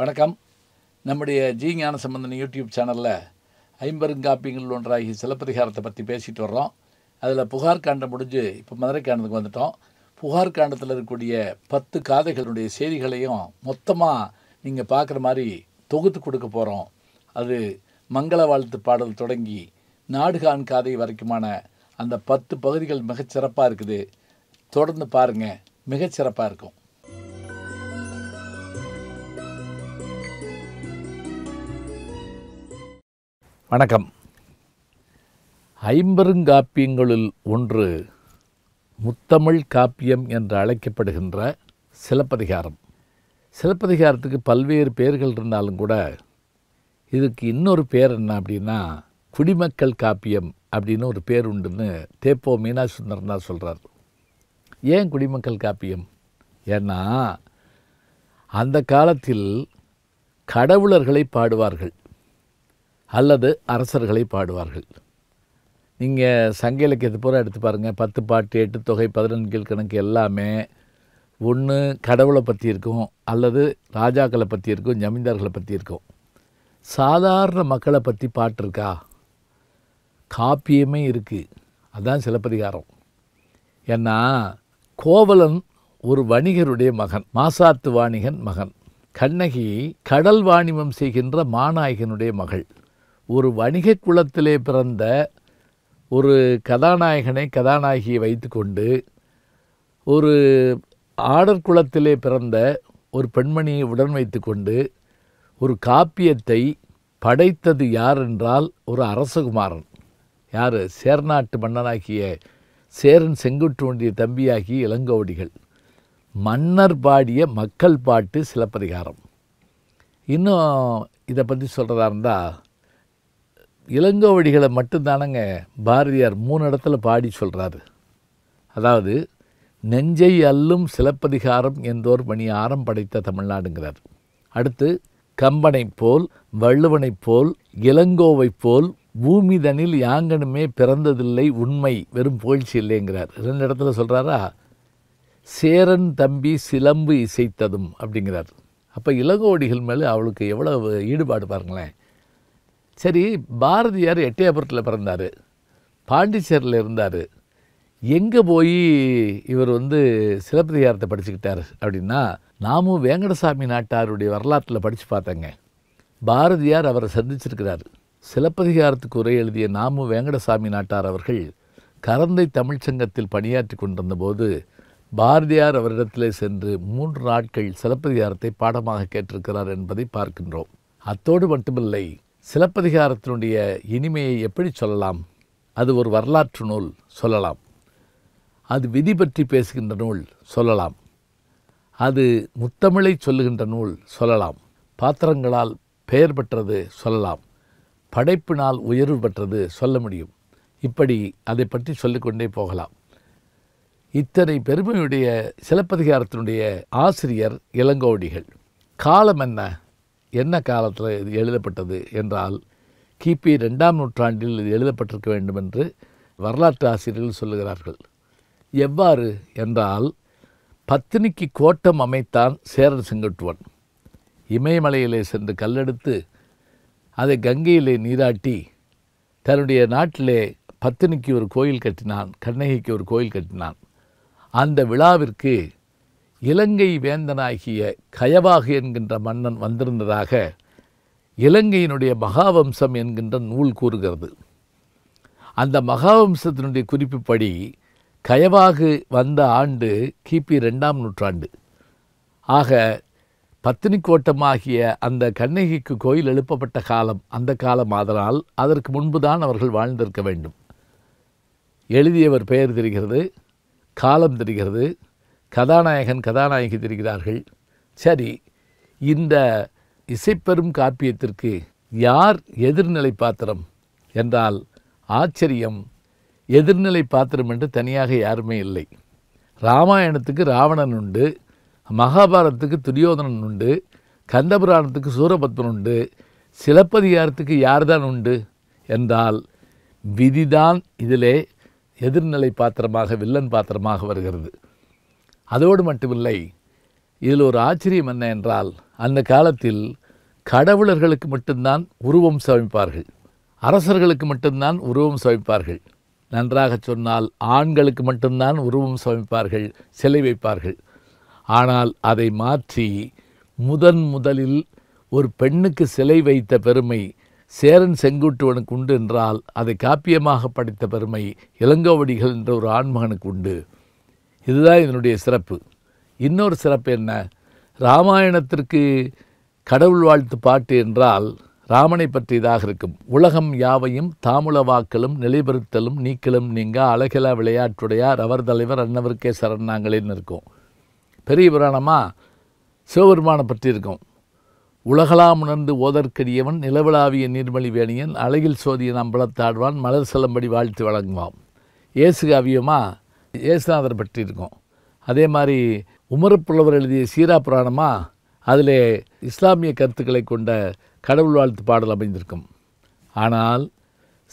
வணக்கம் நம்முடைய ஜி ஞான சம்பந்தன் யூடியூப் சேனலில் ஐம்பருங்காப்பியங்கள் ஒன்றாகி சிலப்பதிகாரத்தை பற்றி பேசிகிட்டு வர்றோம் அதில் புகார் காண்டம் முடிஞ்சு இப்போ மதுரை காண்டத்துக்கு வந்துட்டோம் புகார் காண்டத்தில் இருக்கக்கூடிய பத்து காதைகளுடைய செய்திகளையும் மொத்தமாக நீங்கள் பார்க்குற மாதிரி தொகுத்து கொடுக்க போகிறோம் அது மங்கள வாழ்த்து பாடல் தொடங்கி நாடுகான் காதை வரைக்குமான அந்த பத்து பகுதிகள் மிகச்சிறப்பாக இருக்குது தொடர்ந்து பாருங்கள் மிகச்சிறப்பாக இருக்கும் வணக்கம் ஐம்பருங்காப்பியங்களுள் ஒன்று முத்தமிழ் காப்பியம் என்று அழைக்கப்படுகின்ற சிலப்பதிகாரம் சிலப்பதிகாரத்துக்கு பல்வேறு பெயர்கள் இருந்தாலும் கூட இதுக்கு இன்னொரு பேர் என்ன அப்படின்னா குடிமக்கள் காப்பியம் அப்படின்னு ஒரு பேர் உண்டுன்னு தேப்போ மீனா தான் சொல்கிறார் ஏன் குடிமக்கள் காப்பியம் ஏன்னா அந்த காலத்தில் கடவுளர்களை பாடுவார்கள் அல்லது அரசர்களை பாடுவார்கள் நீங்கள் சங்க இலக்கியத்தை பூரா எடுத்து பாருங்கள் பத்து பாட்டு எட்டு தொகை பதினெண்டு கீழ் கணக்கு எல்லாமே ஒன்று கடவுளை பற்றி இருக்கும் அல்லது ராஜாக்களை பற்றி இருக்கும் ஜமீன்தார்களை பற்றி இருக்கும் சாதாரண மக்களை பற்றி பாட்டு இருக்கா காப்பியமே இருக்குது அதுதான் சிலப்பதிகாரம் ஏன்னா கோவலன் ஒரு வணிகருடைய மகன் மாசாத்து வாணிகன் மகன் கண்ணகி கடல் வாணிபம் செய்கின்ற மாநாயகனுடைய மகள் ஒரு வணிக குலத்திலே பிறந்த ஒரு கதாநாயகனை கதாநாயகியை வைத்துக்கொண்டு ஒரு ஆடர் குளத்திலே பிறந்த ஒரு பெண்மணியை உடன் வைத்துக்கொண்டு ஒரு காப்பியத்தை படைத்தது யார் என்றால் ஒரு அரசகுமாரன் யார் சேர்நாட்டு மன்னனாகிய சேரன் செங்குட்டுவண்டிய தம்பியாகிய இளங்கோடிகள் மன்னர் பாடிய மக்கள் பாட்டு சிலப்பதிகாரம் இன்னும் இதை பற்றி சொல்கிறதா இருந்தால் இளங்கோவடிகளை மட்டும்தானங்க பாரதியார் மூணு இடத்துல பாடி சொல்கிறாரு அதாவது நெஞ்சை அல்லும் சிலப்பதிகாரம் என்றோர் பணி ஆரம் படைத்த தமிழ்நாடுங்கிறார் அடுத்து கம்பனை போல் வள்ளுவனைப் போல் இளங்கோவைப் போல் பூமிதனில் யாங்கனுமே பிறந்ததில்லை உண்மை வெறும் புகழ்ச்சி இல்லைங்கிறார் ரெண்டு இடத்துல சொல்கிறாரா சேரன் தம்பி சிலம்பு இசைத்ததும் அப்படிங்கிறார் அப்போ இளங்கோடிகள் மேலே அவளுக்கு எவ்வளோ ஈடுபாடு பாருங்களேன் சரி பாரதியார் எட்டயபுரத்தில் பிறந்தார் பாண்டிச்சேரியில் இருந்தார் எங்கே போய் இவர் வந்து சிலப்பதிகாரத்தை படிச்சுக்கிட்டார் அப்படின்னா நாமும் வேங்கடசாமி நாட்டாருடைய வரலாற்றில் படித்து பார்த்தேங்க பாரதியார் அவரை சந்திச்சிருக்கிறார் சிலப்பதிகாரத்துக்கு உரை எழுதிய நாமு வேங்கடசாமி நாட்டார் அவர்கள் கரந்தை தமிழ்ச்சங்கத்தில் பணியாற்றி கொண்டிருந்தபோது பாரதியார் அவரிடத்தில் சென்று மூன்று நாட்கள் சிலப்பதிகாரத்தை பாடமாக கேட்டிருக்கிறார் என்பதை பார்க்கின்றோம் அத்தோடு மட்டுமில்லை சிலப்பதிகாரத்தினுடைய இனிமையை எப்படி சொல்லலாம் அது ஒரு வரலாற்று நூல் சொல்லலாம் அது விதி பற்றி பேசுகின்ற நூல் சொல்லலாம் அது முத்தமிழை சொல்லுகின்ற நூல் சொல்லலாம் பாத்திரங்களால் பெயர் பெற்றது சொல்லலாம் படைப்பினால் உயர்வு பெற்றது சொல்ல முடியும் இப்படி அதை பற்றி சொல்லிக்கொண்டே போகலாம் இத்தனை பெருமையுடைய சிலப்பதிகாரத்தினுடைய ஆசிரியர் இளங்கோடிகள் காலம் என்ன என்ன காலத்தில் இது எழுதப்பட்டது என்றால் கிபி ரெண்டாம் நூற்றாண்டில் இது எழுதப்பட்டிருக்க வேண்டும் என்று வரலாற்று ஆசிரியர்கள் சொல்லுகிறார்கள் எவ்வாறு என்றால் பத்தினிக்கு கோட்டம் அமைத்தான் சேரர் செங்கட்டுவன் இமயமலையிலே சென்று கல்லெடுத்து அதை கங்கையிலே நீராட்டி தன்னுடைய நாட்டிலே பத்தினிக்கு ஒரு கோயில் கட்டினான் கண்ணகிக்கு ஒரு கோயில் கட்டினான் அந்த விழாவிற்கு இலங்கை வேந்தனாகிய கயவாகு என்கின்ற மன்னன் வந்திருந்ததாக இலங்கையினுடைய மகாவம்சம் என்கின்ற நூல் கூறுகிறது அந்த மகாவம்சத்தினுடைய குறிப்புப்படி கயவாகு வந்த ஆண்டு கிபி ரெண்டாம் நூற்றாண்டு ஆக பத்தினி கோட்டமாகிய அந்த கண்ணகிக்கு கோயில் எழுப்பப்பட்ட காலம் அந்த காலம் ஆதலால் அதற்கு முன்புதான் அவர்கள் வாழ்ந்திருக்க வேண்டும் எழுதியவர் பெயர் தெரிகிறது காலம் தெரிகிறது கதாநாயகன் கதாநாயகி தெரிகிறார்கள் சரி இந்த இசைப்பெரும் காப்பியத்திற்கு யார் எதிர்நிலை பாத்திரம் என்றால் ஆச்சரியம் எதிர்நிலை பாத்திரம் என்று தனியாக யாருமே இல்லை ராமாயணத்துக்கு ராவணன் உண்டு மகாபாரதத்துக்கு துரியோதனன் உண்டு கந்தபுராணத்துக்கு சூரபத்மன் உண்டு சிலப்பதிகாரத்துக்கு யார்தான் உண்டு என்றால் விதிதான் இதிலே எதிர்நிலை பாத்திரமாக வில்லன் பாத்திரமாக வருகிறது அதோடு மட்டுமில்லை இதில் ஒரு ஆச்சரியம் என்ன என்றால் அந்த காலத்தில் கடவுளர்களுக்கு மட்டும்தான் உருவம் சமைப்பார்கள் அரசர்களுக்கு மட்டும்தான் உருவம் சமைப்பார்கள் நன்றாக சொன்னால் ஆண்களுக்கு மட்டும்தான் உருவம் சமைப்பார்கள் சிலை வைப்பார்கள் ஆனால் அதை மாற்றி முதன் முதலில் ஒரு பெண்ணுக்கு சிலை வைத்த பெருமை சேரன் செங்குட்டுவனுக்கு உண்டு என்றால் அதை காப்பியமாக படைத்த பெருமை இளங்கோவடிகள் என்ற ஒரு ஆண்மகனுக்கு உண்டு இதுதான் இதனுடைய சிறப்பு இன்னொரு சிறப்பு என்ன ராமாயணத்திற்கு கடவுள் வாழ்த்து பாட்டு என்றால் ராமனை பற்றியதாக இருக்கும் உலகம் யாவையும் தாமுல வாக்களும் நிலைபெறுத்தலும் நீக்கலும் நீங்க அழகிலா விளையாட்டுடையார் அவர் தலைவர் அன்னவருக்கே சரணாங்களேன்னு இருக்கும் பெரிய புராணமாக சிவபெருமானை பற்றி இருக்கும் உலகலாம் உணர்ந்து ஓதற்கரியவன் நிலவிழாவிய நீர்மணி வேணியன் அழகில் சோதியன் அம்பலத்தாடுவான் மலர் செல்லம்படி வாழ்த்து வழங்குவான் இயேசு காவியமாக ஏசுநாதர் பற்றி இருக்கும் அதே மாதிரி உமரப்புலவர் எழுதிய சீரா புராணமாக அதில் இஸ்லாமிய கருத்துக்களை கொண்ட கடவுள் வாழ்த்து பாடல் அமைந்திருக்கும் ஆனால்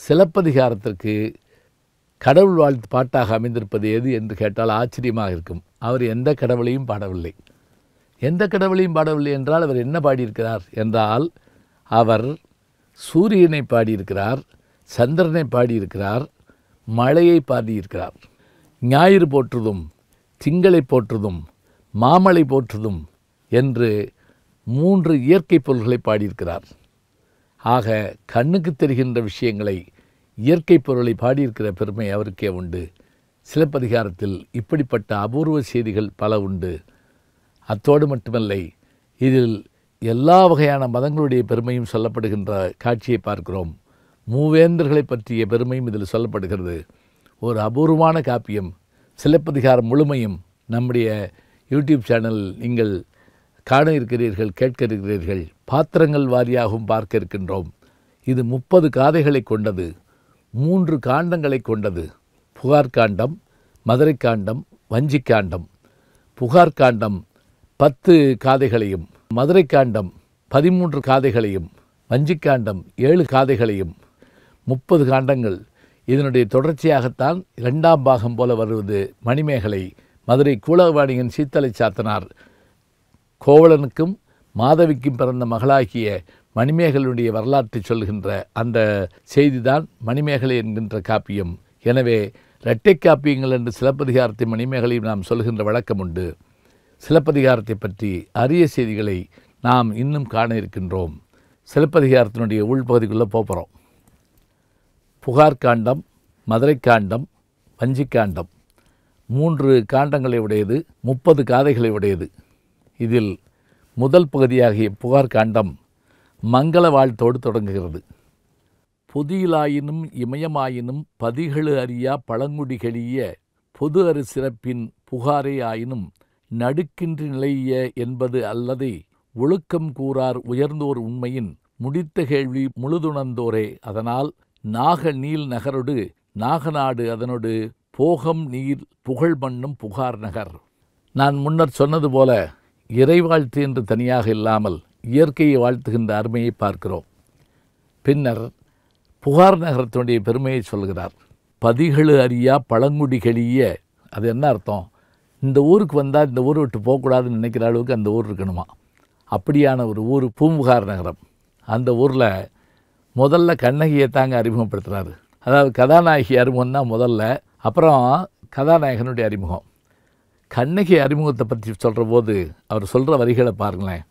சிலப்பதிகாரத்திற்கு கடவுள் வாழ்த்து பாட்டாக அமைந்திருப்பது எது என்று கேட்டால் ஆச்சரியமாக இருக்கும் அவர் எந்த கடவுளையும் பாடவில்லை எந்த கடவுளையும் பாடவில்லை என்றால் அவர் என்ன பாடியிருக்கிறார் என்றால் அவர் சூரியனை பாடியிருக்கிறார் சந்திரனை பாடியிருக்கிறார் மழையை பாடியிருக்கிறார் ஞாயிறு போற்றுதும் திங்களை போற்றுதும் மாமலை போற்றுதும் என்று மூன்று இயற்கை பொருள்களை பாடியிருக்கிறார் ஆக கண்ணுக்கு தெரிகின்ற விஷயங்களை இயற்கை பொருளை பாடியிருக்கிற பெருமை அவருக்கே உண்டு சிலப்பதிகாரத்தில் இப்படிப்பட்ட அபூர்வ செய்திகள் பல உண்டு அத்தோடு மட்டுமில்லை இதில் எல்லா வகையான மதங்களுடைய பெருமையும் சொல்லப்படுகின்ற காட்சியை பார்க்கிறோம் மூவேந்தர்களை பற்றிய பெருமையும் இதில் சொல்லப்படுகிறது ஒரு அபூர்வமான காப்பியம் சிலப்பதிகாரம் முழுமையும் நம்முடைய யூடியூப் சேனல் நீங்கள் காண இருக்கிறீர்கள் கேட்க இருக்கிறீர்கள் பாத்திரங்கள் வாரியாகவும் பார்க்க இருக்கின்றோம் இது முப்பது காதைகளை கொண்டது மூன்று காண்டங்களை கொண்டது புகார் காண்டம் மதுரை காண்டம் வஞ்சிக் காண்டம் புகார் காண்டம் பத்து காதைகளையும் மதுரை காண்டம் பதிமூன்று காதைகளையும் வஞ்சிக்காண்டம் ஏழு காதைகளையும் முப்பது காண்டங்கள் இதனுடைய தொடர்ச்சியாகத்தான் இரண்டாம் பாகம் போல வருவது மணிமேகலை மதுரை கூலவாணியின் சீத்தலை சாத்தனார் கோவலனுக்கும் மாதவிக்கும் பிறந்த மகளாகிய மணிமேகலனுடைய வரலாற்றை சொல்கின்ற அந்த செய்திதான் மணிமேகலை என்கின்ற காப்பியம் எனவே இரட்டை காப்பியங்கள் என்று சிலப்பதிகாரத்தை மணிமேகலையும் நாம் சொல்கின்ற வழக்கம் உண்டு சிலப்பதிகாரத்தை பற்றி அரிய செய்திகளை நாம் இன்னும் காண இருக்கின்றோம் சிலப்பதிகாரத்தினுடைய உள்பகுதிக்குள்ளே போகிறோம் புகார் காண்டம் மதுரை காண்டம் வஞ்சிக் காண்டம் மூன்று காண்டங்களை உடையது முப்பது காதைகளை உடையது இதில் முதல் பகுதியாகிய புகார் காண்டம் மங்கள வாழ்த்தோடு தொடங்குகிறது பொதியிலாயினும் இமயமாயினும் பதிகளு அறியா பழங்குடிகளிய பொது அரு சிறப்பின் புகாரே ஆயினும் நடுக்கின்ற நிலைய என்பது அல்லதை ஒழுக்கம் கூறார் உயர்ந்தோர் உண்மையின் முடித்த கேள்வி முழுதுணர்ந்தோரே அதனால் நாக நீல் நகரொடு நாகநாடு அதனோடு போகம் நீர் புகழ் மண்ணும் புகார் நகர் நான் முன்னர் சொன்னது போல இறைவாழ்த்து என்று தனியாக இல்லாமல் இயற்கையை வாழ்த்துகின்ற அருமையை பார்க்கிறோம் பின்னர் புகார் நகரத்தினுடைய பெருமையை சொல்கிறார் பதிகளு அறியா பழங்குடி கழிய அது என்ன அர்த்தம் இந்த ஊருக்கு வந்தால் இந்த ஊரை விட்டு போகக்கூடாதுன்னு நினைக்கிற அளவுக்கு அந்த ஊர் இருக்கணுமா அப்படியான ஒரு ஊர் பூம்புகார் நகரம் அந்த ஊரில் முதல்ல கண்ணகியை தாங்க அறிமுகப்படுத்துகிறாரு அதாவது கதாநாயகி அறிமுகம் தான் முதல்ல அப்புறம் கதாநாயகனுடைய அறிமுகம் கண்ணகி அறிமுகத்தை பற்றி சொல்கிற போது அவர் சொல்கிற வரிகளை பாருங்களேன்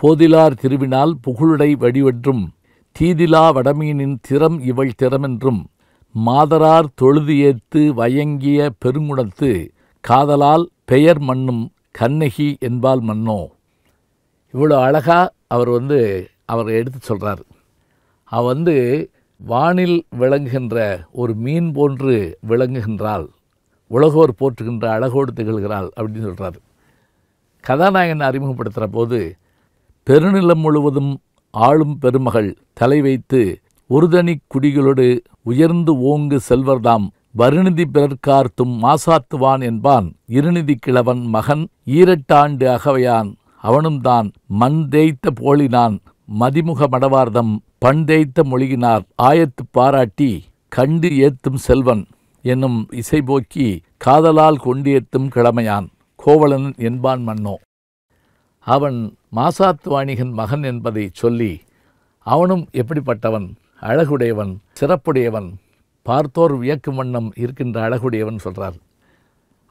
போதிலார் திருவினால் புகழுடை வடிவற்றும் தீதிலா வடமீனின் திறம் இவள் திறமென்றும் மாதரார் தொழுது ஏத்து வயங்கிய பெருங்குணத்து காதலால் பெயர் மண்ணும் கண்ணகி என்பால் மன்னோ இவ்வளோ அழகாக அவர் வந்து அவரை எடுத்து சொல்கிறார் அவள் வந்து வானில் விளங்குகின்ற ஒரு மீன் போன்று விளங்குகின்றாள் உலகோர் போற்றுகின்ற அழகோடு திகழ்கிறாள் அப்படின்னு சொல்கிறாரு கதாநாயகன் அறிமுகப்படுத்துகிற போது பெருநிலம் முழுவதும் ஆளும் பெருமகள் தலை வைத்து ஒருதனி குடிகளோடு உயர்ந்து ஓங்கு செல்வர்தாம் வருநிதி பிறர்க்கார்த்தும் மாசாத்துவான் என்பான் இருநிதி கிழவன் மகன் ஈரட்டாண்டு அகவையான் அவனும் தான் மண் தேய்த்த போலினான் மதிமுக மடவார்தம் பண்டேய்த்த மொழியினார் ஆயத்து பாராட்டி கண்டு ஏத்தும் செல்வன் என்னும் இசைபோக்கி காதலால் ஏத்தும் கிழமையான் கோவலன் என்பான் மன்னோ அவன் மாசாத்து வாணிகன் மகன் என்பதை சொல்லி அவனும் எப்படிப்பட்டவன் அழகுடையவன் சிறப்புடையவன் பார்த்தோர் வியக்கும் வண்ணம் இருக்கின்ற அழகுடையவன் சொல்கிறார்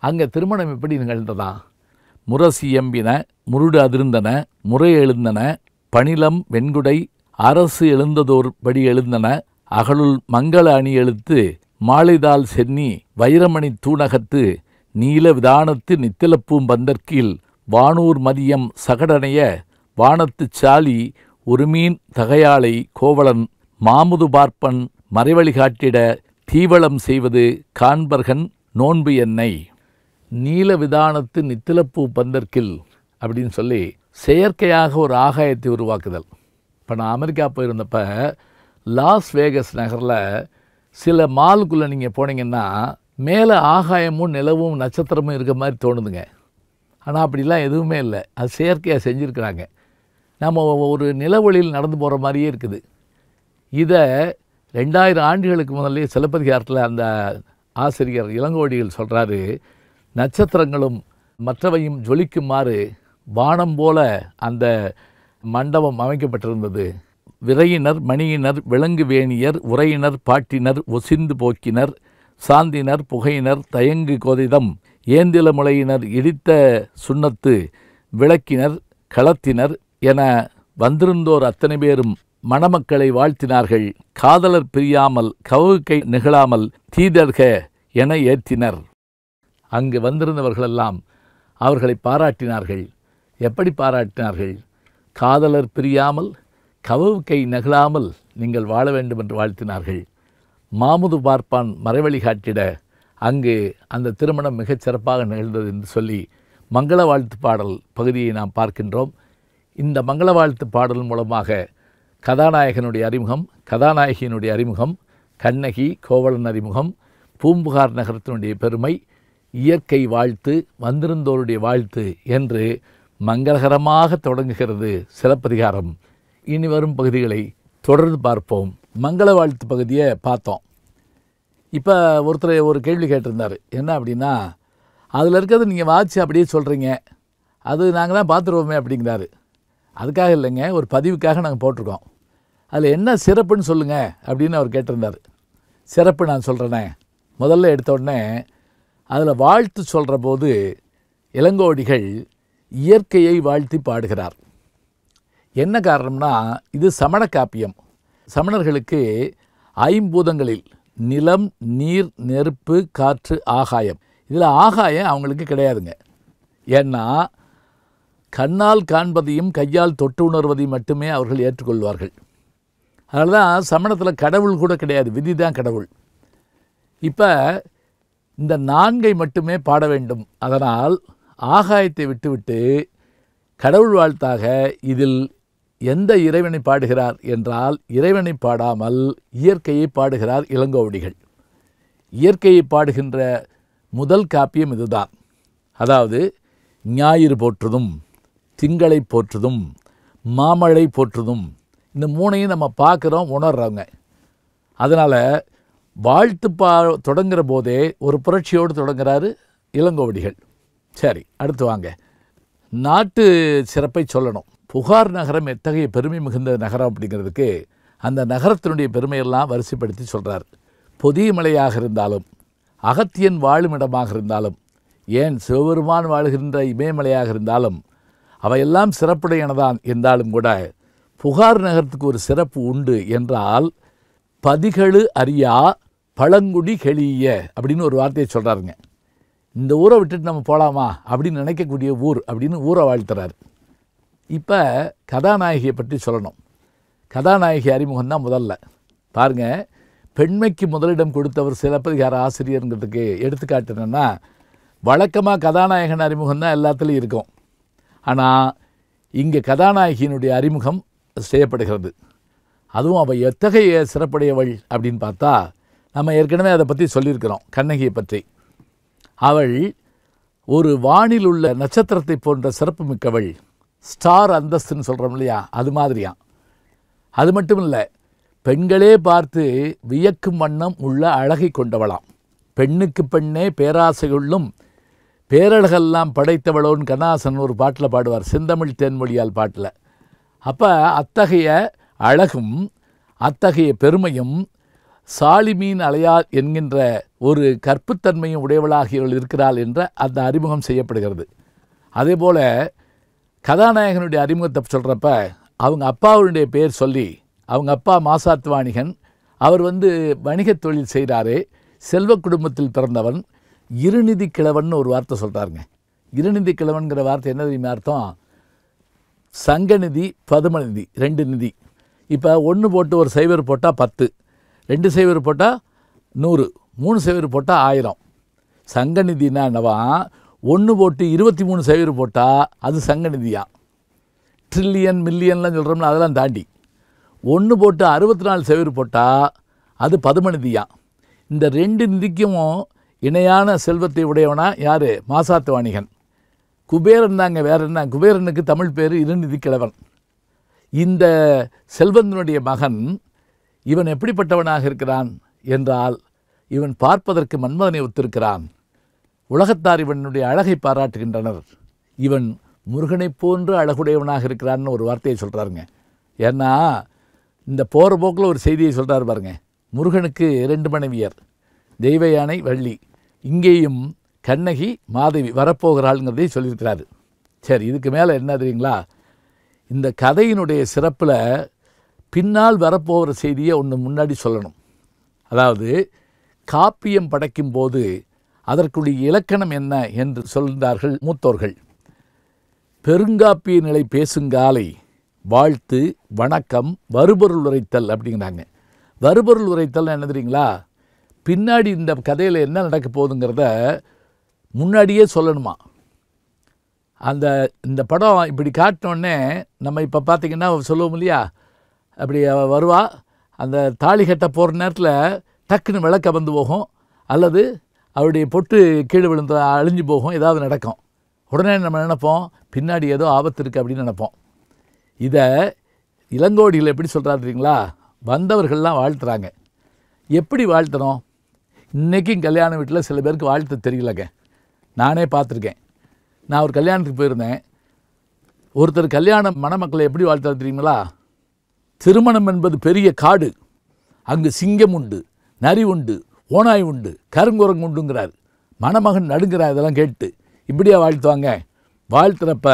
அங்கே திருமணம் எப்படி நிகழ்ந்ததா முரசி எம்பின முருடு அதிர்ந்தன முறை எழுந்தன பணிலம் வெண்குடை அரசு எழுந்ததோர் படி எழுந்தன அகலுள் மங்கள அணி எழுத்து மாலைதால் சென்னி வைரமணி தூணகத்து நீல விதானத்து நித்திலப்பூம் பந்தற்கில் வானூர் மதியம் சகடனைய வானத்து சாலி ஒரு மீன் தகையாளை கோவலன் மாமுது பார்ப்பன் மறைவழி காட்டிட தீவளம் செய்வது காண்பர்கன் நோன்பு என்னை நீல விதானத்து நித்திலப்பூ பந்தற்கில் அப்படின்னு சொல்லி செயற்கையாக ஒரு ஆகாயத்தை உருவாக்குதல் இப்போ நான் அமெரிக்கா போயிருந்தப்போ லாஸ் வேகஸ் நகரில் சில மாலுக்குள்ளே நீங்கள் போனீங்கன்னா மேலே ஆகாயமும் நிலவும் நட்சத்திரமும் இருக்கிற மாதிரி தோணுதுங்க ஆனால் அப்படிலாம் எதுவுமே இல்லை அது செயற்கையாக செஞ்சுருக்குறாங்க நம்ம ஒரு நிலவழியில் நடந்து போகிற மாதிரியே இருக்குது இதை ரெண்டாயிரம் ஆண்டுகளுக்கு முதல்ல சிலப்பதிகாரத்தில் அந்த ஆசிரியர் இளங்கோடியில் சொல்கிறாரு நட்சத்திரங்களும் மற்றவையும் ஜொலிக்குமாறு வானம் போல அந்த மண்டபம் அமைக்கப்பட்டிருந்தது விரையினர் மணியினர் விலங்கு வேணியர் உரையினர் பாட்டினர் ஒசிந்து போக்கினர் சாந்தினர் புகையினர் தயங்கு கொதிதம் ஏந்தில முளையினர் இடித்த சுண்ணத்து விளக்கினர் களத்தினர் என வந்திருந்தோர் அத்தனை பேரும் மணமக்களை வாழ்த்தினார்கள் காதலர் பிரியாமல் கவுகை நிகழாமல் தீதர்க என ஏற்றினர் அங்கு வந்திருந்தவர்களெல்லாம் அவர்களை பாராட்டினார்கள் எப்படி பாராட்டினார்கள் காதலர் பிரியாமல் கவவு கை நகலாமல் நீங்கள் வாழ வேண்டும் என்று வாழ்த்தினார்கள் மாமுது பார்ப்பான் மறைவழி காட்டிட அங்கு அந்த திருமணம் மிகச் சிறப்பாக நிகழ்ந்தது என்று சொல்லி மங்கள வாழ்த்து பாடல் பகுதியை நாம் பார்க்கின்றோம் இந்த மங்கள வாழ்த்து பாடல் மூலமாக கதாநாயகனுடைய அறிமுகம் கதாநாயகியினுடைய அறிமுகம் கண்ணகி கோவலன் அறிமுகம் பூம்புகார் நகரத்தினுடைய பெருமை இயற்கை வாழ்த்து வந்திருந்தோருடைய வாழ்த்து என்று மங்களகரமாக தொடங்குகிறது சிலப்பதிகாரம் இனி வரும் பகுதிகளை தொடர்ந்து பார்ப்போம் மங்கள வாழ்த்து பகுதியை பார்த்தோம் இப்போ ஒருத்தர் ஒரு கேள்வி கேட்டிருந்தார் என்ன அப்படின்னா அதில் இருக்கிறது நீங்கள் வாட்சி அப்படியே சொல்கிறீங்க அது நாங்கள் தான் பார்த்துருவோமே அப்படிங்கிறாரு அதுக்காக இல்லைங்க ஒரு பதிவுக்காக நாங்கள் போட்டிருக்கோம் அதில் என்ன சிறப்புன்னு சொல்லுங்கள் அப்படின்னு அவர் கேட்டிருந்தார் சிறப்பு நான் சொல்கிறேனே முதல்ல எடுத்த உடனே அதில் வாழ்த்து சொல்கிற போது இளங்கோடிகள் இயற்கையை வாழ்த்தி பாடுகிறார் என்ன காரணம்னா இது சமண காப்பியம் சமணர்களுக்கு ஐம்பூதங்களில் நிலம் நீர் நெருப்பு காற்று ஆகாயம் இதில் ஆகாயம் அவங்களுக்கு கிடையாதுங்க ஏன்னா கண்ணால் காண்பதையும் கையால் தொட்டு உணர்வதையும் மட்டுமே அவர்கள் ஏற்றுக்கொள்வார்கள் அதனால தான் சமணத்தில் கடவுள் கூட கிடையாது விதி தான் கடவுள் இப்போ இந்த நான்கை மட்டுமே பாட வேண்டும் அதனால் ஆகாயத்தை விட்டுவிட்டு கடவுள் வாழ்த்தாக இதில் எந்த இறைவனை பாடுகிறார் என்றால் இறைவனை பாடாமல் இயற்கையை பாடுகிறார் இளங்கோவடிகள் இயற்கையை பாடுகின்ற முதல் காப்பியம் இதுதான் அதாவது ஞாயிறு போற்றுதும் திங்களை போற்றுதும் மாமழை போற்றுதும் இந்த மூணையும் நம்ம பார்க்குறோம் உணர்கிறவங்க அதனால் வாழ்த்து பா தொடங்குகிற போதே ஒரு புரட்சியோடு தொடங்குகிறாரு இளங்கோவடிகள் சரி அடுத்து வாங்க நாட்டு சிறப்பை சொல்லணும் புகார் நகரம் எத்தகைய பெருமை மிகுந்த நகரம் அப்படிங்கிறதுக்கு அந்த நகரத்தினுடைய பெருமையெல்லாம் வரிசைப்படுத்தி சொல்கிறார் மலையாக இருந்தாலும் அகத்தியன் வாழுமிடமாக இருந்தாலும் ஏன் சிவபெருமான் வாழ்கின்ற இமயமலையாக இருந்தாலும் அவையெல்லாம் சிறப்புடையனதான் இருந்தாலும் கூட புகார் நகரத்துக்கு ஒரு சிறப்பு உண்டு என்றால் பதிகளு அறியா பழங்குடி கெளிய அப்படின்னு ஒரு வார்த்தையை சொல்கிறாருங்க இந்த ஊரை விட்டுட்டு நம்ம போகலாமா அப்படின்னு நினைக்கக்கூடிய ஊர் அப்படின்னு ஊரை வாழ்த்துறார் இப்போ கதாநாயகியை பற்றி சொல்லணும் கதாநாயகி அறிமுகம் தான் முதல்ல பாருங்கள் பெண்மைக்கு முதலிடம் கொடுத்தவர் சிலப்பதிகார ஆசிரியருங்கிறதுக்கு எடுத்துக்காட்டு என்னென்னா வழக்கமாக கதாநாயகன் அறிமுகம் தான் எல்லாத்துலேயும் இருக்கும் ஆனால் இங்கே கதாநாயகியினுடைய அறிமுகம் செய்யப்படுகிறது அதுவும் அவள் எத்தகைய சிறப்புடையவள் அப்படின்னு பார்த்தா நம்ம ஏற்கனவே அதை பற்றி சொல்லியிருக்கிறோம் கண்ணகியை பற்றி அவள் ஒரு வானில் உள்ள நட்சத்திரத்தை போன்ற சிறப்பு மிக்கவள் ஸ்டார் அந்தஸ்துன்னு சொல்கிறோம் இல்லையா அது மாதிரியாம் அது மட்டும் இல்லை பெண்களே பார்த்து வியக்கும் வண்ணம் உள்ள அழகை கொண்டவளாம் பெண்ணுக்கு பெண்ணே பேராசைகளும் பேரழகெல்லாம் படைத்தவளோன்னு கண்ணாசன் ஒரு பாட்டில் பாடுவார் செந்தமிழ் தேன்மொழியால் பாட்டில் அப்போ அத்தகைய அழகும் அத்தகைய பெருமையும் சாலிமீன் அலையார் என்கின்ற ஒரு கற்புத்தன்மையும் உடையவளாக இவள் இருக்கிறாள் என்ற அந்த அறிமுகம் செய்யப்படுகிறது அதே போல் கதாநாயகனுடைய அறிமுகத்தை சொல்கிறப்ப அவங்க அப்பாவுடைய பேர் சொல்லி அவங்க அப்பா வாணிகன் அவர் வந்து வணிகத் தொழில் செய்கிறாரே செல்வ குடும்பத்தில் பிறந்தவன் இருநிதி கிழவன் ஒரு வார்த்தை சொல்கிறாருங்க இருநிதி கிழவன்கிற வார்த்தை என்ன தெரியுமா அர்த்தம் சங்கநிதி பதுமநிதி ரெண்டு நிதி இப்போ ஒன்று போட்டு ஒரு சைவர் போட்டால் பத்து ரெண்டு சைவர் போட்டால் நூறு மூணு சைவர் போட்டால் ஆயிரம் சங்கநிதினா என்னவா ஒன்று போட்டு இருபத்தி மூணு சைவர் போட்டால் அது சங்கநிதியாம் ட்ரில்லியன் மில்லியன்லாம் சொல்கிறோம்னா அதெல்லாம் தாண்டி ஒன்று போட்டு அறுபத்தி நாலு சைவர் போட்டால் அது பதுமநிதியாம் இந்த ரெண்டு நிதிக்கும் இணையான செல்வத்தை உடையவனா யார் மாசாத்து வாணிகன் குபேரன் தாங்க வேற என்ன குபேரனுக்கு தமிழ் பேர் இருநிதி கிழவன் இந்த செல்வந்தனுடைய மகன் இவன் எப்படிப்பட்டவனாக இருக்கிறான் என்றால் இவன் பார்ப்பதற்கு மன்மதனை ஒத்திருக்கிறான் உலகத்தார் இவனுடைய அழகை பாராட்டுகின்றனர் இவன் முருகனைப் போன்று அழகுடையவனாக இருக்கிறான்னு ஒரு வார்த்தையை சொல்கிறாருங்க ஏன்னா இந்த போகிற போக்கில் ஒரு செய்தியை சொல்கிறார் பாருங்க முருகனுக்கு ரெண்டு மனைவியர் தெய்வ யானை வள்ளி இங்கேயும் கண்ணகி மாதவி வரப்போகிறாள்ங்கிறதையும் சொல்லியிருக்கிறாரு சரி இதுக்கு மேலே என்ன தெரியுங்களா இந்த கதையினுடைய சிறப்பில் பின்னால் வரப்போகிற செய்தியை ஒன்று முன்னாடி சொல்லணும் அதாவது காப்பியம் படைக்கும் போது அதற்குடைய இலக்கணம் என்ன என்று சொல்கிறார்கள் மூத்தோர்கள் பெருங்காப்பிய நிலை பேசுங்காலை வாழ்த்து வணக்கம் வருபொருள் உரைத்தல் அப்படிங்கிறாங்க வருபொருள் உரைத்தல் என்ன தெரியுங்களா பின்னாடி இந்த கதையில் என்ன நடக்க போகுதுங்கிறத முன்னாடியே சொல்லணுமா அந்த இந்த படம் இப்படி காட்டினோடனே நம்ம இப்போ பார்த்திங்கன்னா சொல்லுவோம் இல்லையா அப்படி வருவாள் அந்த தாலி கட்ட போகிற நேரத்தில் டக்குன்னு விளக்க வந்து போகும் அல்லது அவருடைய பொட்டு கீழே விழுந்த அழிஞ்சு போகும் ஏதாவது நடக்கும் உடனே நம்ம நினைப்போம் பின்னாடி ஏதோ ஆபத்து இருக்குது அப்படின்னு நினைப்போம் இதை இளங்கோடிகள் எப்படி சொல்கிறா வந்தவர்கள்லாம் வாழ்த்துறாங்க எப்படி வாழ்த்தணும் இன்றைக்கும் கல்யாண வீட்டில் சில பேருக்கு வாழ்த்து தெரியலங்க நானே பார்த்துருக்கேன் நான் ஒரு கல்யாணத்துக்கு போயிருந்தேன் ஒருத்தர் கல்யாண மணமக்களை எப்படி வாழ்த்துறது தெரியுங்களா திருமணம் என்பது பெரிய காடு அங்கு சிங்கம் உண்டு நரி உண்டு ஓனாய் உண்டு கருங்குரங்கு உண்டுங்கிறார் மணமகன் நடுங்கிறார் இதெல்லாம் கேட்டு இப்படியா வாழ்த்துவாங்க வாழ்த்துறப்ப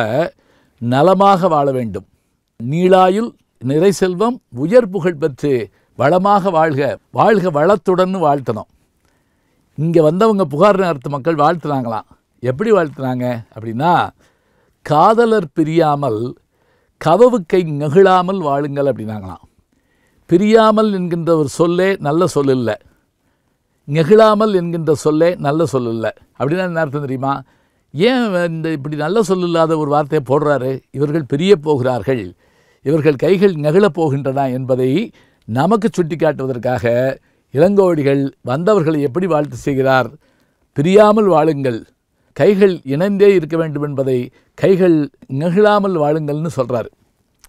நலமாக வாழ வேண்டும் நீளாயுள் நிறை செல்வம் உயர் புகழ் பெற்று வளமாக வாழ்க வாழ்க வளத்துடன் வாழ்த்தணும் இங்கே வந்தவங்க புகார் நிறுத்த மக்கள் வாழ்த்துனாங்களாம் எப்படி வாழ்த்துனாங்க அப்படின்னா காதலர் பிரியாமல் கதவுக்கை நெகிழாமல் வாழுங்கள் அப்படின்னாங்களாம் பிரியாமல் என்கின்ற ஒரு சொல்லே நல்ல சொல்லில்லை நெகிழாமல் என்கின்ற சொல்லே நல்ல சொல்லில்லை அப்படின்னா என்ன அர்த்தம் தெரியுமா ஏன் இந்த இப்படி நல்ல சொல்லில்லாத ஒரு வார்த்தையை போடுறாரு இவர்கள் பிரிய போகிறார்கள் இவர்கள் கைகள் நெகிழப் போகின்றன என்பதை நமக்கு சுட்டி காட்டுவதற்காக இளங்கோடிகள் வந்தவர்களை எப்படி வாழ்த்து செய்கிறார் பிரியாமல் வாழுங்கள் கைகள் இணைந்தே இருக்க வேண்டும் என்பதை கைகள் நெகிழாமல் வாழுங்கள்னு சொல்கிறார்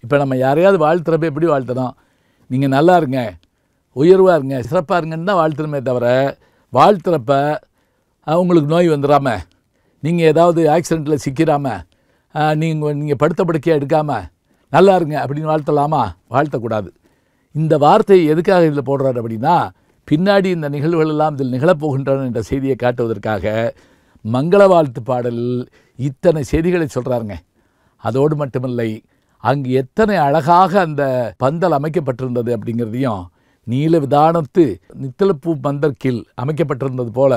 இப்போ நம்ம யாரையாவது வாழ்த்துறப்ப எப்படி வாழ்த்துறோம் நீங்கள் நல்லா இருங்க உயர்வாக இருங்க சிறப்பாக இருங்கன்னு தான் வாழ்த்துறமே தவிர வாழ்த்துறப்ப உங்களுக்கு நோய் வந்துடாம நீங்கள் ஏதாவது ஆக்சிடெண்ட்டில் சிக்கிறாமல் நீங்கள் நீங்கள் படுத்த படுக்கையாக எடுக்காமல் நல்லா இருங்க அப்படின்னு வாழ்த்தலாமா வாழ்த்தக்கூடாது இந்த வார்த்தையை எதுக்காக இதில் போடுறாரு அப்படின்னா பின்னாடி இந்த நிகழ்வுகள் எல்லாம் இதில் நிகழப்போகின்றன என்ற செய்தியை காட்டுவதற்காக மங்கள வாழ்த்து பாடலில் இத்தனை செய்திகளை சொல்கிறாருங்க அதோடு மட்டுமில்லை அங்கு எத்தனை அழகாக அந்த பந்தல் அமைக்கப்பட்டிருந்தது அப்படிங்கிறதையும் நீல விதானத்து நித்தலப்பூ பந்தர் அமைக்கப்பட்டிருந்தது போல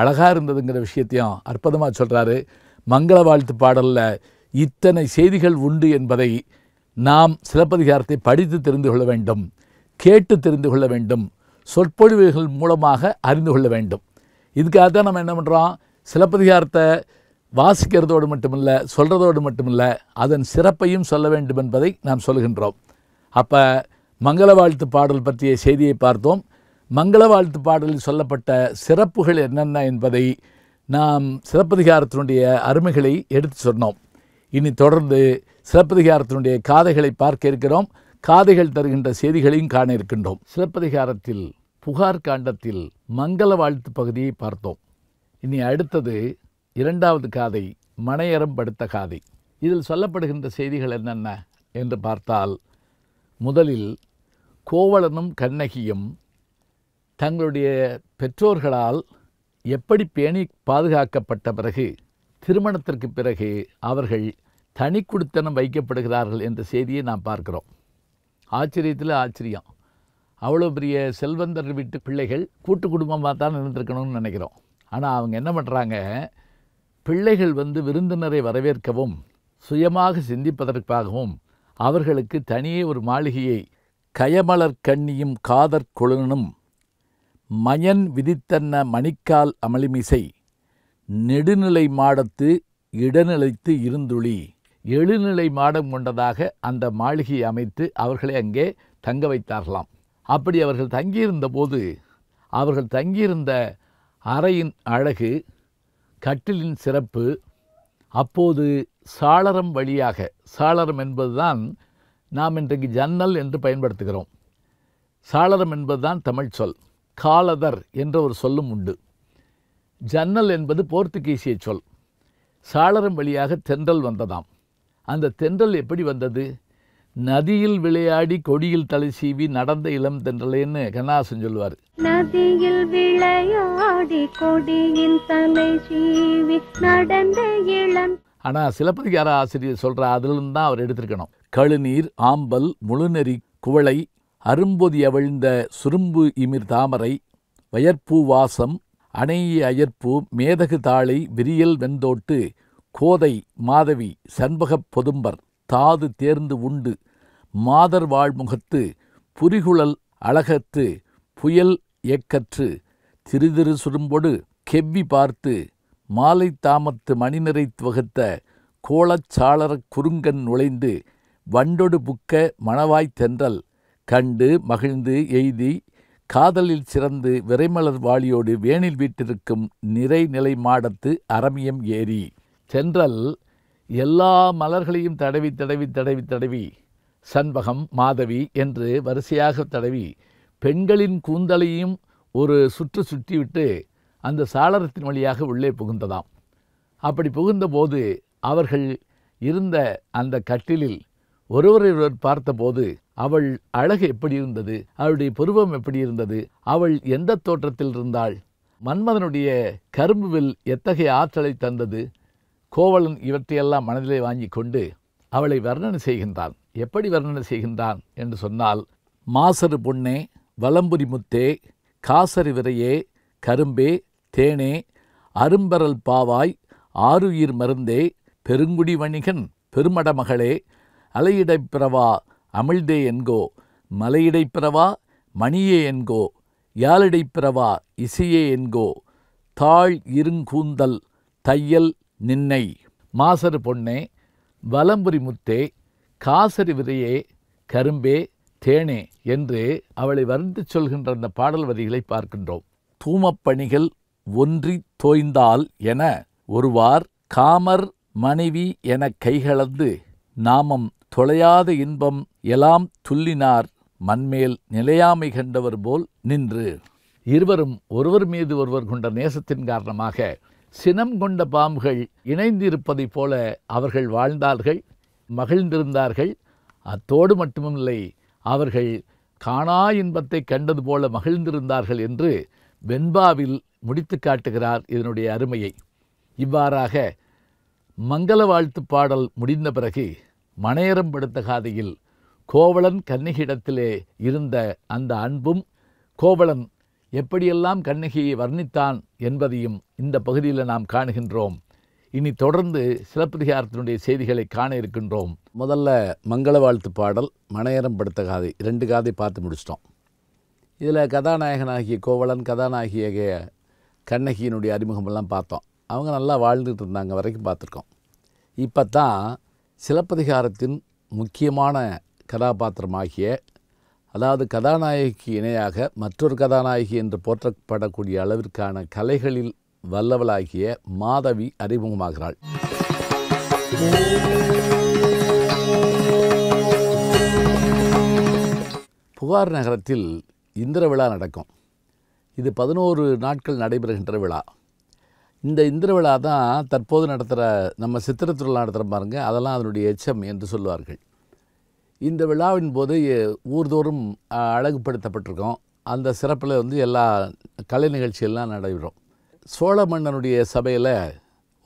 அழகாக இருந்ததுங்கிற விஷயத்தையும் அற்புதமாக சொல்கிறாரு மங்கள வாழ்த்து பாடலில் இத்தனை செய்திகள் உண்டு என்பதை நாம் சிலப்பதிகாரத்தை படித்து தெரிந்து கொள்ள வேண்டும் கேட்டு தெரிந்து கொள்ள வேண்டும் சொற்பொழிவுகள் மூலமாக அறிந்து கொள்ள வேண்டும் இதுக்காக தான் நம்ம என்ன பண்ணுறோம் சிலப்பதிகாரத்தை வாசிக்கிறதோடு மட்டுமில்லை சொல்கிறதோடு மட்டுமில்லை அதன் சிறப்பையும் சொல்ல வேண்டும் என்பதை நாம் சொல்கின்றோம் அப்போ மங்கள வாழ்த்து பாடல் பற்றிய செய்தியை பார்த்தோம் மங்கள வாழ்த்து பாடலில் சொல்லப்பட்ட சிறப்புகள் என்னென்ன என்பதை நாம் சிலப்பதிகாரத்தினுடைய அருமைகளை எடுத்து சொன்னோம் இனி தொடர்ந்து சிலப்பதிகாரத்தினுடைய காதைகளை பார்க்க இருக்கிறோம் காதைகள் தருகின்ற செய்திகளையும் காண இருக்கின்றோம் சிலப்பதிகாரத்தில் புகார் காண்டத்தில் மங்கள வாழ்த்து பகுதியை பார்த்தோம் இனி அடுத்தது இரண்டாவது காதை மனையறம் படுத்த காதை இதில் சொல்லப்படுகின்ற செய்திகள் என்னென்ன என்று பார்த்தால் முதலில் கோவலனும் கண்ணகியும் தங்களுடைய பெற்றோர்களால் எப்படி பேணி பாதுகாக்கப்பட்ட பிறகு திருமணத்திற்கு பிறகு அவர்கள் தனி குடித்தனம் வைக்கப்படுகிறார்கள் என்ற செய்தியை நாம் பார்க்கிறோம் ஆச்சரியத்தில் ஆச்சரியம் அவ்வளோ பெரிய செல்வந்தர் வீட்டு பிள்ளைகள் கூட்டு குடும்பமாக தான் இருந்திருக்கணும்னு நினைக்கிறோம் ஆனால் அவங்க என்ன பண்ணுறாங்க பிள்ளைகள் வந்து விருந்தினரை வரவேற்கவும் சுயமாக சிந்திப்பதற்காகவும் அவர்களுக்கு தனியே ஒரு மாளிகையை கயமலர் கண்ணியும் காதற் கொழுனும் மயன் விதித்தன்ன மணிக்கால் அமளிமிசை நெடுநிலை மாடத்து இடநிலைத்து இருந்துளி எழுநிலை மாடம் கொண்டதாக அந்த மாளிகையை அமைத்து அவர்களை அங்கே தங்க வைத்தார்களாம் அப்படி அவர்கள் தங்கியிருந்த போது அவர்கள் தங்கியிருந்த அறையின் அழகு கட்டிலின் சிறப்பு அப்போது சாளரம் வழியாக சாளரம் என்பதுதான் நாம் இன்றைக்கு ஜன்னல் என்று பயன்படுத்துகிறோம் சாளரம் என்பதுதான் தமிழ் சொல் காலதர் என்ற ஒரு சொல்லும் உண்டு ஜன்னல் என்பது போர்த்துகீசிய சொல் சாளரம் வழியாக தென்றல் வந்ததாம் அந்த தென்றல் எப்படி வந்தது நதியில் விளையாடி கொடியில் தலை சீவி நடந்த இளம் தென்றலேன்னு கண்ணாசன் சொல்லுவார் நதியில் விளையாடி கொடியில் தலை சீவி நடந்த இளம் ஆனா சிலப்பதிகார ஆசிரியர் சொல்ற அதிலிருந்து தான் அவர் எடுத்திருக்கணும் கழுநீர் ஆம்பல் முழுநெறி குவளை அரும்பொதி அவிழ்ந்த சுரும்பு இமிர் தாமரை வயற்பூ வாசம் அணைய அயற்பு மேதகு தாளை விரியல் வெந்தோட்டு கோதை மாதவி சண்பகப் பொதும்பர் தாது தேர்ந்து உண்டு மாதர் வாழ்முகத்து புரிகுழல் அழகத்து புயல் எக்கற்று திருதிரு சுரும்பொடு கெவ்வி பார்த்து மாலை தாமத்து மணிநிறை துவகத்த கோளச்சாளர குறுங்கன் நுழைந்து வண்டொடு புக்க மணவாய்த் தென்றல் கண்டு மகிழ்ந்து எய்தி காதலில் சிறந்து விரைமலர் வாளியோடு வேணில் வீட்டிருக்கும் நிறைநிலை மாடத்து அரமியம் ஏறி சென்றல் எல்லா மலர்களையும் தடவி தடவி தடவி தடவி சண்பகம் மாதவி என்று வரிசையாக தடவி பெண்களின் கூந்தலையும் ஒரு சுற்று சுற்றிவிட்டு அந்த சாளரத்தின் வழியாக உள்ளே புகுந்ததாம் அப்படி புகுந்தபோது அவர்கள் இருந்த அந்த கட்டிலில் ஒருவரை ஒருவர் பார்த்தபோது அவள் அழகு எப்படி இருந்தது அவளுடைய புருவம் எப்படி இருந்தது அவள் எந்த தோற்றத்தில் இருந்தாள் மன்மதனுடைய கரும்புவில் எத்தகைய ஆற்றலை தந்தது கோவலன் இவற்றையெல்லாம் மனதிலே வாங்கி கொண்டு அவளை வர்ணனை செய்கின்றான் எப்படி வர்ணனை செய்கின்றான் என்று சொன்னால் மாசரு பொன்னே வலம்புரி முத்தே காசரு விரையே கரும்பே தேனே அரும்பரல் பாவாய் ஆறுயிர் மருந்தே பெருங்குடி வணிகன் பெருமடமகளே அலையிடைப்பிறவா அமிழ்தே என்கோ மலையிடைப்பிறவா மணியே என்கோ யாழிடைப்பிறவா இசையே என்கோ தாழ் இருங்கூந்தல் தையல் நின்னை மாசரு பொன்னே வலம்புரி முத்தே காசரி விதையே கரும்பே தேனே என்று அவளை வருந்து சொல்கின்ற அந்த பாடல் வரிகளை பார்க்கின்றோம் தூமப்பணிகள் ஒன்றி தோய்ந்தால் என ஒருவார் காமர் மனைவி என கைகளந்து நாமம் தொலையாத இன்பம் எலாம் துள்ளினார் மண்மேல் நிலையாமை கண்டவர் போல் நின்று இருவரும் ஒருவர் மீது ஒருவர் கொண்ட நேசத்தின் காரணமாக சினம் கொண்ட பாம்புகள் இணைந்திருப்பதைப் போல அவர்கள் வாழ்ந்தார்கள் மகிழ்ந்திருந்தார்கள் அத்தோடு மட்டுமில்லை அவர்கள் காணா இன்பத்தை கண்டது போல மகிழ்ந்திருந்தார்கள் என்று வெண்பாவில் முடித்து காட்டுகிறார் இதனுடைய அருமையை இவ்வாறாக மங்கள வாழ்த்து பாடல் முடிந்த பிறகு மனையரம் படுத்த காதையில் கோவலன் கண்ணகியிடத்திலே இருந்த அந்த அன்பும் கோவலன் எப்படியெல்லாம் கண்ணகியை வர்ணித்தான் என்பதையும் இந்த பகுதியில் நாம் காணுகின்றோம் இனி தொடர்ந்து சிலப்பதிகாரத்தினுடைய செய்திகளை காண இருக்கின்றோம் முதல்ல மங்கள வாழ்த்து பாடல் மனையரம் படுத்த காதை ரெண்டு காதை பார்த்து முடிச்சிட்டோம் இதில் கதாநாயகனாகிய கோவலன் கதாநாயகிய கண்ணகியினுடைய அறிமுகமெல்லாம் பார்த்தோம் அவங்க நல்லா வாழ்ந்துட்டு இருந்தாங்க வரைக்கும் பார்த்துருக்கோம் இப்போ தான் சிலப்பதிகாரத்தின் முக்கியமான கதாபாத்திரமாகிய அதாவது கதாநாயகிக்கு இணையாக மற்றொரு கதாநாயகி என்று போற்றப்படக்கூடிய அளவிற்கான கலைகளில் வல்லவளாகிய மாதவி அறிமுகமாகிறாள் புகார் நகரத்தில் இந்திர விழா நடக்கும் இது பதினோரு நாட்கள் நடைபெறுகின்ற விழா இந்த இந்திர விழா தான் தற்போது நடத்துகிற நம்ம சித்திரத்திருவிழா நடத்துகிற பாருங்கள் அதெல்லாம் அதனுடைய எச்சம் என்று சொல்லுவார்கள் இந்த விழாவின் போது ஊர்தோறும் அழகுப்படுத்தப்பட்டிருக்கோம் அந்த சிறப்பில் வந்து எல்லா கலை நிகழ்ச்சியெல்லாம் நடைபெறும் சோழ மன்னனுடைய சபையில்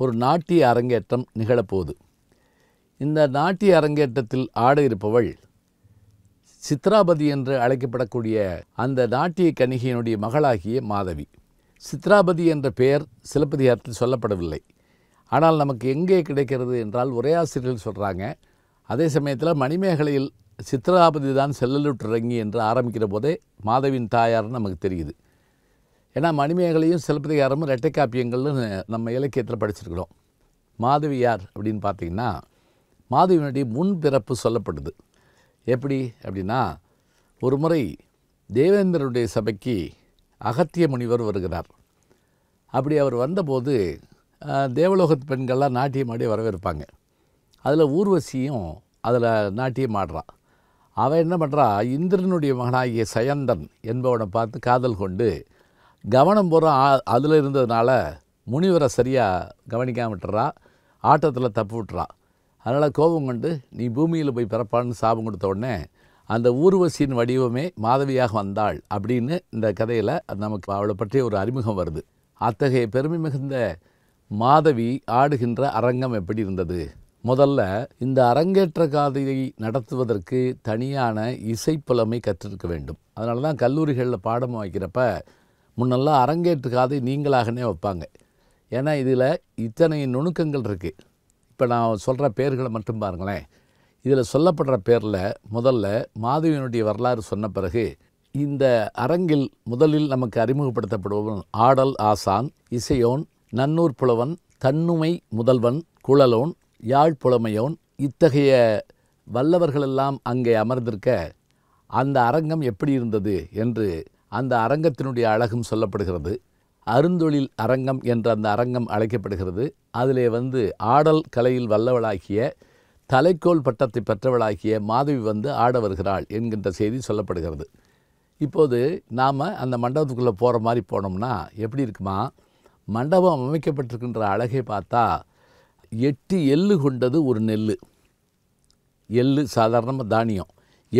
ஒரு நாட்டிய அரங்கேற்றம் நிகழப்போகுது இந்த நாட்டிய அரங்கேற்றத்தில் ஆட இருப்பவள் சித்ராபதி என்று அழைக்கப்படக்கூடிய அந்த நாட்டிய கணிகையினுடைய மகளாகிய மாதவி சித்ராபதி என்ற பெயர் சிலப்பதிகாரத்தில் சொல்லப்படவில்லை ஆனால் நமக்கு எங்கே கிடைக்கிறது என்றால் ஒரே ஆசிரியர்கள் சொல்கிறாங்க அதே சமயத்தில் மணிமேகலையில் சித்ராபதி தான் செல்லலுற்றி என்று ஆரம்பிக்கிற போதே மாதவின் தாயார்னு நமக்கு தெரியுது ஏன்னா மணிமேகலையும் சிலப்பதிகாரமும் இரட்டை காப்பியங்கள்னு நம்ம இலக்கியத்தில் படிச்சிருக்கிறோம் மாதவியார் அப்படின்னு பார்த்தீங்கன்னா மாதவியினுடைய முன்பிறப்பு சொல்லப்படுது எப்படி அப்படின்னா ஒரு முறை தேவேந்திரனுடைய சபைக்கு அகத்திய முனிவர் வருகிறார் அப்படி அவர் வந்தபோது தேவலோகத்து பெண்கள்லாம் நாட்டியம் ஆடி வரவேற்பாங்க அதில் ஊர்வசியும் அதில் நாட்டியம் ஆடுறான் அவன் என்ன பண்ணுறா இந்திரனுடைய மகனாகிய சயந்தன் என்பவனை பார்த்து காதல் கொண்டு கவனம் பூரா அதில் இருந்ததுனால முனிவரை சரியாக கவனிக்காம விட்டுறா ஆட்டத்தில் தப்பு விட்டுறா அதனால் கோபம் கொண்டு நீ பூமியில் போய் பிறப்பான்னு சாபம் கொடுத்த உடனே அந்த ஊர்வசியின் வடிவமே மாதவியாக வந்தாள் அப்படின்னு இந்த கதையில் நமக்கு அவளை பற்றிய ஒரு அறிமுகம் வருது அத்தகைய பெருமை மிகுந்த மாதவி ஆடுகின்ற அரங்கம் எப்படி இருந்தது முதல்ல இந்த அரங்கேற்ற காதையை நடத்துவதற்கு தனியான இசைப்புலமை கற்றிருக்க வேண்டும் அதனால தான் கல்லூரிகளில் பாடம் வைக்கிறப்ப முன்னெல்லாம் அரங்கேற்று காதை நீங்களாகனே வைப்பாங்க ஏன்னா இதில் இத்தனை நுணுக்கங்கள் இருக்குது இப்போ நான் சொல்கிற பேர்களை மட்டும் பாருங்களேன் இதில் சொல்லப்படுற பேரில் முதல்ல மாதவியினுடைய வரலாறு சொன்ன பிறகு இந்த அரங்கில் முதலில் நமக்கு அறிமுகப்படுத்தப்படுபவன் ஆடல் ஆசான் இசையோன் நன்னூர் புலவன் தன்னுமை முதல்வன் குழலோன் யாழ் புலமையோன் இத்தகைய வல்லவர்களெல்லாம் அங்கே அமர்ந்திருக்க அந்த அரங்கம் எப்படி இருந்தது என்று அந்த அரங்கத்தினுடைய அழகும் சொல்லப்படுகிறது அருந்தொழில் அரங்கம் என்ற அந்த அரங்கம் அழைக்கப்படுகிறது அதிலே வந்து ஆடல் கலையில் வல்லவளாகிய தலைக்கோல் பட்டத்தை பெற்றவளாகிய மாதவி வந்து ஆட வருகிறாள் என்கின்ற செய்தி சொல்லப்படுகிறது இப்போது நாம் அந்த மண்டபத்துக்குள்ளே போகிற மாதிரி போனோம்னா எப்படி இருக்குமா மண்டபம் அமைக்கப்பட்டிருக்கின்ற அழகை பார்த்தா எட்டு எள்ளு கொண்டது ஒரு நெல் எள்ளு சாதாரணமாக தானியம்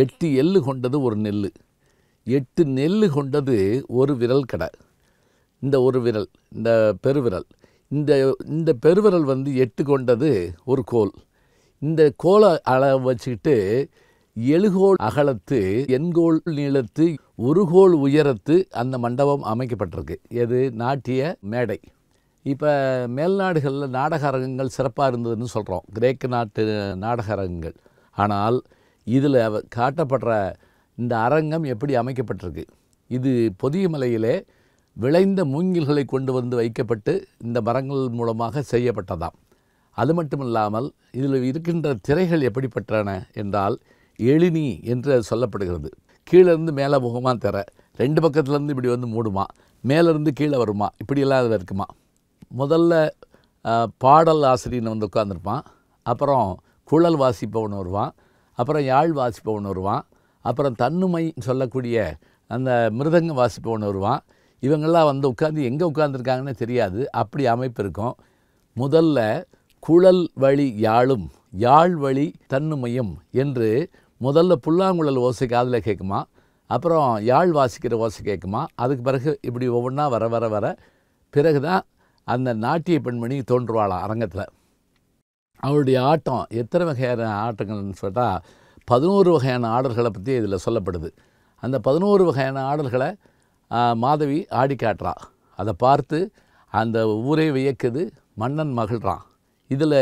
எட்டு எள்ளு கொண்டது ஒரு நெல் எட்டு நெல் கொண்டது ஒரு விரல் கடை இந்த ஒரு விரல் இந்த பெருவிரல் இந்த இந்த பெருவிரல் வந்து எட்டு கொண்டது ஒரு கோல் இந்த கோலை அளவு வச்சுக்கிட்டு எழுகோல் அகலத்து எண்கோல் நீளத்து ஒரு கோல் உயரத்து அந்த மண்டபம் அமைக்கப்பட்டிருக்கு எது நாட்டிய மேடை இப்போ மேல்நாடுகளில் நாடக அரங்கங்கள் சிறப்பாக இருந்ததுன்னு சொல்கிறோம் கிரேக்க நாட்டு நாடக அரங்கங்கள் ஆனால் இதில் காட்டப்படுற இந்த அரங்கம் எப்படி அமைக்கப்பட்டிருக்கு இது பொதியமலையிலே விளைந்த மூங்கில்களை கொண்டு வந்து வைக்கப்பட்டு இந்த மரங்கள் மூலமாக செய்யப்பட்டதாம் அது மட்டும் இல்லாமல் இதில் இருக்கின்ற திரைகள் எப்படிப்பட்டன என்றால் எழினி என்று சொல்லப்படுகிறது கீழேருந்து மேலே முகமாக தர ரெண்டு பக்கத்துலேருந்து இப்படி வந்து மூடுமா மேலேருந்து கீழே வருமா இப்படியெல்லாம் அதில் இருக்குமா முதல்ல பாடல் ஆசிரியன் வந்து உட்காந்துருப்பான் அப்புறம் குழல் வாசிப்பவன் வருவான் அப்புறம் யாழ் வாசிப்பவன் வருவான் அப்புறம் தன்னுமைன்னு சொல்லக்கூடிய அந்த மிருதங்க ஒன்று வருவான் இவங்கள்லாம் வந்து உட்காந்து எங்கே உட்காந்துருக்காங்கன்னு தெரியாது அப்படி அமைப்பு இருக்கும் முதல்ல குழல் வழி யாழும் யாழ் வழி தன்னுமையும் என்று முதல்ல புல்லாங்குழல் ஓசை காதில் கேட்குமா அப்புறம் யாழ் வாசிக்கிற ஓசை கேட்குமா அதுக்கு பிறகு இப்படி ஒவ்வொன்றா வர வர வர பிறகு தான் அந்த நாட்டிய பெண்மணி தோன்றுவாளாம் அரங்கத்தில் அவளுடைய ஆட்டம் எத்தனை வகையான ஆட்டங்கள்னு சொல்லிட்டால் பதினோரு வகையான ஆடல்களை பற்றி இதில் சொல்லப்படுது அந்த பதினோரு வகையான ஆடல்களை மாதவி ஆடி காட்டுறா அதை பார்த்து அந்த ஊரை வியக்குது மன்னன் மகிழ்கிறான் இதில்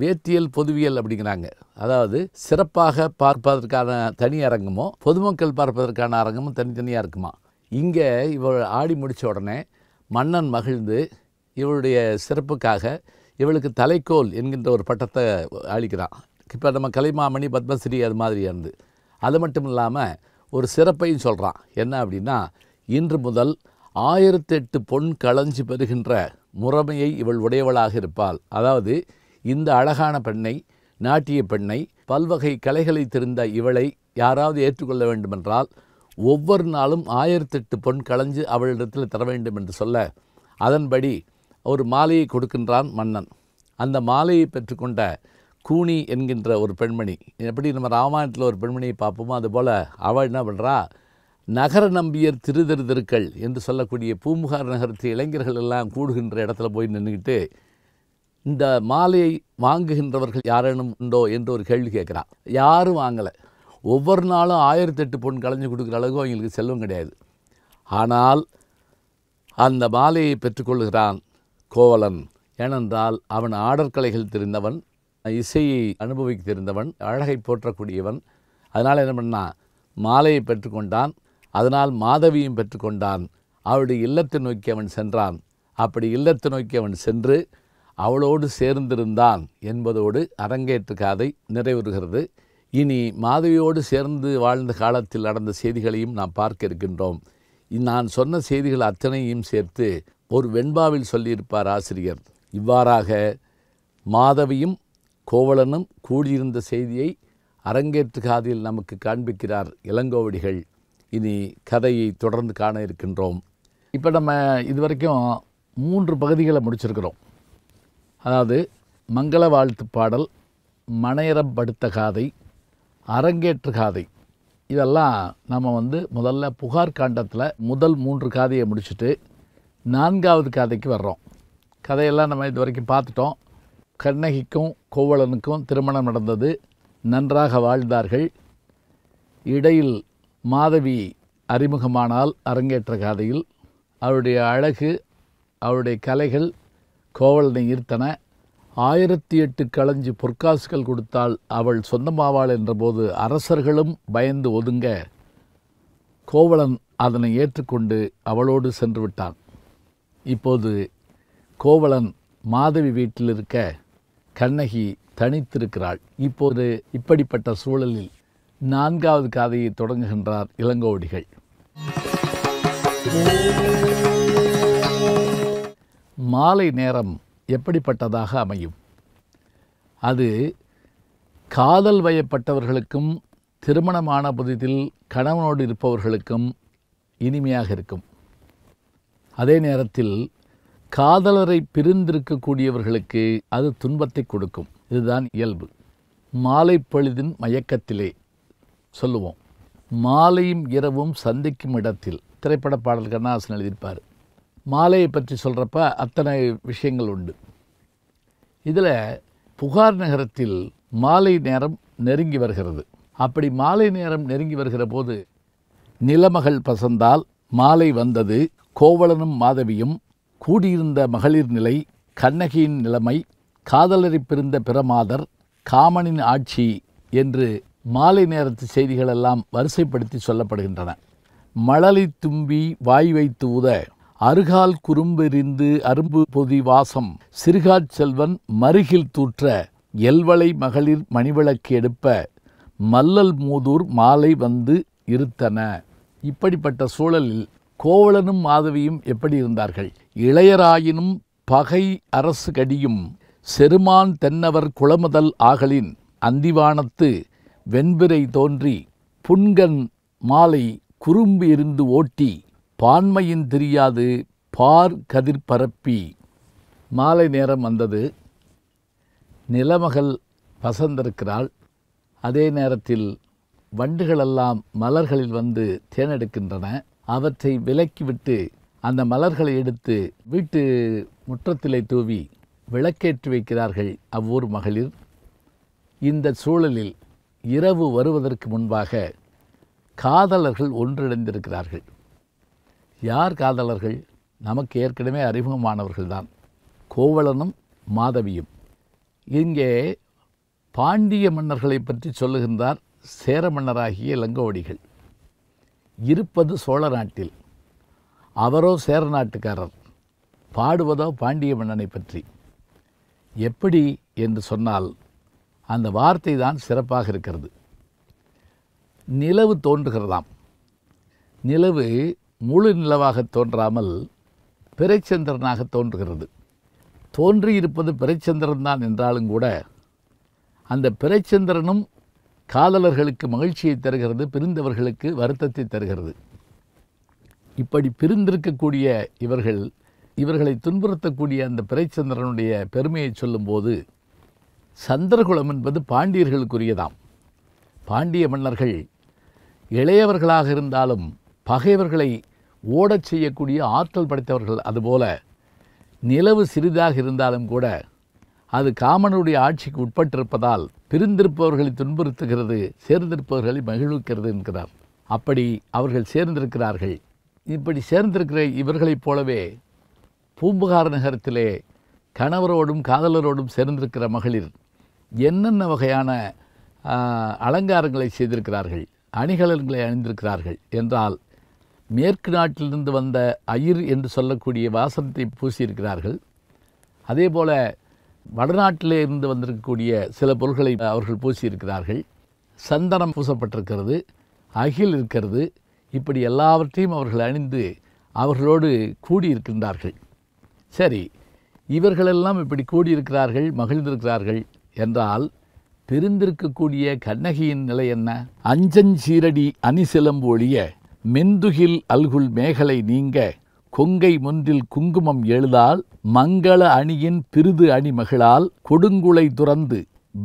வேத்தியல் பொதுவியல் அப்படிங்கிறாங்க அதாவது சிறப்பாக பார்ப்பதற்கான தனி அரங்கமும் பொதுமக்கள் பார்ப்பதற்கான அரங்கமும் தனித்தனியாக இருக்குமா இங்கே இவள் ஆடி முடித்த உடனே மன்னன் மகிழ்ந்து இவளுடைய சிறப்புக்காக இவளுக்கு தலைக்கோல் என்கின்ற ஒரு பட்டத்தை அளிக்கிறான் இப்போ நம்ம கலைமாமணி பத்மஸ்ரீ அது மாதிரி இருந்து அது மட்டும் இல்லாமல் ஒரு சிறப்பையும் சொல்கிறான் என்ன அப்படின்னா இன்று முதல் ஆயிரத்தெட்டு பொன் களைஞ்சி பெறுகின்ற முறைமையை இவள் உடையவளாக இருப்பாள் அதாவது இந்த அழகான பெண்ணை நாட்டிய பெண்ணை பல்வகை கலைகளை தெரிந்த இவளை யாராவது ஏற்றுக்கொள்ள வேண்டுமென்றால் ஒவ்வொரு நாளும் ஆயிரத்தெட்டு பொன் களைஞ்சு அவளிடத்தில் தர வேண்டும் என்று சொல்ல அதன்படி ஒரு மாலையை கொடுக்கின்றான் மன்னன் அந்த மாலையை பெற்றுக்கொண்ட கூனி என்கின்ற ஒரு பெண்மணி எப்படி நம்ம ராமாயணத்தில் ஒரு பெண்மணியை பார்ப்போமோ அதுபோல் அவள் என்ன பண்ணுறா நகர நம்பியர் தெருக்கள் என்று சொல்லக்கூடிய பூம்புகார் நகரத்து இளைஞர்கள் எல்லாம் கூடுகின்ற இடத்துல போய் நின்றுக்கிட்டு இந்த மாலையை வாங்குகின்றவர்கள் யாரேனும் உண்டோ என்று ஒரு கேள்வி கேட்குறான் யாரும் வாங்கலை ஒவ்வொரு நாளும் ஆயிரத்தி எட்டு பொன் கலைஞ்சு கொடுக்குற அளவுக்கு அவங்களுக்கு செல்வம் கிடையாது ஆனால் அந்த மாலையை பெற்றுக்கொள்கிறான் கோவலன் ஏனென்றால் அவன் ஆடற்கலைகள் தெரிந்தவன் இசையை அனுபவித்திருந்தவன் அழகை போற்றக்கூடியவன் அதனால் என்ன பண்ணான் மாலையை பெற்றுக்கொண்டான் அதனால் மாதவியும் பெற்றுக்கொண்டான் அவளுடைய இல்லத்தை நோக்கி அவன் சென்றான் அப்படி இல்லத்தை நோக்கி அவன் சென்று அவளோடு சேர்ந்திருந்தான் என்பதோடு அரங்கேற்று காதை நிறைவுறுகிறது இனி மாதவியோடு சேர்ந்து வாழ்ந்த காலத்தில் நடந்த செய்திகளையும் நாம் பார்க்க இருக்கின்றோம் நான் சொன்ன செய்திகள் அத்தனையும் சேர்த்து ஒரு வெண்பாவில் சொல்லியிருப்பார் ஆசிரியர் இவ்வாறாக மாதவியும் கோவலனும் கூடியிருந்த செய்தியை அரங்கேற்று காதில் நமக்கு காண்பிக்கிறார் இளங்கோவடிகள் இனி கதையை தொடர்ந்து காண இருக்கின்றோம் இப்போ நம்ம இது வரைக்கும் மூன்று பகுதிகளை முடிச்சிருக்கிறோம் அதாவது மங்கள வாழ்த்து பாடல் மனையரம் படுத்த காதை அரங்கேற்று காதை இதெல்லாம் நம்ம வந்து முதல்ல புகார் காண்டத்தில் முதல் மூன்று காதையை முடிச்சுட்டு நான்காவது காதைக்கு வர்றோம் கதையெல்லாம் நம்ம இது வரைக்கும் பார்த்துட்டோம் கண்ணகிக்கும் கோவலனுக்கும் திருமணம் நடந்தது நன்றாக வாழ்ந்தார்கள் இடையில் மாதவி அறிமுகமானால் அரங்கேற்ற காதையில் அவருடைய அழகு அவருடைய கலைகள் கோவலனை ஈர்த்தன ஆயிரத்தி எட்டு களஞ்சி பொற்காசுகள் கொடுத்தால் அவள் சொந்தமாவாள் என்றபோது அரசர்களும் பயந்து ஒதுங்க கோவலன் அதனை ஏற்றுக்கொண்டு அவளோடு சென்று விட்டான் இப்போது கோவலன் மாதவி வீட்டில் இருக்க கண்ணகி தனித்திருக்கிறாள் இப்போது இப்படிப்பட்ட சூழலில் நான்காவது காதையை தொடங்குகின்றார் இளங்கோடிகள் மாலை நேரம் எப்படிப்பட்டதாக அமையும் அது காதல் வயப்பட்டவர்களுக்கும் திருமணமான புதிதில் கணவனோடு இருப்பவர்களுக்கும் இனிமையாக இருக்கும் அதே நேரத்தில் காதலரை பிரிந்திருக்கக்கூடியவர்களுக்கு அது துன்பத்தை கொடுக்கும் இதுதான் இயல்பு மாலை பொழுதின் மயக்கத்திலே சொல்லுவோம் மாலையும் இரவும் சந்திக்கும் இடத்தில் திரைப்பட பாடல் கண்ணாசன் எழுதியிருப்பார் மாலையை பற்றி சொல்கிறப்ப அத்தனை விஷயங்கள் உண்டு இதில் புகார் நகரத்தில் மாலை நேரம் நெருங்கி வருகிறது அப்படி மாலை நேரம் நெருங்கி வருகிற போது நிலமகள் பசந்தால் மாலை வந்தது கோவலனும் மாதவியும் கூடியிருந்த மகளிர் நிலை கண்ணகியின் நிலைமை காதலரை பிரிந்த பிரமாதர் காமனின் ஆட்சி என்று மாலை நேரத்து செய்திகளெல்லாம் வரிசைப்படுத்தி சொல்லப்படுகின்றன மழலை தும்பி வாய் வைத்து உத அருகால் குறும்பெறிந்து அரும்பு பொதி வாசம் சிறுகாட் செல்வன் மருகில் தூற்ற எல்வளை மகளிர் மணிவிளக்கு எடுப்ப மல்லல் மூதூர் மாலை வந்து இருத்தன இப்படிப்பட்ட சூழலில் கோவலனும் மாதவியும் எப்படி இருந்தார்கள் இளையராயினும் பகை அரசு கடியும் செருமான் தென்னவர் குளமுதல் ஆகலின் அந்திவானத்து வெண்பிரை தோன்றி புன்கன் மாலை குறும்பு இருந்து ஓட்டி பான்மையின் தெரியாது பார் கதிர் பரப்பி மாலை நேரம் வந்தது நிலமகள் வசந்திருக்கிறாள் அதே நேரத்தில் வண்டுகளெல்லாம் மலர்களில் வந்து தேனெடுக்கின்றன அவற்றை விலக்கிவிட்டு அந்த மலர்களை எடுத்து வீட்டு முற்றத்திலே தூவி விளக்கேற்றி வைக்கிறார்கள் அவ்வூர் மகளிர் இந்த சூழலில் இரவு வருவதற்கு முன்பாக காதலர்கள் ஒன்றிணைந்திருக்கிறார்கள் யார் காதலர்கள் நமக்கு ஏற்கனவே அறிமுகமானவர்கள்தான் கோவலனும் மாதவியும் இங்கே பாண்டிய மன்னர்களை பற்றி சொல்லுகின்றார் சேர மன்னராகிய லங்கோடிகள் இருப்பது சோழ நாட்டில் அவரோ சேர நாட்டுக்காரர் பாடுவதோ பாண்டிய மன்னனை பற்றி எப்படி என்று சொன்னால் அந்த வார்த்தை தான் சிறப்பாக இருக்கிறது நிலவு தோன்றுகிறதாம் நிலவு முழு நிலவாக தோன்றாமல் பிறைச்சந்திரனாக தோன்றுகிறது தோன்றியிருப்பது பிறைச்சந்திரன் தான் என்றாலும் கூட அந்த பிறைச்சந்திரனும் காதலர்களுக்கு மகிழ்ச்சியை தருகிறது பிரிந்தவர்களுக்கு வருத்தத்தை தருகிறது இப்படி பிரிந்திருக்கக்கூடிய இவர்கள் இவர்களை துன்புறுத்தக்கூடிய அந்த பிறைச்சந்திரனுடைய பெருமையை சொல்லும்போது சந்திரகுலம் என்பது பாண்டியர்களுக்குரியதாம் பாண்டிய மன்னர்கள் இளையவர்களாக இருந்தாலும் பகைவர்களை ஓடச் செய்யக்கூடிய ஆற்றல் படைத்தவர்கள் அதுபோல நிலவு சிறிதாக இருந்தாலும் கூட அது காமனுடைய ஆட்சிக்கு உட்பட்டிருப்பதால் பிரிந்திருப்பவர்களை துன்புறுத்துகிறது சேர்ந்திருப்பவர்களை மகிழ்விக்கிறது என்கிறார் அப்படி அவர்கள் சேர்ந்திருக்கிறார்கள் இப்படி சேர்ந்திருக்கிற இவர்களைப் போலவே பூம்புகார் நகரத்திலே கணவரோடும் காதலரோடும் சேர்ந்திருக்கிற மகளிர் என்னென்ன வகையான அலங்காரங்களை செய்திருக்கிறார்கள் அணிகலன்களை அணிந்திருக்கிறார்கள் என்றால் மேற்கு நாட்டிலிருந்து வந்த அயிர் என்று சொல்லக்கூடிய வாசனத்தை பூசியிருக்கிறார்கள் அதே போல் வடநாட்டிலே இருந்து வந்திருக்கக்கூடிய சில பொருட்களை அவர்கள் பூசியிருக்கிறார்கள் சந்தனம் பூசப்பட்டிருக்கிறது அகில் இருக்கிறது இப்படி எல்லாவற்றையும் அவர்கள் அணிந்து அவர்களோடு கூடியிருக்கின்றார்கள் சரி இவர்களெல்லாம் இப்படி கூடியிருக்கிறார்கள் மகிழ்ந்திருக்கிறார்கள் என்றால் பிரிந்திருக்கக்கூடிய கண்ணகியின் நிலை என்ன அஞ்சஞ்சீரடி அணிசிலம்பு ஒழிய மெந்துகில் அல்குல் மேகலை நீங்க கொங்கை முன்றில் குங்குமம் எழுதால் மங்கள அணியின் பிரிது அணி மகிழால் கொடுங்குளை துறந்து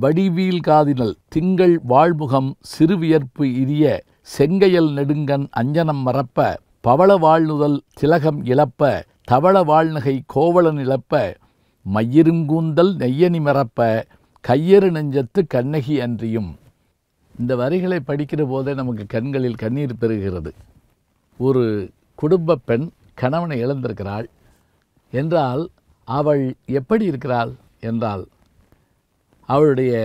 வடிவீல் காதினல் திங்கள் வாழ்முகம் சிறுவியர்ப்பு இரிய செங்கையல் நெடுங்கன் அஞ்சனம் மறப்ப பவள வாழ்நுதல் திலகம் இழப்ப தவள வாழ்நகை கோவலன் இழப்ப மயிருங்கூந்தல் நெய்யனி மறப்ப கையறு நெஞ்சத்து கண்ணகி அன்றியும் இந்த வரிகளை படிக்கிற போதே நமக்கு கண்களில் கண்ணீர் பெறுகிறது ஒரு குடும்ப பெண் கணவனை இழந்திருக்கிறாள் என்றால் அவள் எப்படி இருக்கிறாள் என்றால் அவளுடைய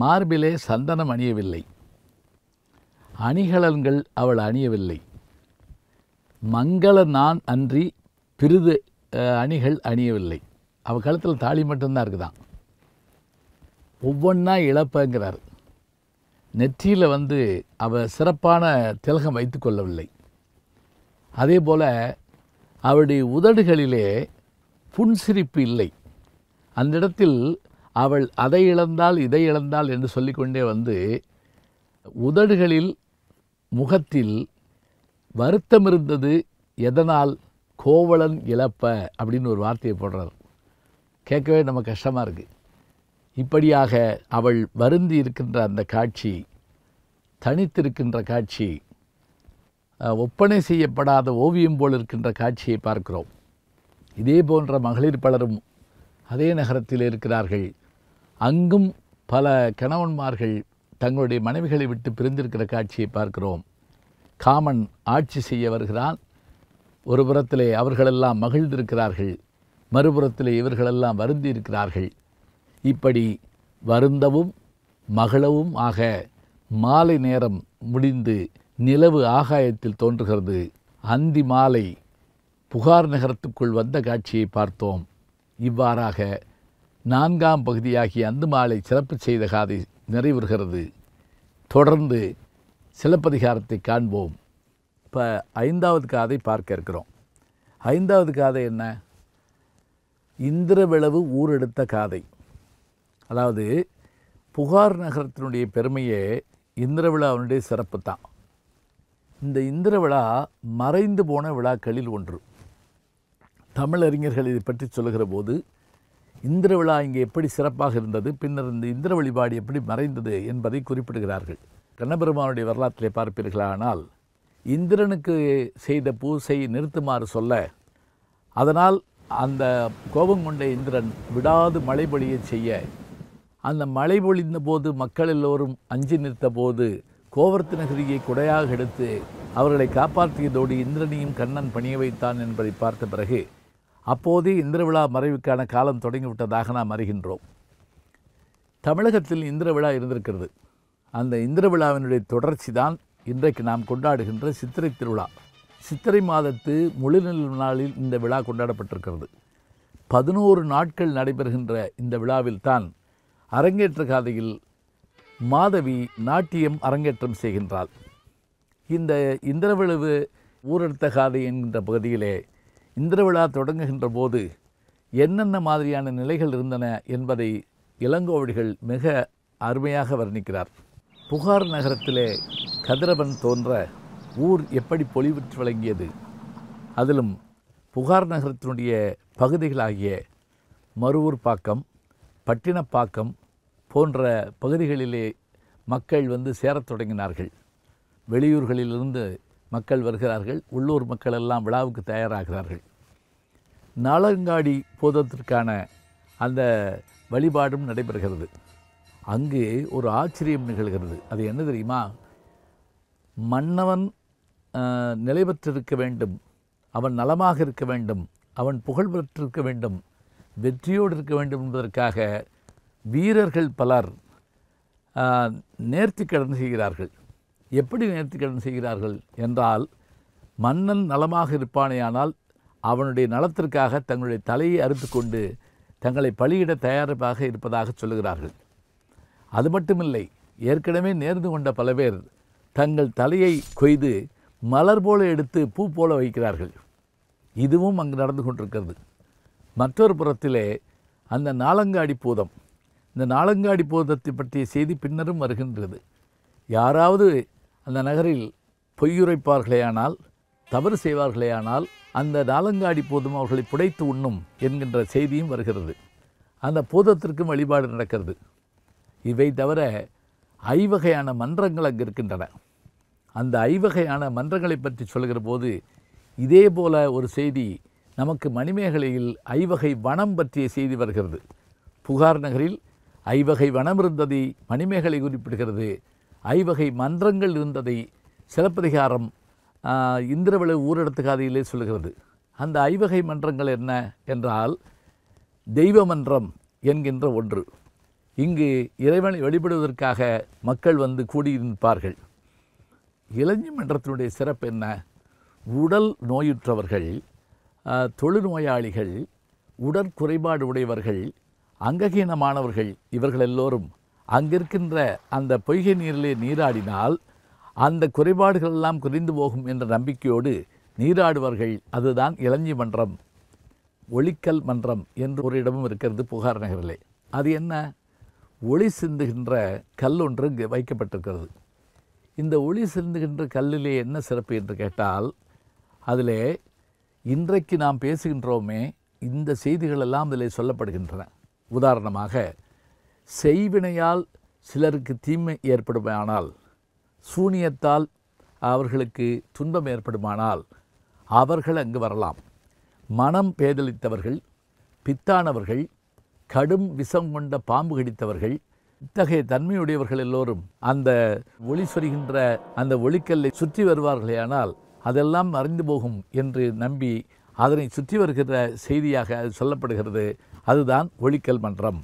மார்பிலே சந்தனம் அணியவில்லை அணிகலன்கள் அவள் அணியவில்லை மங்கள நான் அன்றி பிரிது அணிகள் அணியவில்லை அவள் காலத்தில் தாலி மட்டும்தான் இருக்குதான் ஒவ்வொன்றா இழப்பங்கிறார் நெற்றியில் வந்து அவள் சிறப்பான திலகம் வைத்து கொள்ளவில்லை அதே போல் அவளுடைய உதடுகளிலே புன்சிரிப்பு இல்லை அந்த இடத்தில் அவள் அதை இழந்தால் இதை இழந்தால் என்று சொல்லிக்கொண்டே வந்து உதடுகளில் முகத்தில் வருத்தம் இருந்தது எதனால் கோவலன் இழப்ப அப்படின்னு ஒரு வார்த்தையை போடுறார் கேட்கவே நம்ம கஷ்டமாக இருக்குது இப்படியாக அவள் வருந்தி இருக்கின்ற அந்த காட்சி தனித்திருக்கின்ற காட்சி ஒப்பனை செய்யப்படாத ஓவியம் போல் இருக்கின்ற காட்சியை பார்க்கிறோம் இதே போன்ற மகளிர் பலரும் அதே நகரத்தில் இருக்கிறார்கள் அங்கும் பல கணவன்மார்கள் தங்களுடைய மனைவிகளை விட்டு பிரிந்திருக்கிற காட்சியை பார்க்கிறோம் காமன் ஆட்சி செய்ய வருகிறான் ஒரு புறத்திலே அவர்களெல்லாம் மகிழ்ந்திருக்கிறார்கள் மறுபுறத்திலே இவர்களெல்லாம் வருந்தி இருக்கிறார்கள் இப்படி வருந்தவும் மகளவும் ஆக மாலை நேரம் முடிந்து நிலவு ஆகாயத்தில் தோன்றுகிறது அந்தி மாலை புகார் நகரத்துக்குள் வந்த காட்சியை பார்த்தோம் இவ்வாறாக நான்காம் பகுதியாகிய அந்து மாலை சிறப்பு செய்த காதை நிறைவுறுகிறது தொடர்ந்து சிலப்பதிகாரத்தை காண்போம் இப்போ ஐந்தாவது காதை பார்க்க இருக்கிறோம் ஐந்தாவது காதை என்ன இந்திரவிளவு ஊரெடுத்த காதை அதாவது புகார் நகரத்தினுடைய பெருமையே இந்திரவிழாவினுடைய சிறப்பு தான் இந்த இந்திரவிழா மறைந்து போன விழாக்களில் ஒன்று தமிழறிஞர்கள் இதை பற்றி சொல்லுகிற போது இந்திர விழா இங்கே எப்படி சிறப்பாக இருந்தது பின்னர் இந்த இந்திர வழிபாடு எப்படி மறைந்தது என்பதை குறிப்பிடுகிறார்கள் கண்ணபெருமானுடைய வரலாற்றிலே பார்ப்பீர்களானால் இந்திரனுக்கு செய்த பூசையை நிறுத்துமாறு சொல்ல அதனால் அந்த கோபம் கொண்ட இந்திரன் விடாது மழை பொழிய செய்ய அந்த மழை பொழிந்த போது மக்கள் எல்லோரும் அஞ்சு நிறுத்த போது கோவர்த்த நகரியை குடையாக எடுத்து அவர்களை காப்பாற்றியதோடு இந்திரனையும் கண்ணன் பணிய வைத்தான் என்பதை பார்த்த பிறகு அப்போது இந்திரவிழா மறைவுக்கான காலம் தொடங்கிவிட்டதாக நாம் அறிகின்றோம் தமிழகத்தில் இந்திரவிழா இருந்திருக்கிறது அந்த இந்திரவிழாவினுடைய தொடர்ச்சி தான் இன்றைக்கு நாம் கொண்டாடுகின்ற சித்திரை திருவிழா சித்திரை மாதத்து முழுநிலவு நாளில் இந்த விழா கொண்டாடப்பட்டிருக்கிறது பதினோரு நாட்கள் நடைபெறுகின்ற இந்த விழாவில் தான் அரங்கேற்ற காதையில் மாதவி நாட்டியம் அரங்கேற்றம் செய்கின்றாள் இந்த இந்திரவிழவு ஊரடுத்த காதை என்கின்ற பகுதியிலே இந்திர விழா தொடங்குகின்ற போது என்னென்ன மாதிரியான நிலைகள் இருந்தன என்பதை இளங்கோவடிகள் மிக அருமையாக வர்ணிக்கிறார் புகார் நகரத்திலே கதிரவன் தோன்ற ஊர் எப்படி பொலிவுற்று வழங்கியது அதிலும் புகார் நகரத்தினுடைய பகுதிகளாகிய மருவூர் பாக்கம் பட்டினப்பாக்கம் போன்ற பகுதிகளிலே மக்கள் வந்து சேரத் தொடங்கினார்கள் வெளியூர்களிலிருந்து மக்கள் வருகிறார்கள் உள்ளூர் மக்கள் எல்லாம் விழாவுக்கு தயாராகிறார்கள் நாளங்காடி போதத்திற்கான அந்த வழிபாடும் நடைபெறுகிறது அங்கு ஒரு ஆச்சரியம் நிகழ்கிறது அது என்ன தெரியுமா மன்னவன் நிலை பெற்றிருக்க வேண்டும் அவன் நலமாக இருக்க வேண்டும் அவன் புகழ் பெற்றிருக்க வேண்டும் வெற்றியோடு இருக்க வேண்டும் என்பதற்காக வீரர்கள் பலர் நேர்த்தி கடன் செய்கிறார்கள் எப்படி நேர்த்திக்கடன் செய்கிறார்கள் என்றால் மன்னன் நலமாக இருப்பானேயானால் அவனுடைய நலத்திற்காக தங்களுடைய தலையை அறுத்து கொண்டு தங்களை பலியிட தயாரிப்பாக இருப்பதாக சொல்லுகிறார்கள் அது மட்டுமில்லை ஏற்கனவே நேர்ந்து கொண்ட பல பேர் தங்கள் தலையை கொய்து மலர் போல எடுத்து பூ போல வைக்கிறார்கள் இதுவும் அங்கு நடந்து கொண்டிருக்கிறது மற்றொரு புறத்திலே அந்த நாலங்காடி பூதம் இந்த நாலங்காடி பூதத்தை பற்றிய செய்தி பின்னரும் வருகின்றது யாராவது அந்த நகரில் பொய்யுரைப்பார்களேயானால் தவறு செய்வார்களேயானால் அந்த நாலங்காடி போதும் அவர்களை புடைத்து உண்ணும் என்கின்ற செய்தியும் வருகிறது அந்த பூதத்திற்கும் வழிபாடு நடக்கிறது இவை தவிர ஐவகையான மன்றங்கள் அங்கு இருக்கின்றன அந்த ஐவகையான மன்றங்களை பற்றி சொல்கிற போது இதே போல ஒரு செய்தி நமக்கு மணிமேகலையில் ஐவகை வனம் பற்றிய செய்தி வருகிறது புகார் நகரில் ஐவகை வனம் இருந்ததை மணிமேகலை குறிப்பிடுகிறது ஐவகை மந்திரங்கள் இருந்ததை சிலப்பதிகாரம் இந்திரவிளை ஊரடத்து காதையிலே சொல்கிறது அந்த ஐவகை மன்றங்கள் என்ன என்றால் தெய்வ மன்றம் என்கின்ற ஒன்று இங்கு இறைவனை வழிபடுவதற்காக மக்கள் வந்து கூடியிருப்பார்கள் இளைஞ மன்றத்தினுடைய சிறப்பு என்ன உடல் நோயுற்றவர்கள் தொழுநோயாளிகள் உடற்குறைபாடு உடையவர்கள் அங்ககீனமானவர்கள் இவர்கள் எல்லோரும் அங்கிருக்கின்ற அந்த பொய்கை நீரிலே நீராடினால் அந்த குறைபாடுகள் எல்லாம் குறைந்து போகும் என்ற நம்பிக்கையோடு நீராடுவார்கள் அதுதான் இளஞ்சி மன்றம் ஒளிக்கல் மன்றம் என்று ஒரு இடமும் இருக்கிறது புகார் நகரிலே அது என்ன ஒளி சிந்துகின்ற கல் ஒன்று இங்கே வைக்கப்பட்டிருக்கிறது இந்த ஒளி சிந்துகின்ற கல்லிலே என்ன சிறப்பு என்று கேட்டால் அதில் இன்றைக்கு நாம் பேசுகின்றோமே இந்த செய்திகளெல்லாம் அதில் சொல்லப்படுகின்றன உதாரணமாக செய்வினையால் சிலருக்கு தீமை ஏற்படுமானால் சூனியத்தால் அவர்களுக்கு துன்பம் ஏற்படுமானால் அவர்கள் அங்கு வரலாம் மனம் பேதலித்தவர்கள் பித்தானவர்கள் கடும் விஷம் கொண்ட பாம்பு கடித்தவர்கள் இத்தகைய தன்மையுடையவர்கள் எல்லோரும் அந்த ஒளி சொரிகின்ற அந்த ஒளிக்கல்லை சுற்றி வருவார்களே ஆனால் அதெல்லாம் மறைந்து போகும் என்று நம்பி அதனை சுற்றி வருகிற செய்தியாக அது சொல்லப்படுகிறது அதுதான் ஒளிக்கல் மன்றம்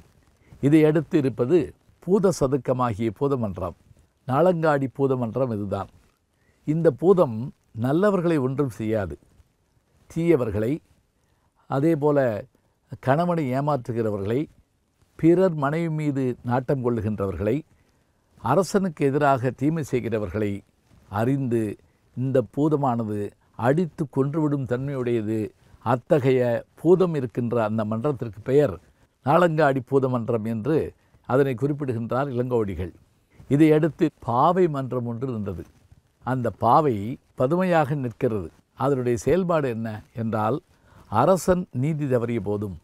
இதை அடுத்து இருப்பது பூத சதுக்கமாகிய பூதமன்றம் நாளங்காடி பூதமன்றம் இதுதான் இந்த பூதம் நல்லவர்களை ஒன்றும் செய்யாது தீயவர்களை அதே போல் கணவனை ஏமாற்றுகிறவர்களை பிறர் மனைவி மீது நாட்டம் கொள்ளுகின்றவர்களை அரசனுக்கு எதிராக தீமை செய்கிறவர்களை அறிந்து இந்த பூதமானது அடித்து கொன்றுவிடும் தன்மையுடையது அத்தகைய பூதம் இருக்கின்ற அந்த மன்றத்திற்கு பெயர் நாளங்காடி பூதமன்றம் என்று அதனை குறிப்பிடுகின்றார் இளங்கோடிகள் இதையடுத்து பாவை மன்றம் ஒன்று இருந்தது அந்த பாவை பதுமையாக நிற்கிறது அதனுடைய செயல்பாடு என்ன என்றால் அரசன் நீதி தவறிய போதும்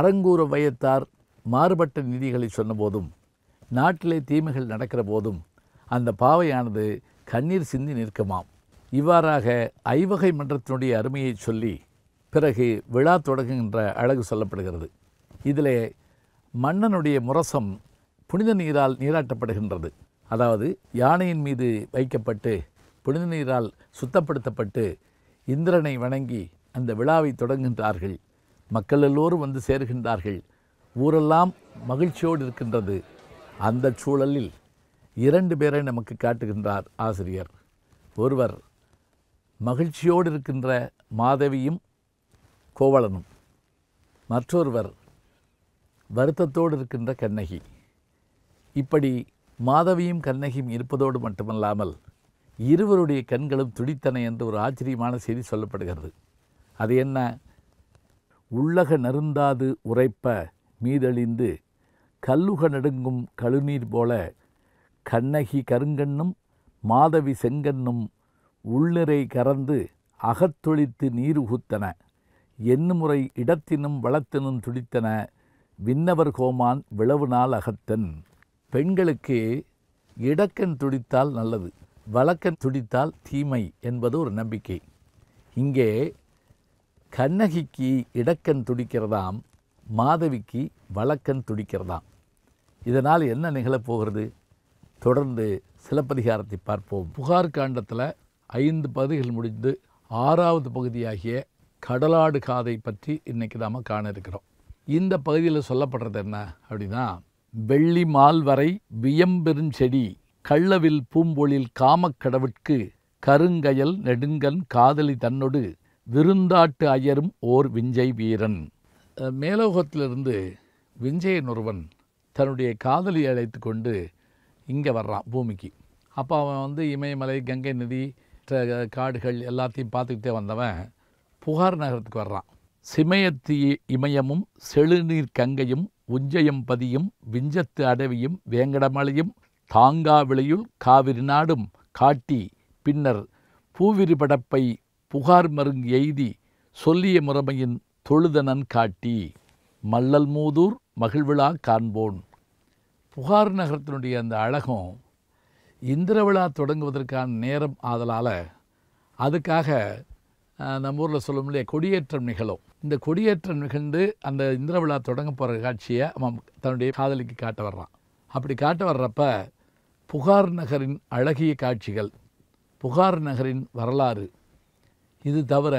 அரங்கூர வயத்தார் மாறுபட்ட நீதிகளை சொன்னபோதும் நாட்டிலே தீமைகள் நடக்கிற போதும் அந்த பாவையானது கண்ணீர் சிந்தி நிற்குமாம் இவ்வாறாக ஐவகை மன்றத்தினுடைய அருமையை சொல்லி பிறகு விழா தொடங்குகின்ற அழகு சொல்லப்படுகிறது இதில் மன்னனுடைய முரசம் புனித நீரால் நீராட்டப்படுகின்றது அதாவது யானையின் மீது வைக்கப்பட்டு புனித நீரால் சுத்தப்படுத்தப்பட்டு இந்திரனை வணங்கி அந்த விழாவை தொடங்குகின்றார்கள் மக்கள் எல்லோரும் வந்து சேர்கின்றார்கள் ஊரெல்லாம் மகிழ்ச்சியோடு இருக்கின்றது அந்த சூழலில் இரண்டு பேரை நமக்கு காட்டுகின்றார் ஆசிரியர் ஒருவர் மகிழ்ச்சியோடு இருக்கின்ற மாதவியும் கோவலனும் மற்றொருவர் வருத்தத்தோடு இருக்கின்ற கண்ணகி இப்படி மாதவியும் கண்ணகியும் இருப்பதோடு மட்டுமல்லாமல் இருவருடைய கண்களும் துடித்தன என்று ஒரு ஆச்சரியமான செய்தி சொல்லப்படுகிறது அது என்ன உள்ளக நருந்தாது உரைப்ப மீதழிந்து கல்லுக நடுங்கும் கழுநீர் போல கண்ணகி கருங்கண்ணும் மாதவி செங்கண்ணும் உள்ளிரை கறந்து அகத்தொழித்து நீர் உகுத்தன முறை இடத்தினும் வளத்தினும் துடித்தன விண்ணவர் கோமான் விளவு நாள் அகத்தன் பெண்களுக்கு இடக்கன் துடித்தால் நல்லது வழக்கன் துடித்தால் தீமை என்பது ஒரு நம்பிக்கை இங்கே கண்ணகிக்கு இடக்கன் துடிக்கிறதாம் மாதவிக்கு வழக்கன் துடிக்கிறதாம் இதனால் என்ன நிகழப்போகிறது தொடர்ந்து சிலப்பதிகாரத்தை பார்ப்போம் புகார் காண்டத்தில் ஐந்து பகுதிகள் முடிந்து ஆறாவது பகுதியாகிய கடலாடு காதை பற்றி இன்றைக்கி நாம் காண இருக்கிறோம் இந்த பகுதியில் சொல்லப்படுறது என்ன அப்படின்னா வெள்ளி மால் வரை வியம்பெரும் செடி கள்ளவில் பூம்பொழில் காமக்கடவுட்கு கருங்கயல் நெடுங்கன் காதலி தன்னொடு விருந்தாட்டு அயரும் ஓர் விஞ்சை வீரன் மேலோகத்திலிருந்து விஞ்சயன் ஒருவன் தன்னுடைய காதலியை அழைத்து கொண்டு இங்கே வர்றான் பூமிக்கு அப்போ அவன் வந்து இமயமலை கங்கை நதி காடுகள் எல்லாத்தையும் பார்த்துக்கிட்டே வந்தவன் புகார் நகரத்துக்கு வர்றான் சிமயத்து இமயமும் செழுநீர் கங்கையும் உஞ்சயம் பதியும் விஞ்சத்து அடவியும் வேங்கடமலையும் தாங்காவிளையுள் காவிரி நாடும் காட்டி பின்னர் பூவிரிபடப்பை புகார் மருங்கு எய்தி சொல்லிய முறைமையின் தொழுதனன் காட்டி மல்லல் மூதூர் மகிழ்விழா காண்போன் புகார் நகரத்தினுடைய அந்த அழகும் இந்திரவிழா தொடங்குவதற்கான நேரம் ஆதலால் அதுக்காக நம்ம ஊரில் சொல்லும்லையே கொடியேற்றம் நிகழும் இந்த கொடியேற்றம் நிகழ்ந்து அந்த இந்திர விழா தொடங்க போகிற காட்சியை அவன் தன்னுடைய காதலிக்கு காட்ட வர்றான் அப்படி காட்ட வர்றப்ப புகார் நகரின் அழகிய காட்சிகள் புகார் நகரின் வரலாறு இது தவிர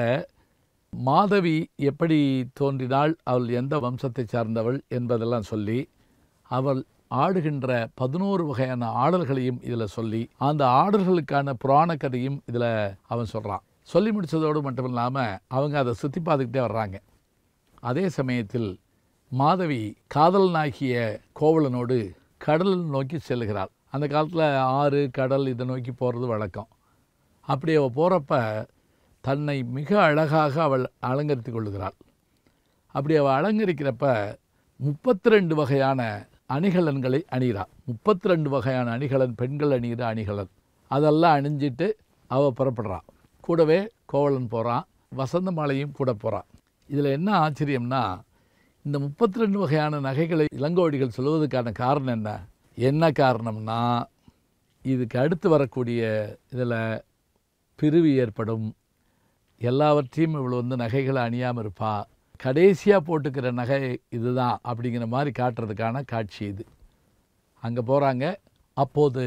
மாதவி எப்படி தோன்றினாள் அவள் எந்த வம்சத்தை சார்ந்தவள் என்பதெல்லாம் சொல்லி அவள் ஆடுகின்ற பதினோரு வகையான ஆடல்களையும் இதில் சொல்லி அந்த ஆடல்களுக்கான புராண கதையும் இதில் அவன் சொல்கிறான் சொல்லி முடித்ததோடு மட்டும் இல்லாமல் அவங்க அதை சுற்றி பார்த்துக்கிட்டே வர்றாங்க அதே சமயத்தில் மாதவி காதலனாகிய கோவலனோடு கடல் நோக்கி செல்கிறாள் அந்த காலத்தில் ஆறு கடல் இதை நோக்கி போகிறது வழக்கம் அப்படி அவள் போகிறப்ப தன்னை மிக அழகாக அவள் அலங்கரித்து கொள்கிறாள் அப்படி அவள் அலங்கரிக்கிறப்ப முப்பத்தி ரெண்டு வகையான அணிகலன்களை அணிகிறாள் முப்பத்தி ரெண்டு வகையான அணிகலன் பெண்கள் அணிகிற அணிகலன் அதெல்லாம் அணிஞ்சிட்டு அவள் புறப்படுறாள் கூடவே கோவலன் போகிறான் வசந்த மாலையும் கூட போகிறான் இதில் என்ன ஆச்சரியம்னா இந்த முப்பத்தி ரெண்டு வகையான நகைகளை இளங்கோடிகள் சொல்வதற்கான காரணம் என்ன என்ன காரணம்னா இதுக்கு அடுத்து வரக்கூடிய இதில் பிரிவு ஏற்படும் எல்லாவற்றையும் இவ்வளோ வந்து நகைகளை அணியாமல் இருப்பா கடைசியாக போட்டுக்கிற நகை இதுதான் அப்படிங்கிற மாதிரி காட்டுறதுக்கான காட்சி இது அங்கே போகிறாங்க அப்போது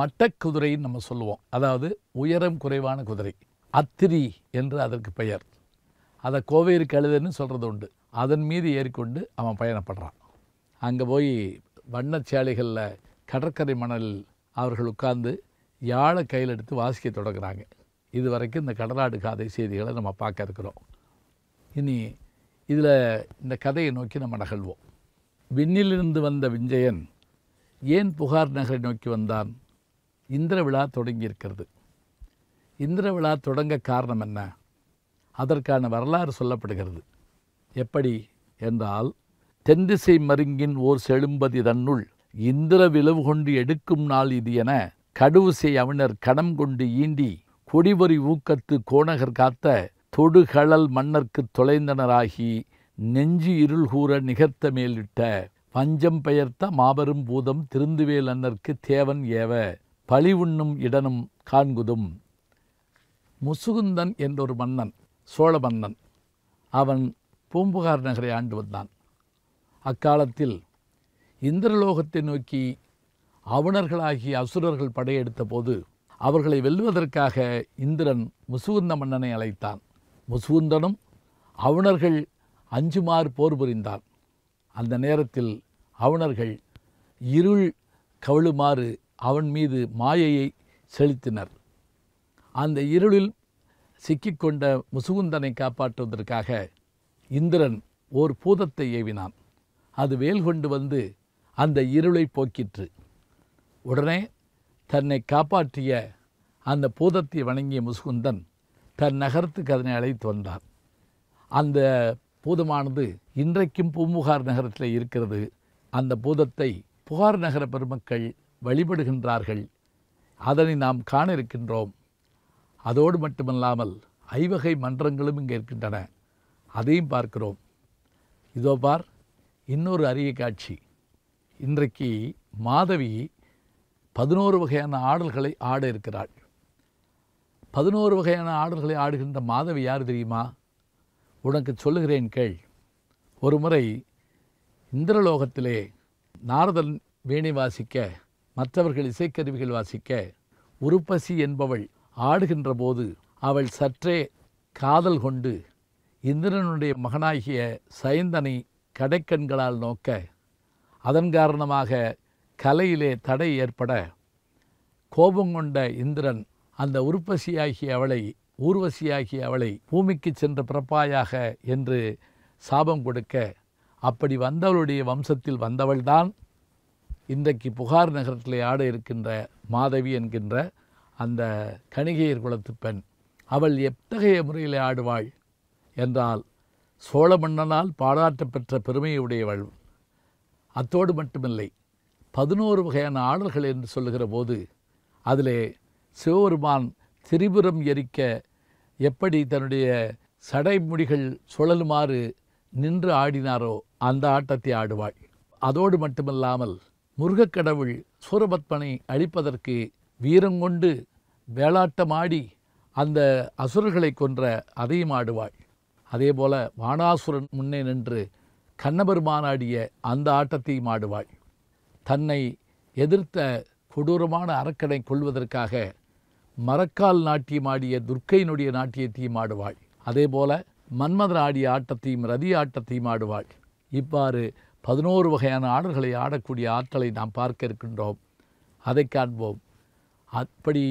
மட்டக்குதிரைன்னு நம்ம சொல்லுவோம் அதாவது உயரம் குறைவான குதிரை அத்திரி என்று அதற்கு பெயர் அதை கோவையிற்கு கழுதுன்னு சொல்கிறது உண்டு அதன் மீது ஏறிக்கொண்டு அவன் பயணப்படுறான் அங்கே போய் வண்ணச்சாலைகளில் கடற்கரை மணலில் அவர்கள் உட்கார்ந்து யாழை கையில் எடுத்து வாசிக்க தொடங்குறாங்க இது வரைக்கும் இந்த கடலாடு காதை செய்திகளை நம்ம பார்க்க இருக்கிறோம் இனி இதில் இந்த கதையை நோக்கி நம்ம நகழ்வோம் விண்ணிலிருந்து வந்த விஞ்சயன் ஏன் புகார் நகரை நோக்கி வந்தான் இந்திர விழா தொடங்கியிருக்கிறது இந்திர விழா தொடங்க காரணம் என்ன அதற்கான வரலாறு சொல்லப்படுகிறது எப்படி என்றால் தென்திசை மருங்கின் ஓர் செழும்பதி தன்னுள் இந்திர விளவு கொண்டு எடுக்கும் நாள் இது என கடுவுசை அவினர் கடம் கொண்டு ஈண்டி கொடிவரி ஊக்கத்து கோணகர் காத்த தொடுகழல் மன்னர்க்கு தொலைந்தனராகி நெஞ்சு இருள் கூற நிகர்த்த மேலிட்ட பஞ்சம் பெயர்த்த மாபெரும் பூதம் திருந்துவேல் அன்னர்க்கு தேவன் ஏவ பழி உண்ணும் இடனும் காண்குதும் முசுகுந்தன் ஒரு மன்னன் சோழ மன்னன் அவன் பூம்புகார் நகரை ஆண்டு வந்தான் அக்காலத்தில் இந்திரலோகத்தை நோக்கி அவுணர்களாகி அசுரர்கள் படையெடுத்த போது அவர்களை வெல்வதற்காக இந்திரன் முசுகுந்த மன்னனை அழைத்தான் முசுகுந்தனும் அவுணர்கள் அஞ்சுமாறு போர் புரிந்தான் அந்த நேரத்தில் அவுணர்கள் இருள் கவிழுமாறு அவன் மீது மாயையை செலுத்தினர் அந்த இருளில் சிக்கிக்கொண்ட முசுகுந்தனை காப்பாற்றுவதற்காக இந்திரன் ஓர் பூதத்தை ஏவினான் அது வேல் கொண்டு வந்து அந்த இருளை போக்கிற்று உடனே தன்னை காப்பாற்றிய அந்த பூதத்தை வணங்கிய முசுகுந்தன் தன் நகரத்துக்கு அதனை அழைத்து வந்தான் அந்த பூதமானது இன்றைக்கும் பூம்புகார் நகரத்தில் இருக்கிறது அந்த பூதத்தை புகார் நகர பெருமக்கள் வழிபடுகின்றார்கள் அதனை நாம் காண இருக்கின்றோம் அதோடு மட்டுமல்லாமல் ஐவகை மன்றங்களும் இங்கே இருக்கின்றன அதையும் பார்க்கிறோம் இதோ பார் இன்னொரு அரிய காட்சி இன்றைக்கு மாதவி பதினோரு வகையான ஆடல்களை ஆட இருக்கிறாள் பதினோரு வகையான ஆடல்களை ஆடுகின்ற மாதவி யார் தெரியுமா உனக்கு சொல்லுகிறேன் கேள் ஒரு முறை இந்திரலோகத்திலே நாரதன் வேணி வாசிக்க மற்றவர்கள் இசைக்கருவிகள் வாசிக்க உருப்பசி என்பவள் ஆடுகின்ற போது அவள் சற்றே காதல் கொண்டு இந்திரனுடைய மகனாகிய சைந்தனை கடைக்கண்களால் நோக்க அதன் காரணமாக கலையிலே தடை ஏற்பட கோபம் கொண்ட இந்திரன் அந்த உருப்பசியாகிய அவளை ஊர்வசியாகிய அவளை பூமிக்கு சென்ற பிறப்பாயாக என்று சாபம் கொடுக்க அப்படி வந்தவளுடைய வம்சத்தில் வந்தவள்தான் இன்றைக்கு புகார் நகரத்திலே ஆட இருக்கின்ற மாதவி என்கின்ற அந்த கணிகையர் குலத்து பெண் அவள் எத்தகைய முறையில் ஆடுவாள் என்றால் சோழ மன்னனால் பாராட்டப்பெற்ற பெருமையுடையவள் அத்தோடு மட்டுமில்லை பதினோரு வகையான ஆடல்கள் என்று சொல்லுகிற போது அதிலே சிவபெருமான் திரிபுரம் எரிக்க எப்படி தன்னுடைய சடைமுடிகள் சுழலுமாறு நின்று ஆடினாரோ அந்த ஆட்டத்தை ஆடுவாள் அதோடு மட்டுமல்லாமல் முருகக்கடவுள் சூரபத்மனை அழிப்பதற்கு வீரங்கொண்டு வேளாட்டமாடி அந்த அசுரர்களை கொன்ற அதையும் ஆடுவாள் அதே போல் வானாசுரன் முன்னே நின்று கண்ணபெருமானாடிய அந்த ஆட்டத்தையும் ஆடுவாள் தன்னை எதிர்த்த கொடூரமான அரக்கனை கொள்வதற்காக மரக்கால் நாட்டியம் ஆடிய துர்க்கையினுடைய நாட்டியத்தையும் ஆடுவாள் அதே போல் மன்மதன் ஆடிய ஆட்டத்தையும் ரதி ஆட்டத்தையும் ஆடுவாள் இவ்வாறு பதினோரு வகையான ஆடல்களை ஆடக்கூடிய ஆற்றலை நாம் பார்க்க இருக்கின்றோம் அதை காண்போம் அப்படி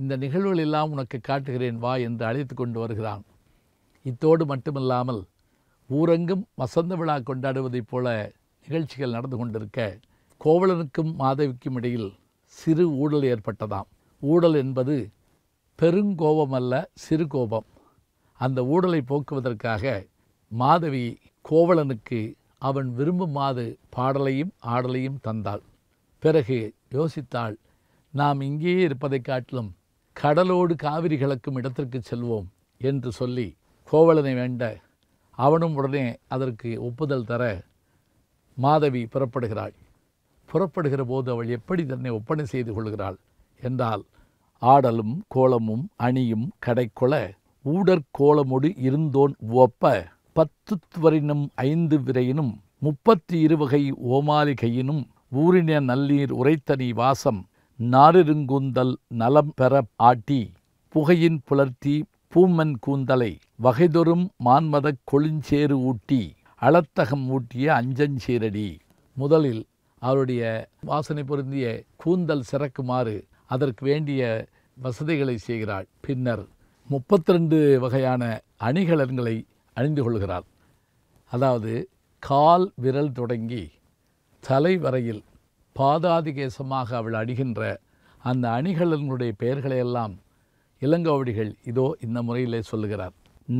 இந்த நிகழ்வுகள் எல்லாம் உனக்கு காட்டுகிறேன் வா என்று அழைத்து கொண்டு வருகிறான் இத்தோடு மட்டுமில்லாமல் ஊரெங்கும் வசந்த விழா கொண்டாடுவதைப் போல நிகழ்ச்சிகள் நடந்து கொண்டிருக்க கோவலனுக்கும் மாதவிக்கும் இடையில் சிறு ஊழல் ஏற்பட்டதாம் ஊழல் என்பது பெருங்கோபம் அல்ல சிறு கோபம் அந்த ஊழலை போக்குவதற்காக மாதவி கோவலனுக்கு அவன் மாது பாடலையும் ஆடலையும் தந்தாள் பிறகு யோசித்தாள் நாம் இங்கேயே இருப்பதைக் காட்டிலும் கடலோடு காவிரி கிழக்கும் இடத்திற்கு செல்வோம் என்று சொல்லி கோவலனை வேண்ட அவனும் உடனே அதற்கு ஒப்புதல் தர மாதவி புறப்படுகிறாள் புறப்படுகிற போது அவள் எப்படி தன்னை ஒப்பனை செய்து கொள்கிறாள் என்றால் ஆடலும் கோலமும் அணியும் கடைக்கொள ஊடற்கோலமொடு இருந்தோன் ஒப்ப துவரினும் ஐந்து விரையினும் முப்பத்தி இருவகை ஓமாலிகையினும் ஊரின நல்லீர் உரைத்தனி வாசம் நாரிருங்குந்தல் நலம் பெற ஆட்டி புகையின் புலர்த்தி பூமன் கூந்தலை வகைதொரும் மான்மதக் கொழுஞ்சேறு ஊட்டி அளத்தகம் ஊட்டிய அஞ்சஞ்சீரடி முதலில் அவருடைய வாசனை பொருந்திய கூந்தல் சிறக்குமாறு அதற்கு வேண்டிய வசதிகளை செய்கிறாள் பின்னர் முப்பத்தி ரெண்டு வகையான அணிகலன்களை அணிந்து கொள்கிறார் அதாவது கால் விரல் தொடங்கி தலை வரையில் பாதாதிகேசமாக அவள் அணிகின்ற அந்த அணிகளினுடைய பெயர்களையெல்லாம் இளங்கோவடிகள் இதோ இந்த முறையிலே சொல்லுகிறார்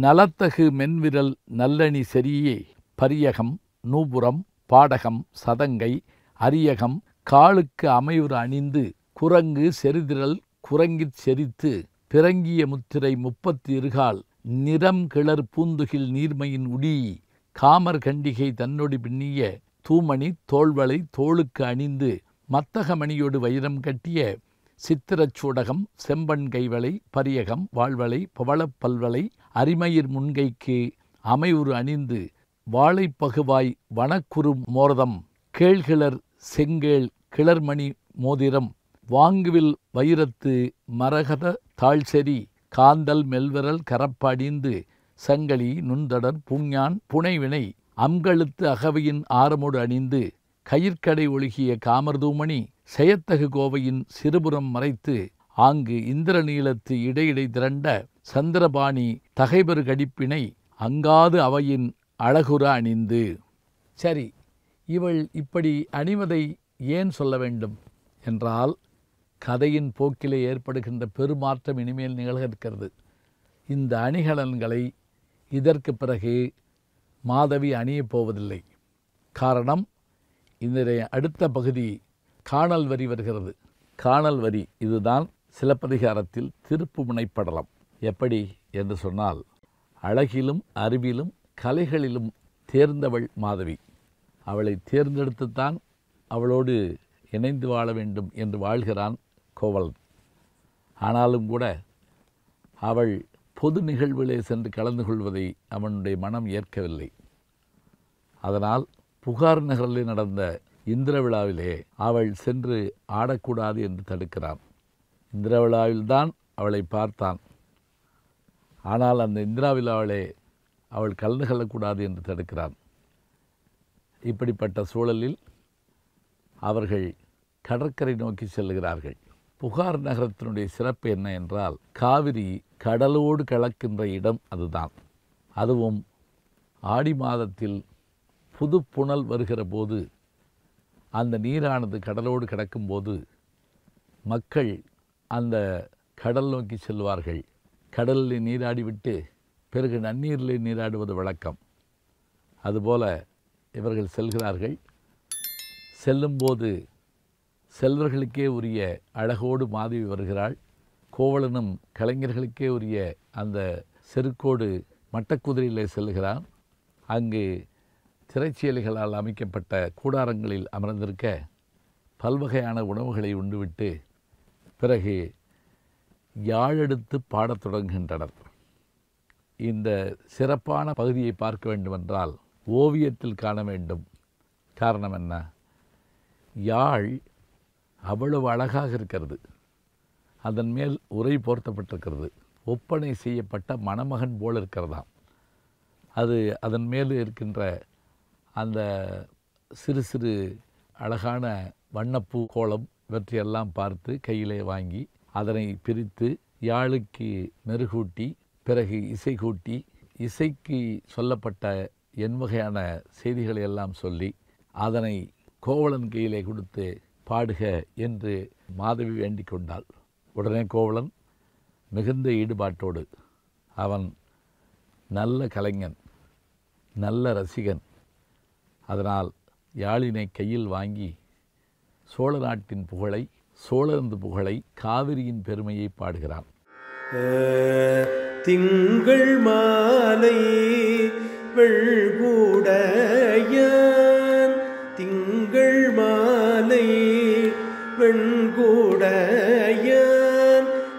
நலத்தகு மென்விரல் நல்லணி செரியே பரியகம் நூபுரம் பாடகம் சதங்கை அரியகம் காலுக்கு அமையுறு அணிந்து குரங்கு செறிதிரல் குரங்கிற் செரித்து பிறங்கிய முத்திரை முப்பத்தி இருகால் நிறம் கிளர் பூந்துகில் நீர்மையின் உடி காமர் கண்டிகை தன்னொடி பின்னிய தூமணி தோள்வளை தோளுக்கு அணிந்து மத்தகமணியோடு வைரம் கட்டிய சித்திரச் சூடகம் செம்பன் கைவளை பரியகம் வாழ்வளை பவளப் அரிமயிர் முன்கைக்கு அமையுறு அணிந்து வாழைப்பகுவாய் வனக்குறு மோரதம் கேழ்கிளர் செங்கேள் கிளர்மணி மோதிரம் வாங்குவில் வைரத்து மரகத தாழ்செரி காந்தல் மெல்விரல் கரப்படிந்து சங்கலி நுண்தடர் புஞ்ஞான் புனைவினை அம்கழுத்து அகவையின் ஆரமோடு அணிந்து கயிற்கடை ஒழுகிய காமர்தூமணி செயத்தகு கோவையின் சிறுபுறம் மறைத்து ஆங்கு நீளத்து இடையிடை திரண்ட சந்திரபாணி தகைபெரு கடிப்பினை அங்காது அவையின் அழகுற அணிந்து சரி இவள் இப்படி அணிவதை ஏன் சொல்ல வேண்டும் என்றால் கதையின் போக்கிலே ஏற்படுகின்ற பெருமாற்றம் இனிமேல் நிகழ்கிறது இந்த அணிகலன்களை இதற்கு பிறகு மாதவி அணியப் போவதில்லை காரணம் இந்த அடுத்த பகுதி காணல் வரி வருகிறது காணல் வரி இதுதான் சிலப்பதிகாரத்தில் திருப்பு முனைப்படலம் எப்படி என்று சொன்னால் அழகிலும் அறிவிலும் கலைகளிலும் தேர்ந்தவள் மாதவி அவளை தேர்ந்தெடுத்துத்தான் அவளோடு இணைந்து வாழ வேண்டும் என்று வாழ்கிறான் கோவலன் ஆனாலும் கூட அவள் பொது நிகழ்விலே சென்று கலந்து கொள்வதை அவனுடைய மனம் ஏற்கவில்லை அதனால் புகார் நகரில் நடந்த இந்திர விழாவிலே அவள் சென்று ஆடக்கூடாது என்று தடுக்கிறான் இந்திர விழாவில்தான் அவளை பார்த்தான் ஆனால் அந்த இந்திரா விழாவிலே அவள் கலந்து கொள்ளக்கூடாது என்று தடுக்கிறான் இப்படிப்பட்ட சூழலில் அவர்கள் கடற்கரை நோக்கி செல்லுகிறார்கள் புகார் நகரத்தினுடைய சிறப்பு என்ன என்றால் காவிரி கடலோடு கலக்கின்ற இடம் அதுதான் அதுவும் ஆடி மாதத்தில் புது புனல் வருகிற போது அந்த நீரானது கடலோடு கிடக்கும்போது மக்கள் அந்த கடல் நோக்கி செல்வார்கள் கடலில் நீராடிவிட்டு பிறகு நன்னீரில் நீராடுவது வழக்கம் அதுபோல இவர்கள் செல்கிறார்கள் செல்லும்போது செல்வர்களுக்கே உரிய அழகோடு மாதவி வருகிறாள் கோவலனும் கலைஞர்களுக்கே உரிய அந்த செருக்கோடு மட்டக்குதிரையில் செல்கிறான் அங்கு திரைச்சியலைகளால் அமைக்கப்பட்ட கூடாரங்களில் அமர்ந்திருக்க பல்வகையான உணவுகளை உண்டுவிட்டு பிறகு யாழெடுத்து பாடத் தொடங்குகின்றனர் இந்த சிறப்பான பகுதியை பார்க்க வேண்டுமென்றால் ஓவியத்தில் காண வேண்டும் காரணம் என்ன யாழ் அவ்வளவு அழகாக இருக்கிறது அதன் மேல் உரை போர்த்தப்பட்டிருக்கிறது ஒப்பனை செய்யப்பட்ட மணமகன் போல் இருக்கிறதாம் அது அதன் மேல் இருக்கின்ற அந்த சிறு சிறு அழகான வண்ணப்பூ கோலம் இவற்றையெல்லாம் பார்த்து கையிலே வாங்கி அதனை பிரித்து யாழுக்கு மெருகூட்டி பிறகு இசை கூட்டி இசைக்கு சொல்லப்பட்ட என் வகையான செய்திகளை எல்லாம் சொல்லி அதனை கோவலன் கையிலே கொடுத்து பாடுக என்று மாதவி வேண்டிக் கொண்டாள் உடனே கோவலன் மிகுந்த ஈடுபாட்டோடு அவன் நல்ல கலைஞன் நல்ல ரசிகன் அதனால் யாழினை கையில் வாங்கி சோழ நாட்டின் புகழை சோழந்து புகழை காவிரியின் பெருமையை பாடுகிறான் திங்கள் மாலை வெள்கூடைய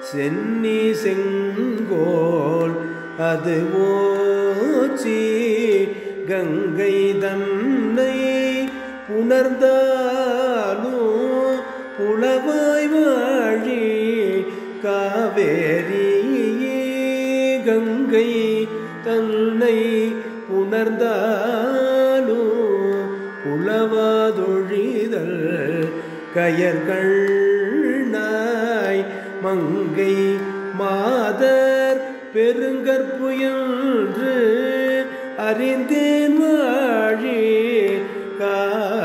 சென்னி செங்கோல் அது ஓச்சி கங்கை தன்னை புணர்ந்தாலும் புலவாய் வாழி காவேரியே கங்கை தன்னை புணர்ந்தாலும் புலவாதொழிதல் கயர்கள் மங்கை மாதர் பெருங்கற்புயன்று அறிந்தேன் வாழி காவேரி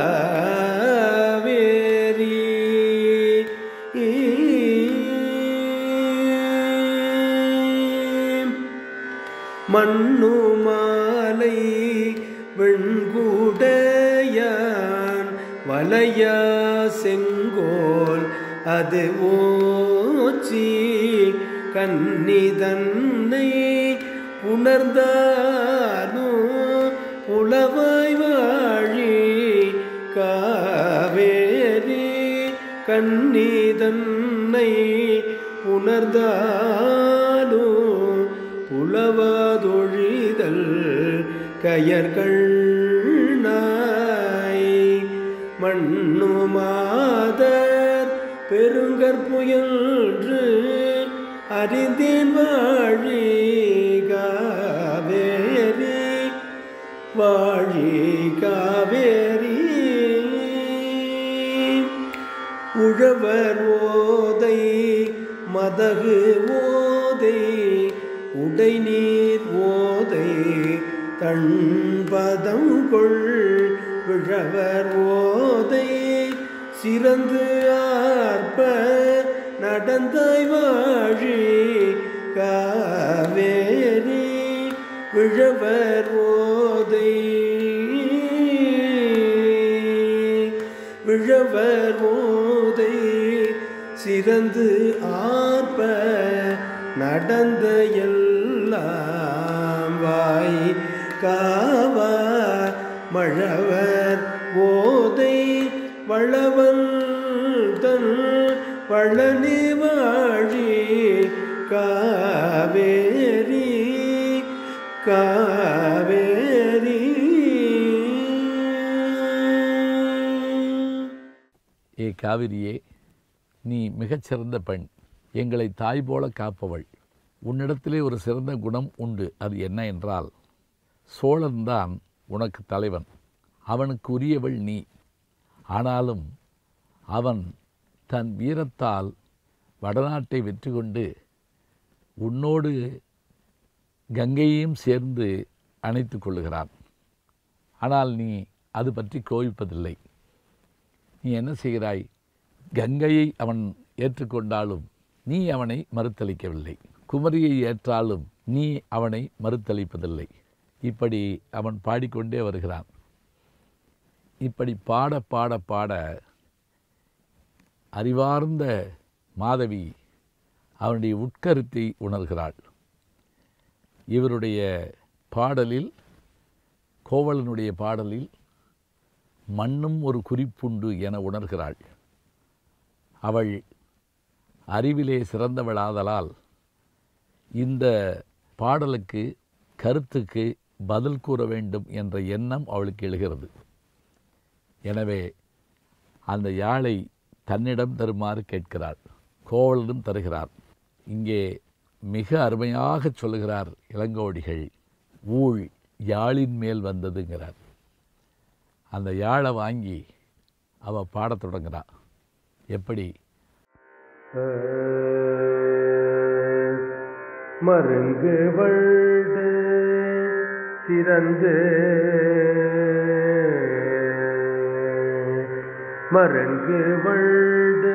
மண்ணு மாலை வெண்கூடையான் வலையா செங்கோல் அது ஓ உச்சி கன்னி தன்னை உணர்ந்தானோ உளவாய் வாழி காவேரி கன்னி தன்னை உணர்ந்தானோ உளவாதொழிதல் கயர்கள் நாய் மண்ணு மாதர் பெருங்கற்புயன்று அறிந்தேன் வாழி காவேரி வாழி காவேரி உழவர் ஓதை மதகு ஓதை உடை நீர் ஓதை தன்பதம் கொள் விழவர் ஓதை சிறந்து ஆர்ப்ப நடந்தாய் வாழி காவேரி விழவர் ஓதை விழவர் ஓதை சிறந்து ஆர்ப்ப நடந்த எல்லாம் வாய் காவா மழவர் ஓதை வளவந்தன் பழனி வாழி காவேரி காவேரி ஏ காவிரியே நீ மிகச்சிறந்த பெண் எங்களை தாய் போல காப்பவள் உன்னிடத்திலே ஒரு சிறந்த குணம் உண்டு அது என்ன என்றால் சோழன்தான் உனக்கு தலைவன் அவனுக்கு உரியவள் நீ ஆனாலும் அவன் தன் வீரத்தால் வடநாட்டை வெற்றி கொண்டு உன்னோடு கங்கையையும் சேர்ந்து அணைத்து கொள்ளுகிறான் ஆனால் நீ அது பற்றி கோவிப்பதில்லை நீ என்ன செய்கிறாய் கங்கையை அவன் ஏற்றுக்கொண்டாலும் நீ அவனை மறுத்தளிக்கவில்லை குமரியை ஏற்றாலும் நீ அவனை மறுத்தளிப்பதில்லை இப்படி அவன் பாடிக்கொண்டே வருகிறான் இப்படி பாட பாட பாட அறிவார்ந்த மாதவி அவனுடைய உட்கருத்தை உணர்கிறாள் இவருடைய பாடலில் கோவலனுடைய பாடலில் மண்ணும் ஒரு குறிப்புண்டு என உணர்கிறாள் அவள் அறிவிலே சிறந்தவளாதலால் இந்த பாடலுக்கு கருத்துக்கு பதில் கூற வேண்டும் என்ற எண்ணம் அவளுக்கு எழுகிறது எனவே அந்த யாழை தன்னிடம் தருமாறு கேட்கிறாள் கோவலனும் தருகிறார் இங்கே மிக அருமையாக சொல்லுகிறார் இளங்கோடிகள் ஊழ் யாழின் மேல் வந்ததுங்கிறார் அந்த யாழை வாங்கி அவள் பாடத் தொடங்குறா எப்படி மருங்கு வழ்ந்து சிறந்து மரங்கு வழ்டு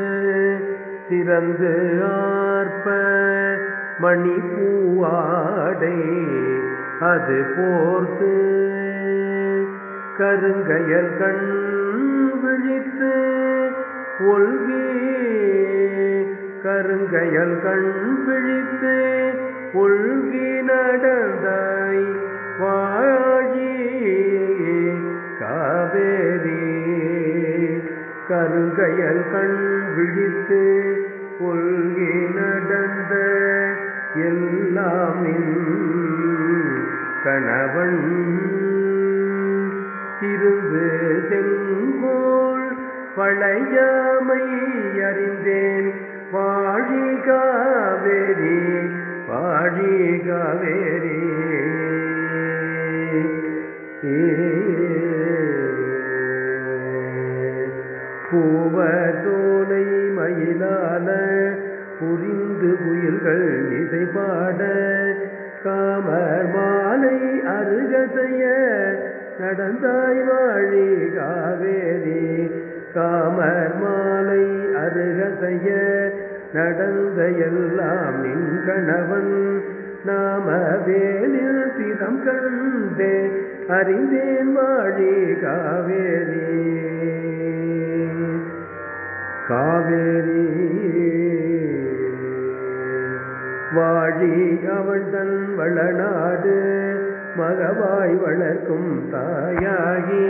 சிறந்து ஆர்ப்ப மணி பூவாடை அது போர்த்து கருங்கையர் கண் விழித்து ஒல்கி கருங்கையல் கண் பிழித்து ஒல்கி நடந்தாய் வாழி காவேரி கருங்கையல் கண் விழித்து கொள்கி நடந்த எல்லாமின் கணவன் திருந்து செங்கோல் பழையாமை அறிந்தேன் வாழிகாவேரி வாழிகாவேரி பூவ சோலை மயிலான புரிந்து உயிர்கள் இசைபாட காமர் மாலை அருக செய்ய நடந்தாய் வாழி காவேரி காமர் மாலை அருக செய்ய நடந்த எல்லாம் நின் கணவன் நாம வேலில் சிதம் கண்டே அறிந்தேன் வாழி காவேரி காவேரி வாழி அவள் தன் வளநாடு மகவாய் வளர்க்கும் தாயாகி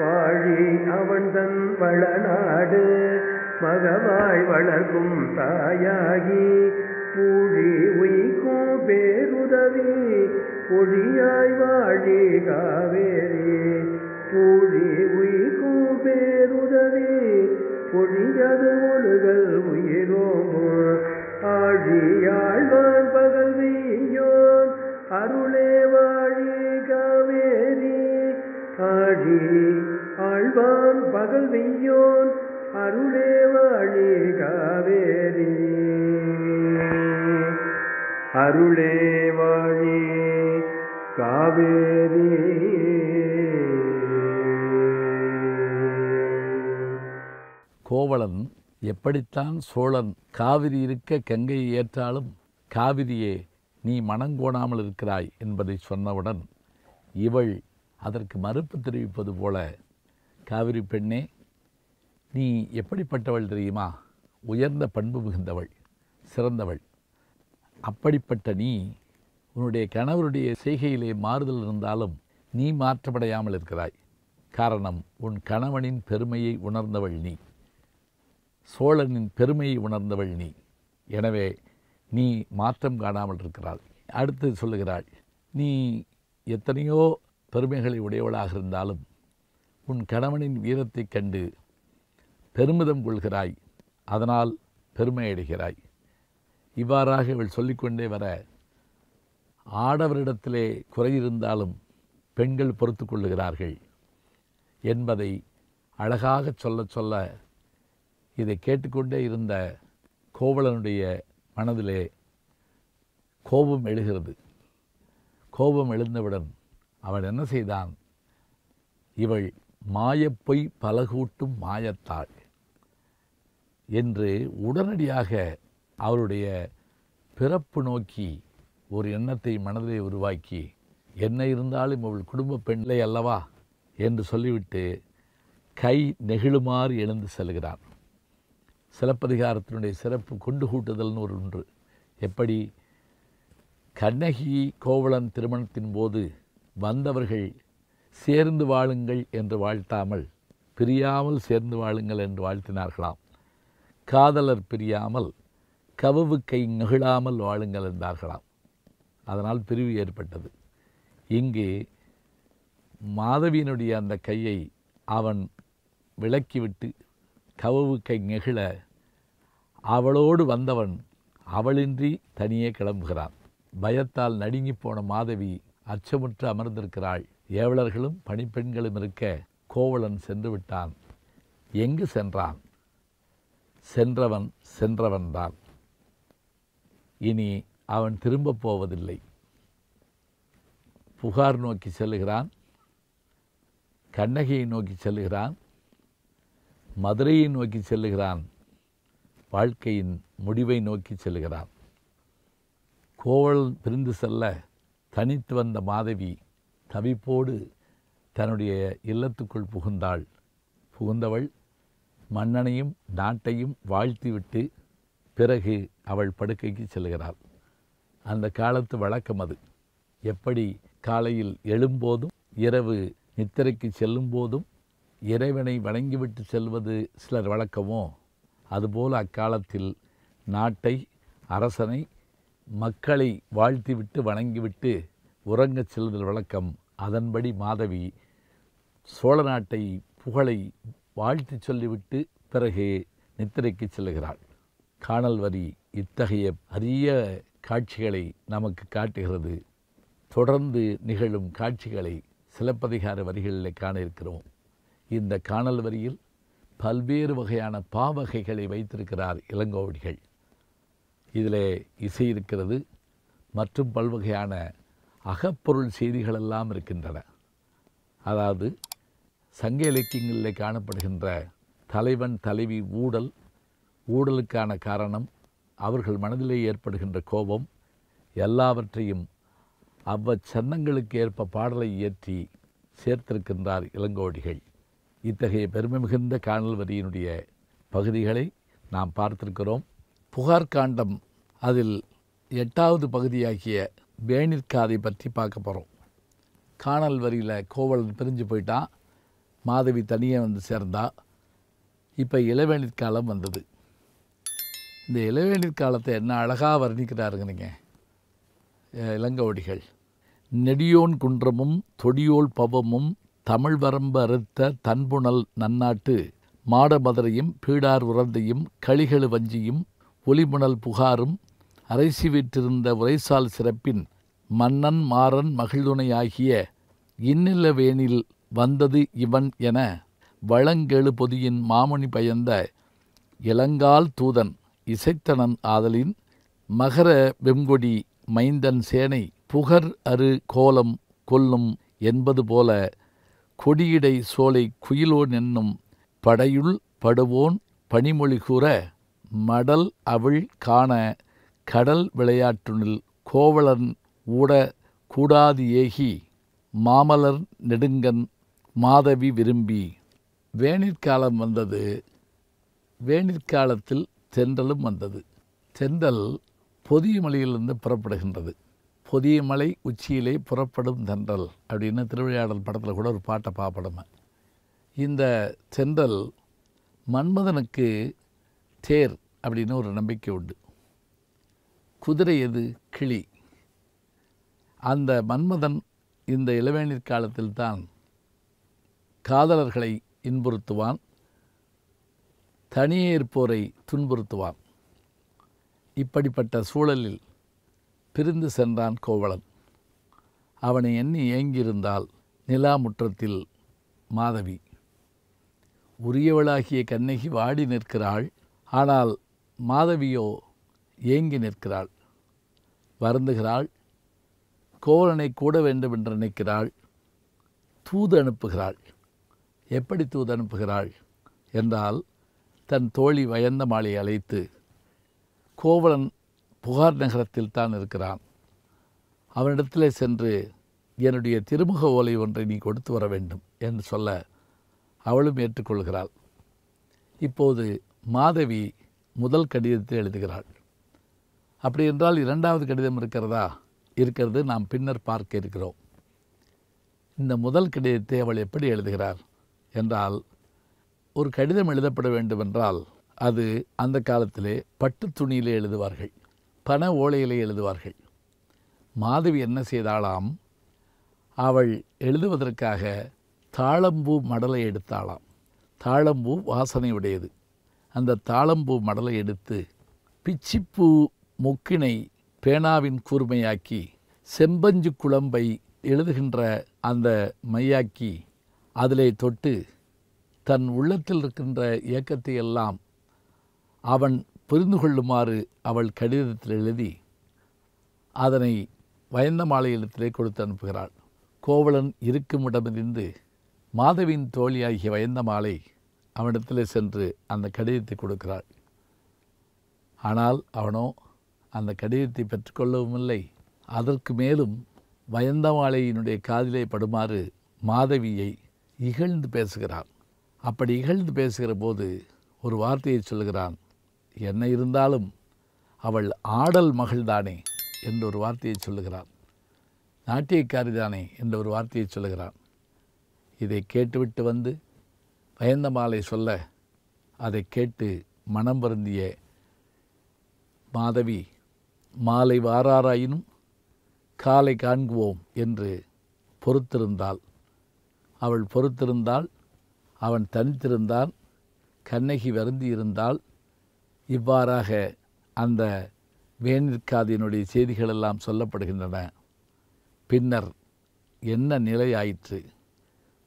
வாழி அவன் தன் வளநாடு மகவாய் வளர்க்கும் தாயாகி பூழி உயிக்கும் பேருதவி பொழியாய் வாழி காவேரி பூழி உயிக்கும் பேருதவி பொழியது ஒழுகல் உயிரோமோ ஆழியாழ்வான் பகல் வீயோன் அருளே வாழி காவேரி ஆழி ஆழ்வான் பகல் வீயோன் அருளே வாழி காவேரி அருளே வாழி காவேரி கோவலன் எப்படித்தான் சோழன் காவிரி இருக்க கங்கையை ஏற்றாலும் காவிரியே நீ மனங்கோணாமல் இருக்கிறாய் என்பதை சொன்னவுடன் இவள் அதற்கு மறுப்பு தெரிவிப்பது போல காவிரி பெண்ணே நீ எப்படிப்பட்டவள் தெரியுமா உயர்ந்த பண்பு மிகுந்தவள் சிறந்தவள் அப்படிப்பட்ட நீ உன்னுடைய கணவருடைய செய்கையிலே மாறுதல் இருந்தாலும் நீ மாற்றமடையாமல் இருக்கிறாய் காரணம் உன் கணவனின் பெருமையை உணர்ந்தவள் நீ சோழனின் பெருமையை உணர்ந்தவள் நீ எனவே நீ மாற்றம் காணாமல் இருக்கிறாள் அடுத்து சொல்லுகிறாள் நீ எத்தனையோ பெருமைகளை உடையவளாக இருந்தாலும் உன் கணவனின் வீரத்தைக் கண்டு பெருமிதம் கொள்கிறாய் அதனால் பெருமையடைகிறாய் இவ்வாறாக இவள் சொல்லிக்கொண்டே வர ஆடவரிடத்திலே குறையிருந்தாலும் பெண்கள் பொறுத்து கொள்ளுகிறார்கள் என்பதை அழகாக சொல்ல சொல்ல இதை கேட்டுக்கொண்டே இருந்த கோவலனுடைய மனதிலே கோபம் எழுகிறது கோபம் எழுந்தவுடன் அவன் என்ன செய்தான் இவள் மாயப்பொய் பலகூட்டும் மாயத்தாள் என்று உடனடியாக அவருடைய பிறப்பு நோக்கி ஒரு எண்ணத்தை மனதிலே உருவாக்கி என்ன இருந்தாலும் இவள் குடும்ப பெண்ணை அல்லவா என்று சொல்லிவிட்டு கை நெகிழுமாறு எழுந்து செல்கிறான் சிலப்பதிகாரத்தினுடைய சிறப்பு கொண்டு கூட்டுதல்னு ஒரு ஒன்று எப்படி கண்ணகி கோவலன் திருமணத்தின் போது வந்தவர்கள் சேர்ந்து வாழுங்கள் என்று வாழ்த்தாமல் பிரியாமல் சேர்ந்து வாழுங்கள் என்று வாழ்த்தினார்களாம் காதலர் பிரியாமல் கவவு கை நெகிழாமல் வாழுங்கள் என்றார்களாம் அதனால் பிரிவு ஏற்பட்டது இங்கு மாதவியினுடைய அந்த கையை அவன் விளக்கிவிட்டு கவவுக்கை நெகிழ அவளோடு வந்தவன் அவளின்றி தனியே கிளம்புகிறான் பயத்தால் நடுங்கி போன மாதவி அச்சமுற்று அமர்ந்திருக்கிறாள் ஏவலர்களும் பணிப்பெண்களும் இருக்க கோவலன் சென்று விட்டான் எங்கு சென்றான் சென்றவன் சென்றவன்தான் இனி அவன் திரும்பப் போவதில்லை புகார் நோக்கி செல்லுகிறான் கண்ணகியை நோக்கி செல்லுகிறான் மதுரையை நோக்கி செல்லுகிறான் வாழ்க்கையின் முடிவை நோக்கி செல்கிறான் கோவல் பிரிந்து செல்ல தனித்து வந்த மாதவி தவிப்போடு தன்னுடைய இல்லத்துக்குள் புகுந்தாள் புகுந்தவள் மன்னனையும் நாட்டையும் வாழ்த்திவிட்டு பிறகு அவள் படுக்கைக்கு செல்கிறாள் அந்த காலத்து வழக்கம் அது எப்படி காலையில் எழும்போதும் இரவு நித்திரைக்கு செல்லும் போதும் இறைவனை வணங்கிவிட்டு செல்வது சிலர் வழக்கமோ அதுபோல் அக்காலத்தில் நாட்டை அரசனை மக்களை வாழ்த்திவிட்டு வணங்கிவிட்டு உறங்கச் செல்தல் வழக்கம் அதன்படி மாதவி சோழ நாட்டை புகழை வாழ்த்தி சொல்லிவிட்டு பிறகு நித்திரைக்கு செல்கிறாள் காணல் வரி இத்தகைய அரிய காட்சிகளை நமக்கு காட்டுகிறது தொடர்ந்து நிகழும் காட்சிகளை சிலப்பதிகார வரிகளில் காண இருக்கிறோம் இந்த காணல் வரியில் பல்வேறு வகையான பாவகைகளை வைத்திருக்கிறார் இளங்கோவடிகள் இதில் இசை இருக்கிறது மற்றும் பல்வகையான அகப்பொருள் செய்திகளெல்லாம் இருக்கின்றன அதாவது சங்க இலக்கியங்களில் காணப்படுகின்ற தலைவன் தலைவி ஊடல் ஊடலுக்கான காரணம் அவர்கள் மனதிலே ஏற்படுகின்ற கோபம் எல்லாவற்றையும் அவ்வச்சன்னங்களுக்கு ஏற்ப பாடலை இயற்றி சேர்த்திருக்கின்றார் இளங்கோடிகள் இத்தகைய பெருமை மிகுந்த காணல் வரியினுடைய பகுதிகளை நாம் பார்த்திருக்கிறோம் புகார் காண்டம் அதில் எட்டாவது பகுதியாகிய வேணிற்காதை பற்றி பார்க்க போகிறோம் காணல் வரியில் கோவலன் பிரிஞ்சு போயிட்டான் மாதவி தனியே வந்து சேர்ந்தா இப்போ இளவேணிற்காலம் காலம் வந்தது இந்த இளவேணிற்காலத்தை காலத்தை என்ன அழகாக வர்ணிக்கிறாருங்க நீங்கள் நெடியோன் குன்றமும் தொடியோல் பவமும் தமிழ் வரம்பு அறுத்த தன்புணல் நன்னாட்டு மாடமதரையும் பீடார் உறந்தையும் களிகளு வஞ்சியும் ஒலிமுணல் புகாரும் அரைசி வீற்றிருந்த உரைசால் சிறப்பின் மன்னன் மாறன் மகிழ்துணை இன்னில்ல வேனில் வந்தது இவன் என வளங்கெழு பொதியின் மாமணி பயந்த இளங்கால் தூதன் இசைத்தனன் ஆதலின் மகர வெங்கொடி மைந்தன் சேனை புகர் அரு கோலம் கொல்லும் என்பது போல கொடியடை சோலை குயிலோன் என்னும் படையுள் படுவோன் பனிமொழி கூற மடல் அவிழ் காண கடல் விளையாட்டுனில் கோவலன் ஊட கூடாது ஏகி மாமலர் நெடுங்கன் மாதவி விரும்பி வேணிற்காலம் வந்தது வேணிற்காலத்தில் தென்றலும் வந்தது தென்றல் பொதிய மொழியிலிருந்து புறப்படுகின்றது மலை உச்சியிலே புறப்படும் தென்றல் அப்படின்னு திருவிளையாடல் படத்தில் கூட ஒரு பாட்டை பாப்படமை இந்த தென்றல் மன்மதனுக்கு தேர் அப்படின்னு ஒரு நம்பிக்கை உண்டு குதிரை எது கிளி அந்த மன்மதன் இந்த இளவேநீர் தான் காதலர்களை இன்புறுத்துவான் தனியே இருப்போரை துன்புறுத்துவான் இப்படிப்பட்ட சூழலில் பிரிந்து சென்றான் கோவலன் அவனை எண்ணி ஏங்கியிருந்தால் நிலா முற்றத்தில் மாதவி உரியவளாகிய கண்ணகி வாடி நிற்கிறாள் ஆனால் மாதவியோ ஏங்கி நிற்கிறாள் வருந்துகிறாள் கோவலனை கூட வேண்டும் என்று நினைக்கிறாள் தூது அனுப்புகிறாள் எப்படி தூது அனுப்புகிறாள் என்றால் தன் தோழி வயந்த மாலை அழைத்து கோவலன் புகார் நகரத்தில் தான் இருக்கிறான் அவனிடத்தில் சென்று என்னுடைய திருமுக ஓலை ஒன்றை நீ கொடுத்து வர வேண்டும் என்று சொல்ல அவளும் ஏற்றுக்கொள்கிறாள் இப்போது மாதவி முதல் கடிதத்தை எழுதுகிறாள் அப்படி என்றால் இரண்டாவது கடிதம் இருக்கிறதா இருக்கிறது நாம் பின்னர் பார்க்க இருக்கிறோம் இந்த முதல் கடிதத்தை அவள் எப்படி எழுதுகிறார் என்றால் ஒரு கடிதம் எழுதப்பட வேண்டுமென்றால் அது அந்த காலத்திலே பட்டு துணியிலே எழுதுவார்கள் பண ஓலையிலே எழுதுவார்கள் மாதவி என்ன செய்தாளாம் அவள் எழுதுவதற்காக தாளம்பூ மடலை எடுத்தாளாம் தாளம்பூ வாசனை உடையது அந்த தாளம்பூ மடலை எடுத்து பிச்சிப்பூ மொக்கினை பேனாவின் கூர்மையாக்கி செம்பஞ்சு குழம்பை எழுதுகின்ற அந்த மையாக்கி அதிலே தொட்டு தன் உள்ளத்தில் இருக்கின்ற இயக்கத்தை எல்லாம் அவன் புரிந்து கொள்ளுமாறு அவள் கடிதத்தில் எழுதி அதனை வயந்த மாலையிடத்திலே கொடுத்து அனுப்புகிறாள் கோவலன் இருக்கும் இடமிருந்து மாதவியின் தோழியாகிய வயந்த மாலை அவனிடத்தில் சென்று அந்த கடிதத்தை கொடுக்கிறாள் ஆனால் அவனோ அந்த கடிதத்தை பெற்றுக்கொள்ளவும் இல்லை அதற்கு மேலும் வயந்தமாலையினுடைய காதிலே படுமாறு மாதவியை இகழ்ந்து பேசுகிறான் அப்படி இகழ்ந்து பேசுகிற போது ஒரு வார்த்தையை சொல்கிறான் என்ன இருந்தாலும் அவள் ஆடல் மகள்தானே என்ற ஒரு வார்த்தையை சொல்லுகிறான் நாட்டியக்காரி தானே என்ற ஒரு வார்த்தையை சொல்லுகிறான் இதை கேட்டுவிட்டு வந்து பயந்த மாலை சொல்ல அதை கேட்டு மனம் வருந்திய மாதவி மாலை வாராராயினும் காலை காண்குவோம் என்று பொறுத்திருந்தாள் அவள் பொறுத்திருந்தால் அவன் தனித்திருந்தான் கண்ணகி வருந்தியிருந்தால் இவ்வாறாக அந்த வேணிற்காதியினுடைய செய்திகளெல்லாம் சொல்லப்படுகின்றன பின்னர் என்ன நிலை ஆயிற்று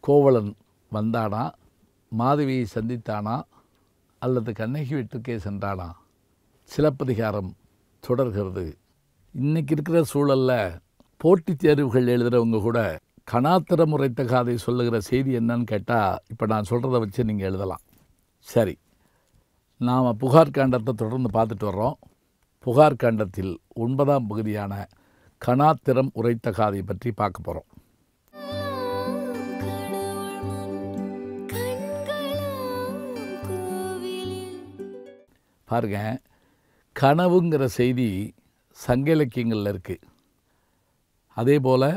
கோவலன் வந்தானா மாதவியை சந்தித்தானா அல்லது கண்ணகி வீட்டுக்கே சென்றானா சிலப்பதிகாரம் தொடர்கிறது இன்றைக்கி இருக்கிற சூழலில் போட்டித் தேர்வுகள் எழுதுகிறவங்க கூட கணாத்திர முறைத்த காதை சொல்லுகிற செய்தி என்னன்னு கேட்டால் இப்போ நான் சொல்கிறத வச்சு நீங்கள் எழுதலாம் சரி நாம் புகார் காண்டத்தை தொடர்ந்து பார்த்துட்டு வர்றோம் புகார் காண்டத்தில் ஒன்பதாம் பகுதியான கணாத்திரம் உரைத்த காதை பற்றி பார்க்க போகிறோம் பாருங்க கனவுங்கிற செய்தி சங்க இலக்கியங்களில் இருக்குது அதே போல்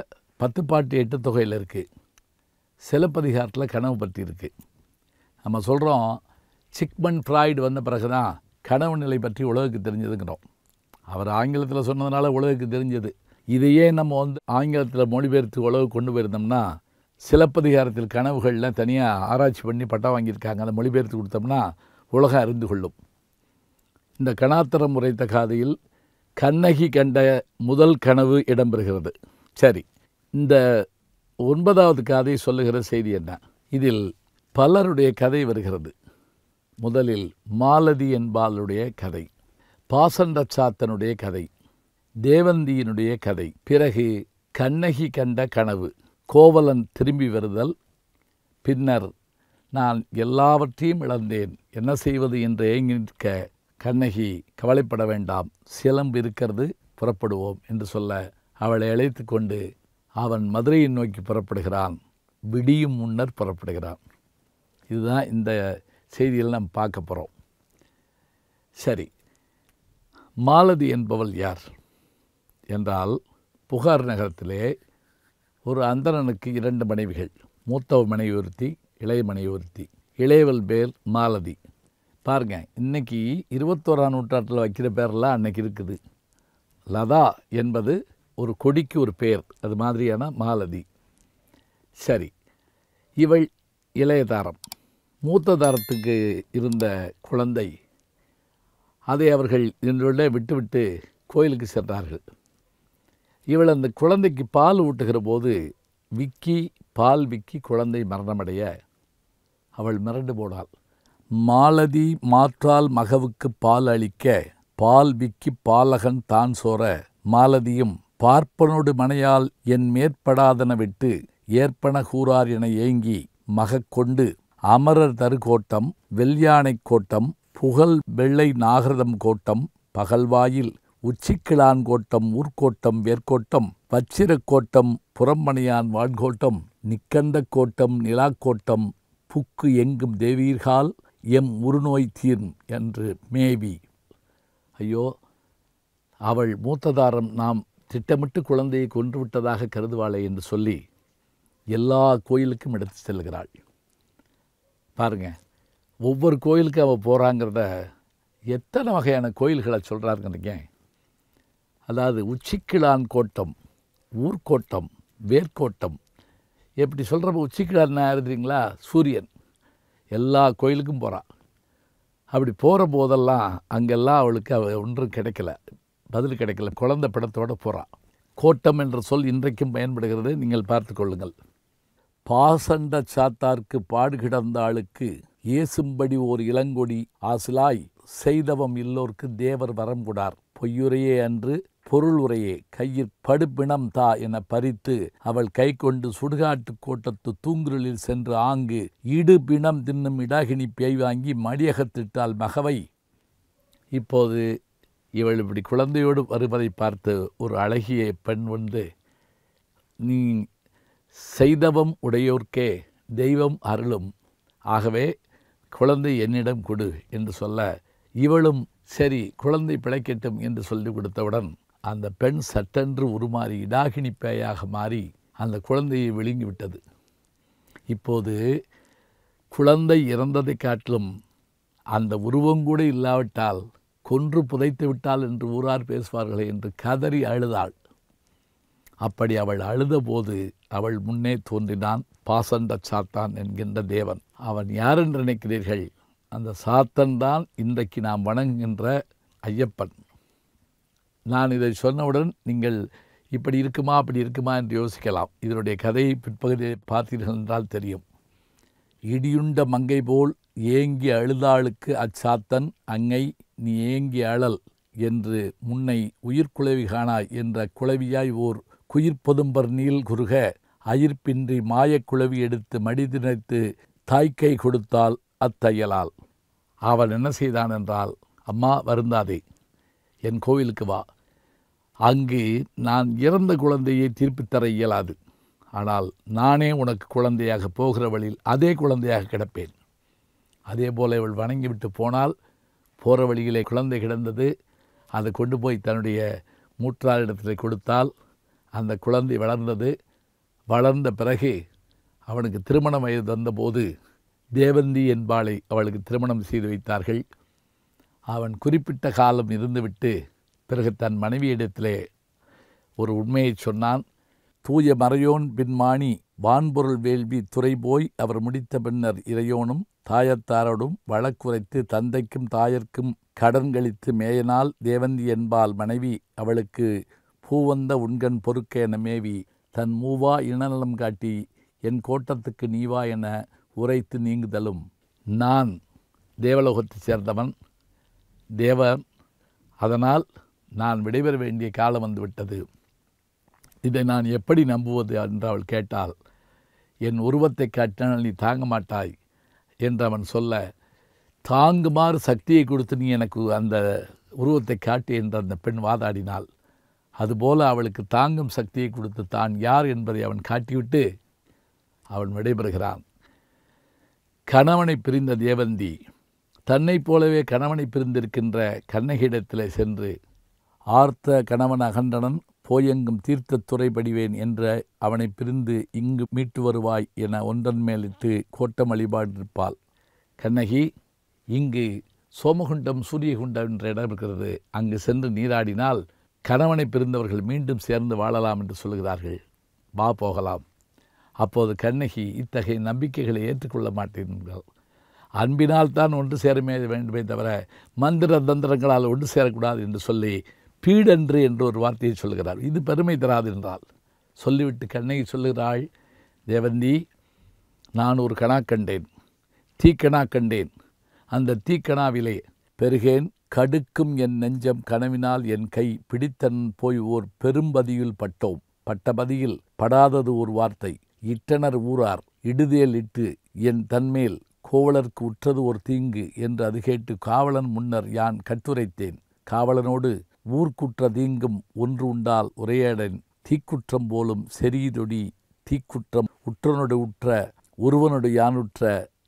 பத்து பாட்டு எட்டு தொகையில் இருக்குது சிலப்பதிகாரத்தில் கனவு பற்றி இருக்குது நம்ம சொல்கிறோம் சிக்மன் ஃப்ராய்டு வந்த பிறகு தான் கனவு நிலை பற்றி உலகுக்கு தெரிஞ்சதுங்கிறோம் அவர் ஆங்கிலத்தில் சொன்னதுனால உலகுக்கு தெரிஞ்சது இதையே நம்ம வந்து ஆங்கிலத்தில் மொழிபெயர்த்து உலகு கொண்டு போயிருந்தோம்னா சிலப்பதிகாரத்தில் கனவுகள்லாம் தனியாக ஆராய்ச்சி பண்ணி பட்டா வாங்கியிருக்காங்க அதை மொழிபெயர்த்து கொடுத்தோம்னா உலகம் அறிந்து கொள்ளும் இந்த கணாத்திர முறை காதையில் கண்ணகி கண்ட முதல் கனவு இடம்பெறுகிறது சரி இந்த ஒன்பதாவது காதை சொல்லுகிற செய்தி என்ன இதில் பலருடைய கதை வருகிறது முதலில் மாலதி என்பாளுடைய கதை பாசண்டச்சாத்தனுடைய கதை தேவந்தியினுடைய கதை பிறகு கண்ணகி கண்ட கனவு கோவலன் திரும்பி வருதல் பின்னர் நான் எல்லாவற்றையும் இழந்தேன் என்ன செய்வது என்று ஏங்கி நிற்க கண்ணகி கவலைப்பட வேண்டாம் சிலம்பு இருக்கிறது புறப்படுவோம் என்று சொல்ல அவளை அழைத்து கொண்டு அவன் மதுரையை நோக்கி புறப்படுகிறான் விடியும் முன்னர் புறப்படுகிறான் இதுதான் இந்த செய்தியில் நாம் பார்க்க போகிறோம் சரி மாலதி என்பவள் யார் என்றால் புகார் நகரத்திலே ஒரு அந்தரனுக்கு இரண்டு மனைவிகள் மூத்தவ மனைவி ஒருத்தி இளைய மனைவி ஒருத்தி இளையவள் பேர் மாலதி பாருங்க இன்றைக்கி இருபத்தோராம் நூற்றாண்டில் வைக்கிற பேரெல்லாம் அன்னைக்கு இருக்குது லதா என்பது ஒரு கொடிக்கு ஒரு பேர் அது மாதிரியான மாலதி சரி இவள் இளையதாரம் மூத்த இருந்த குழந்தை அதை அவர்கள் இன்றுள்ளே விட்டுவிட்டு கோயிலுக்கு சென்றார்கள் இவள் அந்த குழந்தைக்கு பால் ஊட்டுகிற போது விக்கி பால் விக்கி குழந்தை மரணமடைய அவள் மிரண்டு போனாள் மாலதி மாற்றால் மகவுக்கு பால் அளிக்க பால் விக்கி பாலகன் தான் சோர மாலதியும் பார்ப்பனோடு மனையால் என் மேற்படாதன விட்டு ஏற்பன கூறார் என ஏங்கி மகக் கொண்டு அமரர் தருக்கோட்டம் வெள்ளியானைக் கோட்டம் புகழ் வெள்ளை நாகரதம் கோட்டம் பகல்வாயில் உச்சிக்கிழான் கோட்டம் ஊர்க்கோட்டம் வேர்க்கோட்டம் கோட்டம் புறம்பணியான் வாழ்கோட்டம் நிக்கந்த கோட்டம் நிலாக்கோட்டம் புக்கு எங்கும் தேவீர்கால் எம் உருநோய் தீர்ம் என்று மேவி ஐயோ அவள் மூத்ததாரம் நாம் திட்டமிட்டு குழந்தையை கொன்றுவிட்டதாக கருதுவாளே என்று சொல்லி எல்லா கோயிலுக்கும் எடுத்து செல்கிறாள் பாருங்கள் ஒவ்வொரு கோயிலுக்கு அவள் போகிறாங்கிறத எத்தனை வகையான கோயில்களை சொல்கிறாருங்கிறீங்க அதாவது உச்சிக்கிழான் கோட்டம் ஊர்க்கோட்டம் வேர்க்கோட்டம் எப்படி சொல்கிறப்ப உச்சிக்கிழான் எழுதுறீங்களா சூரியன் எல்லா கோயிலுக்கும் போகிறான் அப்படி போகிற போதெல்லாம் அங்கெல்லாம் அவளுக்கு அவள் ஒன்றும் கிடைக்கல பதில் கிடைக்கல குழந்த படத்தோடு போகிறான் கோட்டம் என்ற சொல் இன்றைக்கும் பயன்படுகிறது நீங்கள் பார்த்து கொள்ளுங்கள் பாசண்ட சாத்தார்க்கு பாடுகிடந்தாளுக்கு ஏசும்படி ஓர் இளங்கொடி ஆசிலாய் செய்தவம் இல்லோர்க்கு தேவர் வரம் கொடார் பொய்யுரையே அன்று பொருள் உரையே கையில் படுப்பிணம் தா என பறித்து அவள் கை கொண்டு சுடுகாட்டு கோட்டத்து தூங்குரலில் சென்று ஆங்கு இடு பிணம் தின்னும் இடாகினி பேய் வாங்கி மடியகத்திட்டால் மகவை இப்போது இவள் இப்படி குழந்தையோடு வருவதை பார்த்து ஒரு அழகிய பெண் வந்து நீ செய்தவம் உடையோர்க்கே தெய்வம் அருளும் ஆகவே குழந்தை என்னிடம் கொடு என்று சொல்ல இவளும் சரி குழந்தை பிழைக்கட்டும் என்று சொல்லி கொடுத்தவுடன் அந்த பெண் சட்டென்று உருமாறி இடாகினி பேயாக மாறி அந்த குழந்தையை விழுங்கிவிட்டது இப்போது குழந்தை இறந்ததை காட்டிலும் அந்த உருவம் கூட இல்லாவிட்டால் கொன்று புதைத்து விட்டால் என்று ஊரார் பேசுவார்களே என்று கதறி அழுதாள் அப்படி அவள் அழுதபோது அவள் முன்னே தோன்றினான் பாசண்ட சாத்தான் என்கின்ற தேவன் அவன் யார் என்று நினைக்கிறீர்கள் அந்த சாத்தன் தான் இன்றைக்கு நாம் வணங்குகின்ற ஐயப்பன் நான் இதை சொன்னவுடன் நீங்கள் இப்படி இருக்குமா அப்படி இருக்குமா என்று யோசிக்கலாம் இதனுடைய கதையை பிற்பகுதியை பார்த்தீர்கள் என்றால் தெரியும் இடியுண்ட மங்கை போல் ஏங்கி அழுதாளுக்கு அச்சாத்தன் அங்கை நீ ஏங்கி அழல் என்று முன்னை உயிர்குலவி காணாய் என்ற குளவியாய் ஓர் குயிர்ப்பொதும்பர் நீல் குறுக அயிர்ப்பின்றி மாயக்குழவி எடுத்து மடிதினைத்து தாய்க்கை கொடுத்தால் அத்தையலால் அவள் என்ன செய்தான் என்றால் அம்மா வருந்தாதே என் கோவிலுக்கு வா அங்கு நான் இறந்த குழந்தையை தீர்ப்பித்தர இயலாது ஆனால் நானே உனக்கு குழந்தையாக போகிற வழியில் அதே குழந்தையாக கிடப்பேன் அதே போல் இவள் வணங்கிவிட்டு போனால் போகிற வழியிலே குழந்தை கிடந்தது அதை கொண்டு போய் தன்னுடைய மூற்றாரிடத்தில் கொடுத்தால் அந்த குழந்தை வளர்ந்தது வளர்ந்த பிறகு அவனுக்கு திருமணம் வயது வந்தபோது தேவந்தி என்பாளை அவளுக்கு திருமணம் செய்து வைத்தார்கள் அவன் குறிப்பிட்ட காலம் இருந்துவிட்டு பிறகு தன் மனைவியிடத்திலே ஒரு உண்மையை சொன்னான் தூய மறையோன் பின்மாணி வான்பொருள் வேள்வி துறை போய் அவர் முடித்த பின்னர் இறையோனும் தாயத்தாரோடும் வழக்குரைத்து தந்தைக்கும் தாயர்க்கும் கடன் கழித்து மேயனால் தேவந்தி என்பால் மனைவி அவளுக்கு பூவந்த உண்கண் என மேவி தன் மூவா இனநலம் காட்டி என் கோட்டத்துக்கு நீவா என உரைத்து நீங்குதலும் நான் தேவலோகத்தை சேர்ந்தவன் தேவன் அதனால் நான் விடைபெற வேண்டிய காலம் வந்துவிட்டது இதை நான் எப்படி நம்புவது என்று அவள் கேட்டாள் என் உருவத்தை காட்டினால் நீ தாங்க மாட்டாய் என்று அவன் சொல்ல தாங்குமாறு சக்தியை கொடுத்து நீ எனக்கு அந்த உருவத்தை காட்டு என்று அந்த பெண் வாதாடினாள் அதுபோல் அவளுக்கு தாங்கும் சக்தியை கொடுத்து தான் யார் என்பதை அவன் காட்டிவிட்டு அவன் விடைபெறுகிறான் கணவனை பிரிந்த தேவந்தி தன்னைப் போலவே கணவனை பிரிந்திருக்கின்ற கண்ணகியிடத்தில் சென்று ஆர்த்த கணவன் அகண்டனன் போயெங்கும் தீர்த்தத்துறை படிவேன் என்ற அவனை பிரிந்து இங்கு மீட்டு வருவாய் என ஒன்றன் மேலிட்டு கோட்டம் வழிபாடிருப்பாள் கண்ணகி இங்கு சோமகுண்டம் சூரியகுண்டம் என்ற இடம் இருக்கிறது அங்கு சென்று நீராடினால் கணவனை பிரிந்தவர்கள் மீண்டும் சேர்ந்து வாழலாம் என்று சொல்கிறார்கள் வா போகலாம் அப்போது கண்ணகி இத்தகைய நம்பிக்கைகளை ஏற்றுக்கொள்ள மாட்டீர்கள் அன்பினால் தான் ஒன்று சேரமே வேண்டுமே தவிர மந்திர தந்திரங்களால் ஒன்று சேரக்கூடாது என்று சொல்லி பீடன்று என்று ஒரு வார்த்தையை சொல்கிறார் இது பெருமை தராது என்றால் சொல்லிவிட்டு கண்ணகி சொல்லுகிறாள் தேவந்தி நான் ஒரு கணா கண்டேன் தீக்கணா கண்டேன் அந்த தீக்கணாவிலே பெருகேன் கடுக்கும் என் நெஞ்சம் கனவினால் என் கை பிடித்தன் போய் ஓர் பெரும்பதியில் பட்டோம் பட்டபதியில் படாதது ஒரு வார்த்தை இட்டனர் ஊரார் இடுதேல் இட்டு என் தன்மேல் கோவலர்க்கு உற்றது ஒரு தீங்கு என்று அது கேட்டு காவலன் முன்னர் யான் கட்டுரைத்தேன் காவலனோடு ஊர்க்குற்ற தீங்கும் ஒன்று உண்டால் உரையாடன் தீக்குற்றம் போலும் செறிதொடி தீக்குற்றம் உற்றனோடு உற்ற ஒருவனோடு யானுற்ற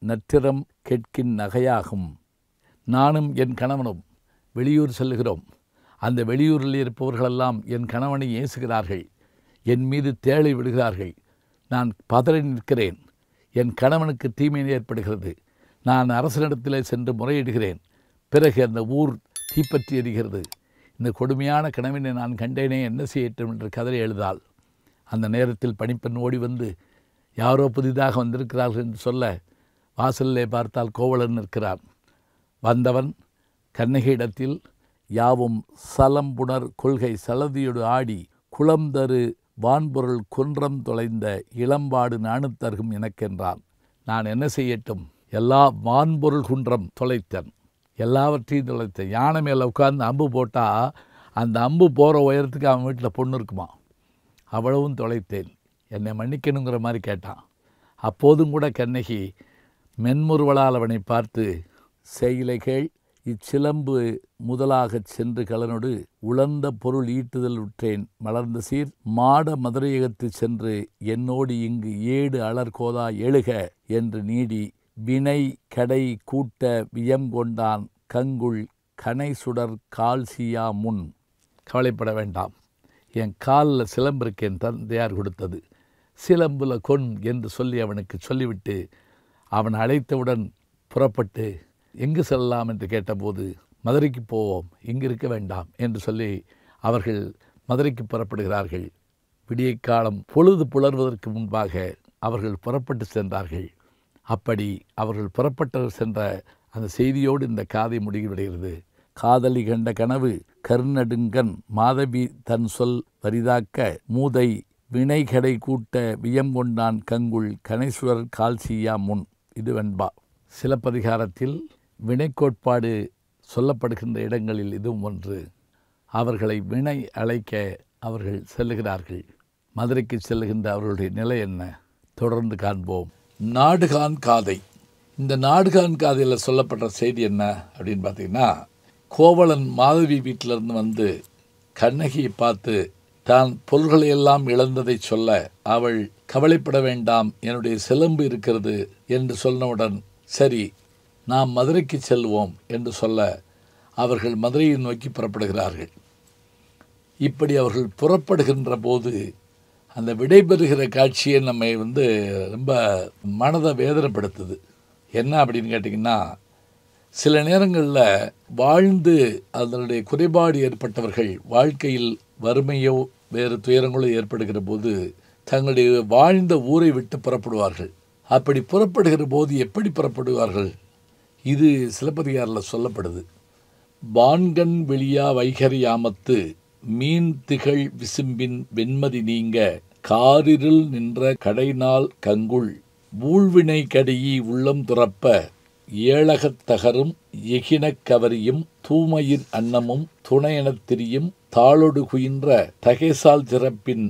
நற்றிரம் கேட்கின் நகையாகும் நானும் என் கணவனும் வெளியூர் செல்கிறோம் அந்த வெளியூரில் இருப்பவர்களெல்லாம் என் கணவனை ஏசுகிறார்கள் என் மீது தேளை விடுகிறார்கள் நான் பதறி நிற்கிறேன் என் கணவனுக்கு தீமை ஏற்படுகிறது நான் அரசனிடத்தில் சென்று முறையிடுகிறேன் பிறகு அந்த ஊர் தீப்பற்றி எரிகிறது இந்த கொடுமையான கனவினை நான் கண்டேனே என்ன செய்யட்டும் என்று கதறி எழுதாள் அந்த நேரத்தில் பணிப்பெண் ஓடி வந்து யாரோ புதிதாக வந்திருக்கிறார்கள் என்று சொல்ல வாசலிலே பார்த்தால் கோவலன் நிற்கிறான் வந்தவன் கண்ணகிடத்தில் யாவும் சலம்புணர் கொள்கை சலதியொடு ஆடி குளம்தரு வான்பொருள் குன்றம் தொலைந்த இளம்பாடு நானு தருகும் எனக்கென்றான் நான் என்ன செய்யட்டும் எல்லா வான்பொருள் குன்றம் தொலைத்தன் எல்லாவற்றையும் தொலைத்தேன் யானை மேலே உட்காந்து அம்பு போட்டால் அந்த அம்பு போகிற உயரத்துக்கு அவன் வீட்டில் பொண்ணு இருக்குமா அவ்வளவும் தொலைத்தேன் என்னை மன்னிக்கணுங்கிற மாதிரி கேட்டான் அப்போதும் கூட கண்ணகி மென்முருவலால் அவனை பார்த்து செயலைகள் இச்சிலம்பு முதலாகச் சென்று கலனொடு உழந்த பொருள் ஈட்டுதல் உற்றேன் மலர்ந்த சீர் மாட மதுரையகத்து சென்று என்னோடு இங்கு ஏடு அலர்கோதா எழுக என்று நீடி வினை கடை கூட்ட வியம் கொண்டான் கங்குள் கனை சுடர் கால் சீயா முன் கவலைப்பட வேண்டாம் என் காலில் சிலம்பு இருக்கேன் தந்தையார் கொடுத்தது சிலம்புல கொன் என்று சொல்லி அவனுக்கு சொல்லிவிட்டு அவன் அழைத்தவுடன் புறப்பட்டு எங்கு செல்லலாம் என்று கேட்டபோது மதுரைக்கு போவோம் இங்கு இருக்க வேண்டாம் என்று சொல்லி அவர்கள் மதுரைக்கு புறப்படுகிறார்கள் விடிய காலம் பொழுது புலர்வதற்கு முன்பாக அவர்கள் புறப்பட்டு சென்றார்கள் அப்படி அவர்கள் புறப்பட்டு சென்ற அந்த செய்தியோடு இந்த காதை முடிவிடுகிறது காதலி கண்ட கனவு கர்ணடுங்கன் மாதவி தன் சொல் வரிதாக்க மூதை வினைகடை கூட்ட வியம் கொண்டான் கங்குள் கணேஸ்வரர் கால்சியா முன் இது வெண்பா சிலப்பதிகாரத்தில் வினைக்கோட்பாடு சொல்லப்படுகின்ற இடங்களில் இதுவும் ஒன்று அவர்களை வினை அழைக்க அவர்கள் செல்லுகிறார்கள் மதுரைக்கு செல்லுகின்ற அவர்களுடைய நிலை என்ன தொடர்ந்து காண்போம் நாடுகான் காதை இந்த நாடுகான் காதையில் சொல்லப்பட்ட செய்தி என்ன அப்படின்னு பார்த்தீங்கன்னா கோவலன் மாதவி வீட்டிலிருந்து வந்து கண்ணகியை பார்த்து தான் பொருள்களையெல்லாம் இழந்ததை சொல்ல அவள் கவலைப்பட வேண்டாம் என்னுடைய சிலம்பு இருக்கிறது என்று சொன்னவுடன் சரி நாம் மதுரைக்கு செல்வோம் என்று சொல்ல அவர்கள் மதுரையை நோக்கி புறப்படுகிறார்கள் இப்படி அவர்கள் புறப்படுகின்ற போது அந்த விடைபெறுகிற காட்சியை நம்மை வந்து ரொம்ப மனதை வேதனைப்படுத்துது என்ன அப்படின்னு கேட்டிங்கன்னா சில நேரங்களில் வாழ்ந்து அதனுடைய குறைபாடு ஏற்பட்டவர்கள் வாழ்க்கையில் வறுமையோ வேறு துயரங்களோ ஏற்படுகிற போது தங்களுடைய வாழ்ந்த ஊரை விட்டு புறப்படுவார்கள் அப்படி புறப்படுகிற போது எப்படி புறப்படுவார்கள் இது சிலப்பதிகாரில் சொல்லப்படுது வான்கண் வெளியா வைகரியாமத்து மீன் திகழ் விசும்பின் வெண்மதி நீங்க காரிருள் நின்ற கடைநாள் கங்குள் ஊழ்வினை கடியி உள்ளம் துறப்ப ஏழகத் தகரும் எகினக் கவரியும் தூமையின் அன்னமும் துணையெனத் திரியும் தாளொடு குயின்ற தகைசால் சிறப்பின்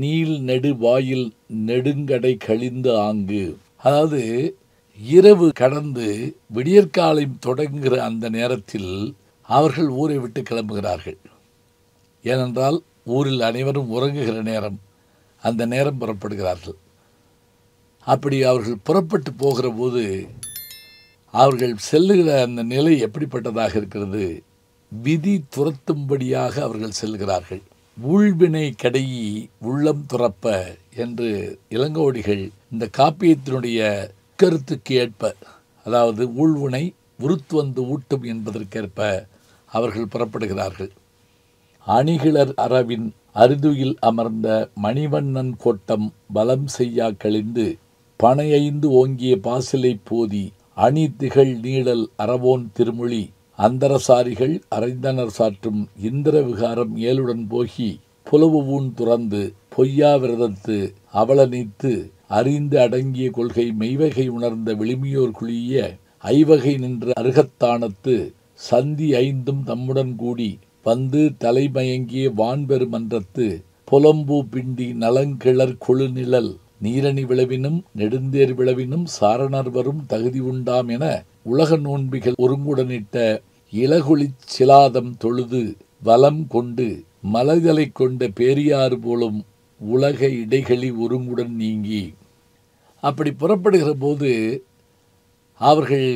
நீல் நெடு வாயில் நெடுங்கடை கழிந்து ஆங்கு அதாவது இரவு கடந்து விடியற்காலை தொடங்குகிற அந்த நேரத்தில் அவர்கள் ஊரை விட்டு கிளம்புகிறார்கள் ஏனென்றால் ஊரில் அனைவரும் உறங்குகிற நேரம் அந்த நேரம் புறப்படுகிறார்கள் அப்படி அவர்கள் புறப்பட்டு போகிற போது அவர்கள் செல்லுகிற அந்த நிலை எப்படிப்பட்டதாக இருக்கிறது விதி துரத்தும்படியாக அவர்கள் செல்கிறார்கள் ஊழ்வினை கடையி உள்ளம் துறப்ப என்று இளங்கோடிகள் இந்த காப்பியத்தினுடைய உட்கருத்துக்கு ஏற்ப அதாவது ஊழ்வினை உருத்து வந்து ஊட்டும் என்பதற்கேற்ப அவர்கள் புறப்படுகிறார்கள் அணிகிளர் அறவின் அரிதுயில் அமர்ந்த மணிவண்ணன் கோட்டம் பலம் செய்யா கழிந்து பனையைந்து ஓங்கிய பாசிலை போதி அணி திகழ் நீழல் அறவோன் திருமொழி அந்தரசாரிகள் அரைந்தனர் சாற்றும் இந்திர விகாரம் ஏலுடன் போகி புலவு ஊன் துறந்து பொய்யா விரதத்து அவள நீத்து அறிந்து அடங்கிய கொள்கை மெய்வகை உணர்ந்த விளிமையோர் குழிய ஐவகை நின்ற அருகத்தானத்து சந்தி ஐந்தும் தம்முடன் கூடி வந்து தலைமயங்கிய வான்பெருமன்றத்து புலம்பூ பிண்டி நலங்கிளர் கொழுநிழல் நீரணி விளவினும் நெடுந்தேர் விளவினும் சாரணர்வரும் தகுதி உண்டாம் என உலக நோன்பிகள் ஒருங்குடனிட்ட இளகுளிச் சிலாதம் தொழுது வலம் கொண்டு மலைதலை கொண்ட பேரியாறு போலும் உலக இடைகளி ஒருங்குடன் நீங்கி அப்படி புறப்படுகிற போது அவர்கள்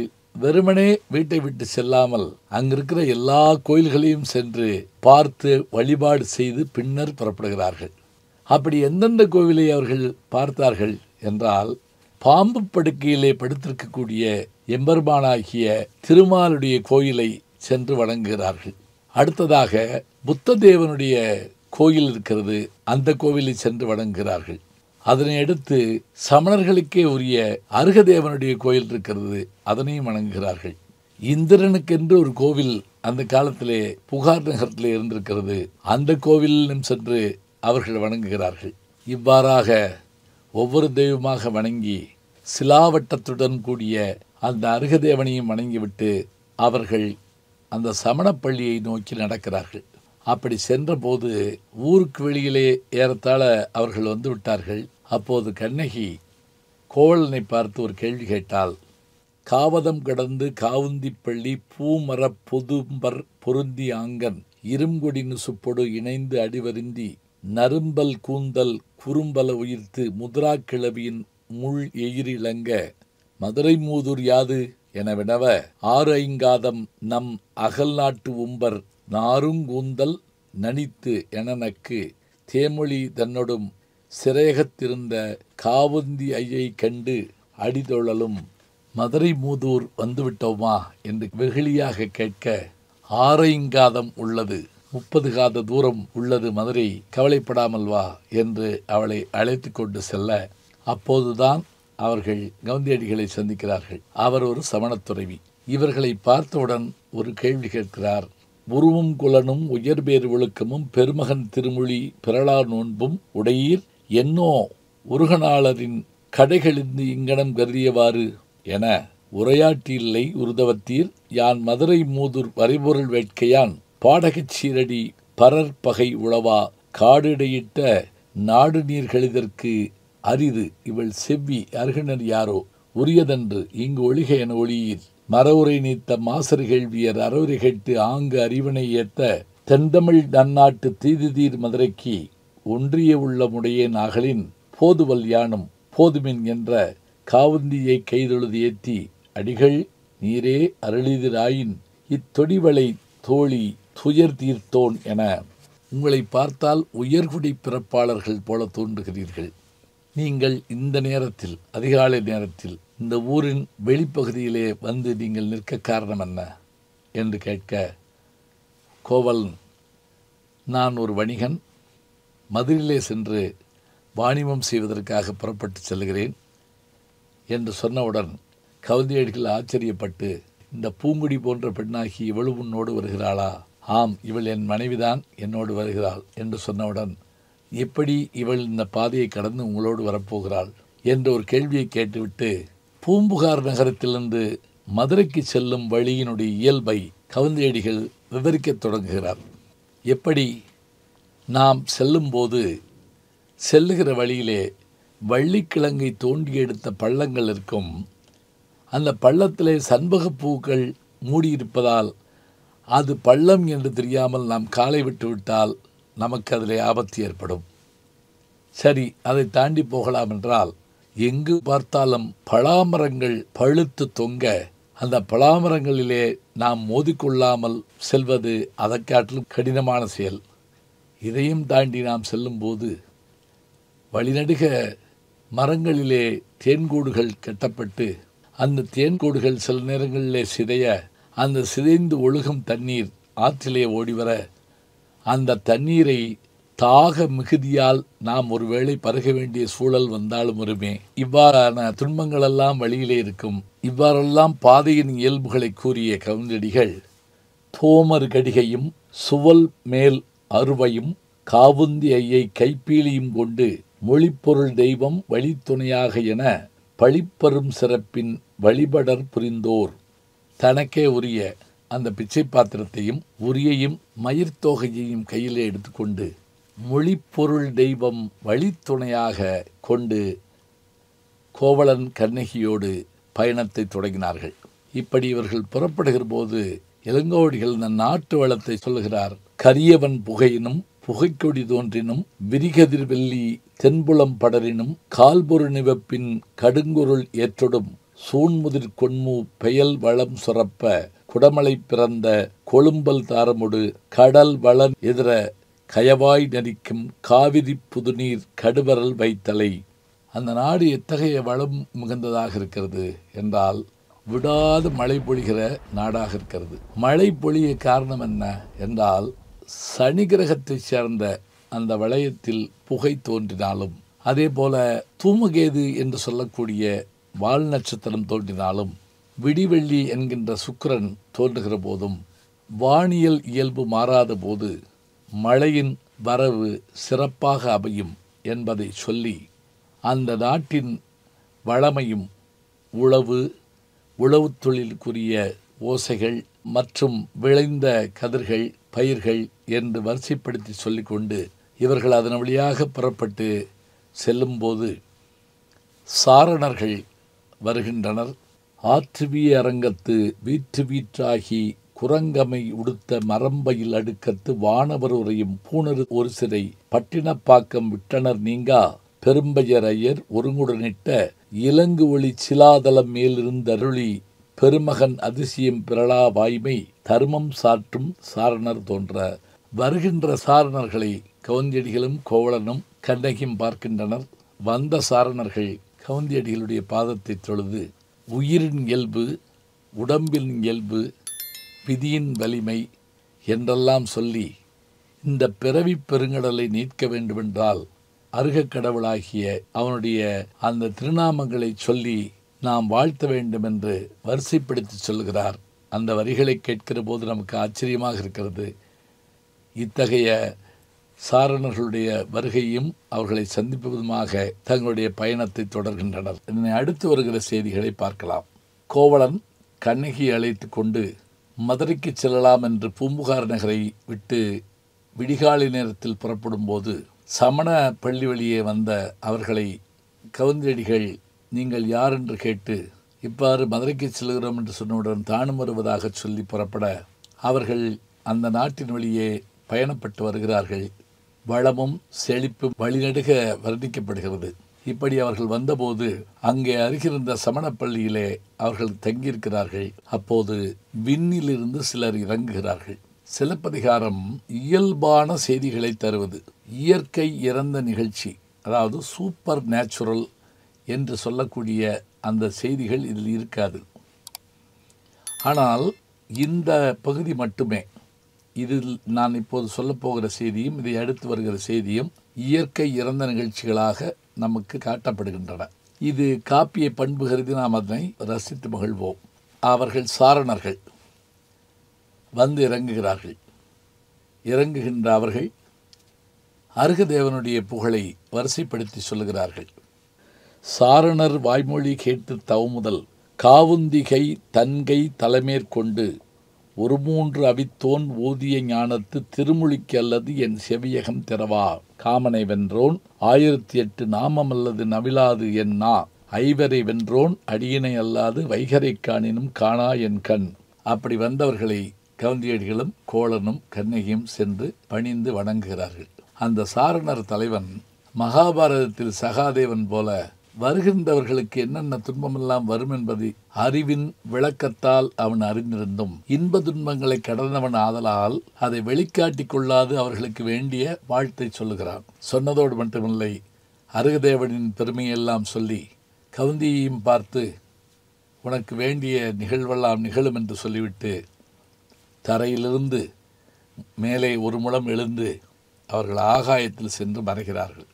வெறுமனே வீட்டை விட்டு செல்லாமல் அங்கிருக்கிற எல்லா கோயில்களையும் சென்று பார்த்து வழிபாடு செய்து பின்னர் புறப்படுகிறார்கள் அப்படி எந்தெந்த கோவிலை அவர்கள் பார்த்தார்கள் என்றால் பாம்பு படுக்கையிலே படுத்திருக்கக்கூடிய எம்பெருமானாகிய திருமாலுடைய கோயிலை சென்று வணங்குகிறார்கள் அடுத்ததாக புத்த தேவனுடைய கோயில் இருக்கிறது அந்த கோவிலை சென்று வணங்குகிறார்கள் அதனை அடுத்து சமணர்களுக்கே உரிய அருகதேவனுடைய கோயில் இருக்கிறது அதனையும் வணங்குகிறார்கள் இந்திரனுக்கென்று ஒரு கோவில் அந்த காலத்திலே புகார் நகரத்தில் இருந்திருக்கிறது அந்த கோவிலும் சென்று அவர்கள் வணங்குகிறார்கள் இவ்வாறாக ஒவ்வொரு தெய்வமாக வணங்கி சிலாவட்டத்துடன் கூடிய அந்த அருகதேவனையும் வணங்கிவிட்டு அவர்கள் அந்த சமணப்பள்ளியை நோக்கி நடக்கிறார்கள் அப்படி சென்றபோது ஊருக்கு வெளியிலே ஏறத்தாழ அவர்கள் வந்து விட்டார்கள் அப்போது கண்ணகி கோவலனை பார்த்து ஒரு கேள்வி கேட்டால் காவதம் கடந்து காவுந்தி பள்ளி பூமர பொதும்பர் பொருந்தி ஆங்கன் இரும்பொடி நுசுப்பொடு இணைந்து அடிவருந்தி நரும்பல் கூந்தல் குறும்பல உயிர்த்து முதுரா கிளவியின் முள் எயிரிழங்க மதுரை மூதூர் யாது என வினவ ஆறு ஐங்காதம் நம் அகல் நாட்டு உம்பர் நாருங்கூந்தல் நனித்து எனனக்கு தேமொழி தன்னொடும் சிறையகத்திருந்த காவுந்தி ஐயை கண்டு அடிதொழலும் மதுரை மூதூர் வந்துவிட்டோமா என்று வெகுளியாக கேட்க ஆரைங்காதம் உள்ளது முப்பது காத தூரம் உள்ளது மதுரை கவலைப்படாமல் வா என்று அவளை அழைத்து கொண்டு செல்ல அப்போதுதான் அவர்கள் கவுந்தியடிகளை சந்திக்கிறார்கள் அவர் ஒரு சமணத்துறைவி இவர்களை பார்த்தவுடன் ஒரு கேள்வி கேட்கிறார் உருவும் குலனும் உயர்பேறு ஒழுக்கமும் பெருமகன் திருமொழி பிறளா நோன்பும் உடையீர் என்னோ உருகனாளரின் கடைகளிந்து இங்கனம் கருதியவாறு என உரையாட்டில்லை உருதவத்தீர் யான் மதுரை மூதூர் வரைபொருள் வேட்கையான் பாடகச் சீரடி பரற்பகை உளவா காடிடையிட்ட நாடு நீர்களிதற்கு அரிது இவள் செவ்வி அருகினர் யாரோ உரியதன்று இங்கு ஒளிக என ஒளியீர் மரவுரை நீத்த மாசர் கேள்வியர் அறவுரை கேட்டு ஆங்கு அறிவினை ஏத்த தென்தமிழ் நன்னாட்டு தீதிதீர் மதுரைக்கு ஒன்றிய உள்ளமுடைய நாகலின் போதுவல் யானும் போதுமின் என்ற காவந்தியை கைதொழுது ஏற்றி அடிகள் நீரே அருளிதிராயின் இத்தொடிவளை தோழி துயர் தீர்த்தோன் என உங்களை பார்த்தால் உயர்குடி பிறப்பாளர்கள் போல தோன்றுகிறீர்கள் நீங்கள் இந்த நேரத்தில் அதிகாலை நேரத்தில் இந்த ஊரின் வெளிப்பகுதியிலே வந்து நீங்கள் நிற்க காரணம் என்ன என்று கேட்க கோவலன் நான் ஒரு வணிகன் மதுரிலே சென்று வாணிபம் செய்வதற்காக புறப்பட்டு செல்கிறேன் என்று சொன்னவுடன் கவுந்தியடிகள் ஆச்சரியப்பட்டு இந்த பூங்குடி போன்ற பெண்ணாகி இவள் உன்னோடு வருகிறாளா ஆம் இவள் என் மனைவிதான் என்னோடு வருகிறாள் என்று சொன்னவுடன் எப்படி இவள் இந்த பாதையை கடந்து உங்களோடு வரப்போகிறாள் என்ற ஒரு கேள்வியை கேட்டுவிட்டு பூம்புகார் நகரத்திலிருந்து மதுரைக்கு செல்லும் வழியினுடைய இயல்பை கவுந்தியடிகள் விவரிக்கத் தொடங்குகிறார் எப்படி நாம் செல்லும்போது செல்லுகிற வழியிலே வள்ளிக்கிழங்கை தோண்டி எடுத்த பள்ளங்கள் இருக்கும் அந்த பள்ளத்திலே சண்பக பூக்கள் மூடியிருப்பதால் அது பள்ளம் என்று தெரியாமல் நாம் காலை விட்டுவிட்டால் நமக்கு அதில் ஆபத்து ஏற்படும் சரி அதை தாண்டி போகலாம் என்றால் எங்கு பார்த்தாலும் பலாமரங்கள் பழுத்து தொங்க அந்த பலாமரங்களிலே நாம் மோதிக்கொள்ளாமல் செல்வது அதற்காட்டிலும் கடினமான செயல் இதையும் தாண்டி நாம் செல்லும்போது வழிநடுக மரங்களிலே தேன்கூடுகள் கட்டப்பட்டு அந்த தேன்கூடுகள் சில நேரங்களிலே சிதைய அந்த சிதைந்து ஒழுகும் தண்ணீர் ஆற்றிலே ஓடிவர அந்த தண்ணீரை தாக மிகுதியால் நாம் ஒருவேளை பருக வேண்டிய சூழல் வந்தாலும் வருமே இவ்வாறான துன்பங்களெல்லாம் வழியிலே இருக்கும் இவ்வாறெல்லாம் பாதையின் இயல்புகளை கூறிய கவுந்தடிகள் தோமர் கடிகையும் சுவல் மேல் அருவையும் ஐயை கைப்பீலியும் கொண்டு மொழிப்பொருள் தெய்வம் வழித்துணையாக என பழிப்பரும் சிறப்பின் வழிபடர் புரிந்தோர் தனக்கே உரிய அந்த பிச்சை பாத்திரத்தையும் உரியையும் மயிர்த்தோகையையும் கையிலே எடுத்துக்கொண்டு மொழிப்பொருள் தெய்வம் வழித்துணையாக கொண்டு கோவலன் கண்ணகியோடு பயணத்தை தொடங்கினார்கள் இப்படி இவர்கள் புறப்படுகிற போது இளங்கோடிகள் இந்த நாட்டு வளத்தை சொல்லுகிறார் கரியவன் புகையினும் புகைக்கொடி தோன்றினும் விரிகதிர்வெல்லி தென்புளம் படரினும் கால்பொரு நிவப்பின் கடுங்குருள் ஏற்றொடும் சூன்முதிர் கொன்மு பெயல் வளம் சுரப்ப குடமலை பிறந்த கொழும்பல் தாரமுடு கடல் வளன் எதிர கயவாய் நரிக்கும் காவிரி புதுநீர் கடுவரல் வைத்தலை அந்த நாடு எத்தகைய வளம் மிகுந்ததாக இருக்கிறது என்றால் விடாது மழை பொழிகிற நாடாக இருக்கிறது மழை பொழிய காரணம் என்ன என்றால் சனி கிரகத்தை சேர்ந்த அந்த வளையத்தில் புகை தோன்றினாலும் அதே போல தூமகேது என்று சொல்லக்கூடிய வால் நட்சத்திரம் தோன்றினாலும் விடிவெள்ளி என்கின்ற சுக்கரன் தோன்றுகிற போதும் வானியல் இயல்பு மாறாத போது மழையின் வரவு சிறப்பாக அமையும் என்பதை சொல்லி அந்த நாட்டின் வளமையும் உழவு உழவு தொழிலுக்குரிய ஓசைகள் மற்றும் விளைந்த கதிர்கள் பயிர்கள் என்று வரிசைப்படுத்தி சொல்லிக்கொண்டு இவர்கள் அதன் வழியாக புறப்பட்டு செல்லும்போது சாரணர்கள் வருகின்றனர் ஆற்றுவிய அரங்கத்து வீற்று வீற்றாகி குரங்கமை உடுத்த மரம்பையில் அடுக்கத்து வானவர் உரையும் ஒரு சிறை பட்டினப்பாக்கம் விட்டனர் நீங்கா பெரும்பையர் ஐயர் ஒருங்குடனிட்ட இலங்கு ஒளி சிலாதலம் மேலிருந்தருளி பெருமகன் அதிசயம் பிரளா வாய்மை தர்மம் சாற்றும் சாரணர் தோன்ற வருகின்ற சாரணர்களை கவுந்தியடிகளும் கோவலனும் கண்ணகியும் பார்க்கின்றனர் வந்த சாரணர்கள் கவுந்தியடிகளுடைய பாதத்தை தொழுது உயிரின் இயல்பு உடம்பின் இயல்பு விதியின் வலிமை என்றெல்லாம் சொல்லி இந்த பிறவி பெருங்கடலை நீக்க வேண்டுமென்றால் அருக கடவுளாகிய அவனுடைய அந்த திருநாமங்களை சொல்லி நாம் வாழ்த்த வேண்டும் என்று வரிசைப்படுத்தி சொல்கிறார் அந்த வரிகளை கேட்கிற போது நமக்கு ஆச்சரியமாக இருக்கிறது இத்தகைய சாரணர்களுடைய வருகையும் அவர்களை சந்திப்பதுமாக தங்களுடைய பயணத்தை தொடர்கின்றனர் இதனை அடுத்து வருகிற செய்திகளை பார்க்கலாம் கோவலன் கண்ணகி அழைத்து கொண்டு மதுரைக்கு செல்லலாம் என்று பூம்புகார் நகரை விட்டு விடிகாலை நேரத்தில் புறப்படும் போது சமண பள்ளி வழியே வந்த அவர்களை கவுந்தடிகள் நீங்கள் யார் என்று கேட்டு இவ்வாறு மதுரைக்கு செல்கிறோம் என்று சொன்னவுடன் தானும் வருவதாக சொல்லி புறப்பட அவர்கள் அந்த நாட்டின் வழியே பயணப்பட்டு வருகிறார்கள் வளமும் செழிப்பும் வழிநடுக வர்ணிக்கப்படுகிறது இப்படி அவர்கள் வந்தபோது அங்கே அருகிருந்த சமணப்பள்ளியிலே அவர்கள் தங்கியிருக்கிறார்கள் அப்போது விண்ணிலிருந்து சிலர் இறங்குகிறார்கள் சிலப்பதிகாரம் இயல்பான செய்திகளை தருவது இயற்கை இறந்த நிகழ்ச்சி அதாவது சூப்பர் நேச்சுரல் என்று சொல்லக்கூடிய அந்த செய்திகள் இதில் இருக்காது ஆனால் இந்த பகுதி மட்டுமே இதில் நான் இப்போது போகிற செய்தியும் இதை அடுத்து வருகிற செய்தியும் இயற்கை இறந்த நிகழ்ச்சிகளாக நமக்கு காட்டப்படுகின்றன இது காப்பிய பண்பு கருதி நாம் அதனை ரசித்து மகிழ்வோம் அவர்கள் சாரணர்கள் வந்து இறங்குகிறார்கள் இறங்குகின்ற அவர்கள் அருகதேவனுடைய புகழை வரிசைப்படுத்தி சொல்கிறார்கள் சாரணர் வாய்மொழி கேட்டு முதல் காவுந்திகை தன்கை தலைமேற்கொண்டு ஒரு மூன்று அவித்தோன் ஓதிய ஞானத்து திருமொழிக்கு அல்லது என் செவியகம் திறவா காமனை வென்றோன் ஆயிரத்தி எட்டு நாமம் அல்லது நவிலாது என் நா ஐவரை வென்றோன் அடியினை அல்லாது வைகரை காணினும் காணா என் கண் அப்படி வந்தவர்களை கவுந்தியடிகளும் கோளனும் கண்ணகியும் சென்று பணிந்து வணங்குகிறார்கள் அந்த சாரணர் தலைவன் மகாபாரதத்தில் சகாதேவன் போல வருகின்றவர்களுக்கு என்னென்ன துன்பமெல்லாம் வரும் என்பதை அறிவின் விளக்கத்தால் அவன் அறிந்திருந்தும் இன்ப துன்பங்களை கடந்தவன் ஆதலால் அதை வெளிக்காட்டி கொள்ளாது அவர்களுக்கு வேண்டிய வாழ்த்தை சொல்லுகிறான் சொன்னதோடு மட்டுமில்லை அருகதேவனின் பெருமையெல்லாம் சொல்லி கவுந்தியையும் பார்த்து உனக்கு வேண்டிய நிகழ்வெல்லாம் நிகழும் என்று சொல்லிவிட்டு தரையிலிருந்து மேலே ஒரு முழம் எழுந்து அவர்கள் ஆகாயத்தில் சென்று மறைகிறார்கள்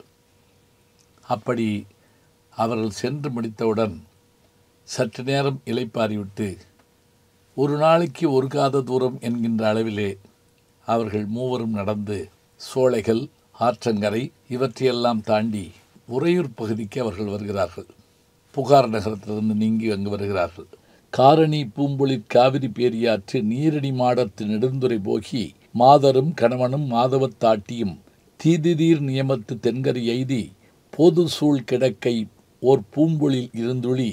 அப்படி அவர்கள் சென்று முடித்தவுடன் சற்று நேரம் இலைப்பாரிவிட்டு ஒரு நாளைக்கு ஒரு காத தூரம் என்கின்ற அளவிலே அவர்கள் மூவரும் நடந்து சோலைகள் ஆற்றங்கரை இவற்றையெல்லாம் தாண்டி உறையூர் பகுதிக்கு அவர்கள் வருகிறார்கள் புகார் நகரத்திலிருந்து நீங்கி அங்கு வருகிறார்கள் காரணி பூம்பொழிற் காவிரி பேரியாற்று நீரடி மாடத்து நெடுந்துரை போகி மாதரும் கணவனும் மாதவத் தாட்டியும் தீதிதீர் நியமத்து தென்கரி எய்தி பொது சூழ் கிடக்கை ஓர் பூம்பொழில் இருந்துளி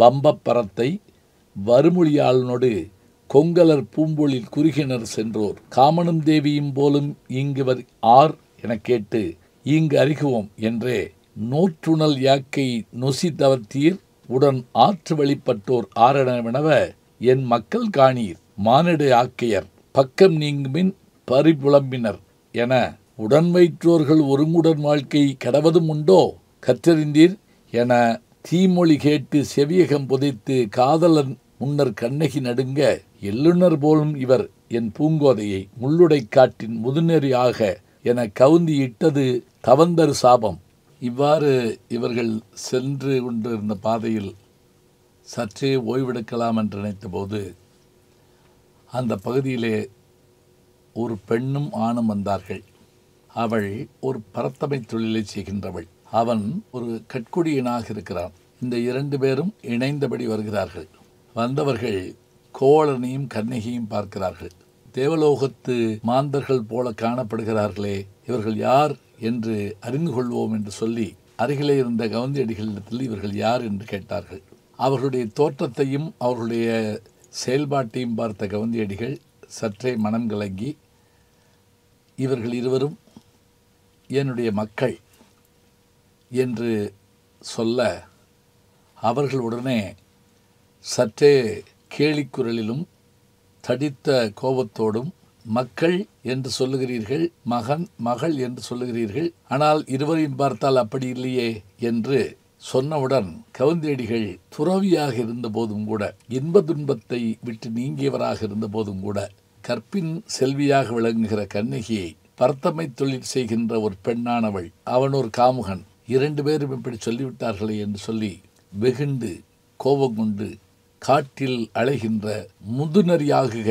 பம்பப்பரத்தை வறுமொழியாளனோடு கொங்கலர் பூம்பொழில் குறுகினர் சென்றோர் காமனும் தேவியும் போலும் இங்குவர் ஆர் எனக் கேட்டு இங்கு அறிகுவோம் என்றே நோற்றுணல் யாக்கை நொசி தவர்த்தீர் உடன் ஆற்று வழிபட்டோர் ஆரணவினவ என் மக்கள் காணீர் மானிட ஆக்கையர் பக்கம் நீங்குமின் பரிபுலம்பினர் என உடன் வயிற்றோர்கள் ஒருங்குடன் வாழ்க்கை கடவதும் உண்டோ கற்றறிந்தீர் என தீமொழி கேட்டு செவியகம் புதைத்து காதலன் முன்னர் கண்ணகி நடுங்க எள்ளுனர் போலும் இவர் என் பூங்கோதையை முள்ளுடை காட்டின் முதுநெறியாக என கவுந்தி இட்டது தவந்தர் சாபம் இவ்வாறு இவர்கள் சென்று கொண்டிருந்த பாதையில் சற்றே ஓய்வெடுக்கலாம் என்று நினைத்தபோது அந்த பகுதியிலே ஒரு பெண்ணும் ஆணும் வந்தார்கள் அவள் ஒரு பரத்தமை தொழிலை செய்கின்றவள் அவன் ஒரு கட்குடியனாக இருக்கிறான் இந்த இரண்டு பேரும் இணைந்தபடி வருகிறார்கள் வந்தவர்கள் கோவலனையும் கண்ணகியும் பார்க்கிறார்கள் தேவலோகத்து மாந்தர்கள் போல காணப்படுகிறார்களே இவர்கள் யார் என்று அறிந்து கொள்வோம் என்று சொல்லி அருகிலே இருந்த கவுந்தியடிகளிடத்தில் இவர்கள் யார் என்று கேட்டார்கள் அவர்களுடைய தோற்றத்தையும் அவர்களுடைய செயல்பாட்டையும் பார்த்த கவுந்தியடிகள் சற்றே மனம் கலங்கி இவர்கள் இருவரும் என்னுடைய மக்கள் என்று சொல்ல அவர்களுடனே சற்றே கேலிக்குரலிலும் தடித்த கோபத்தோடும் மக்கள் என்று சொல்லுகிறீர்கள் மகன் மகள் என்று சொல்லுகிறீர்கள் ஆனால் இருவரையும் பார்த்தால் அப்படி இல்லையே என்று சொன்னவுடன் கவுந்தேடிகள் துறவியாக இருந்தபோதும் கூட இன்ப துன்பத்தை விட்டு நீங்கியவராக இருந்தபோதும் கூட கற்பின் செல்வியாக விளங்குகிற கண்ணகியை பர்த்தமை தொழில் செய்கின்ற ஒரு பெண்ணானவள் அவன் ஒரு காமுகன் இரண்டு பேரும் இப்படி சொல்லிவிட்டார்களே என்று சொல்லி வெகுண்டு கோபம் கொண்டு காட்டில் அழைகின்ற முதுநரியாகுக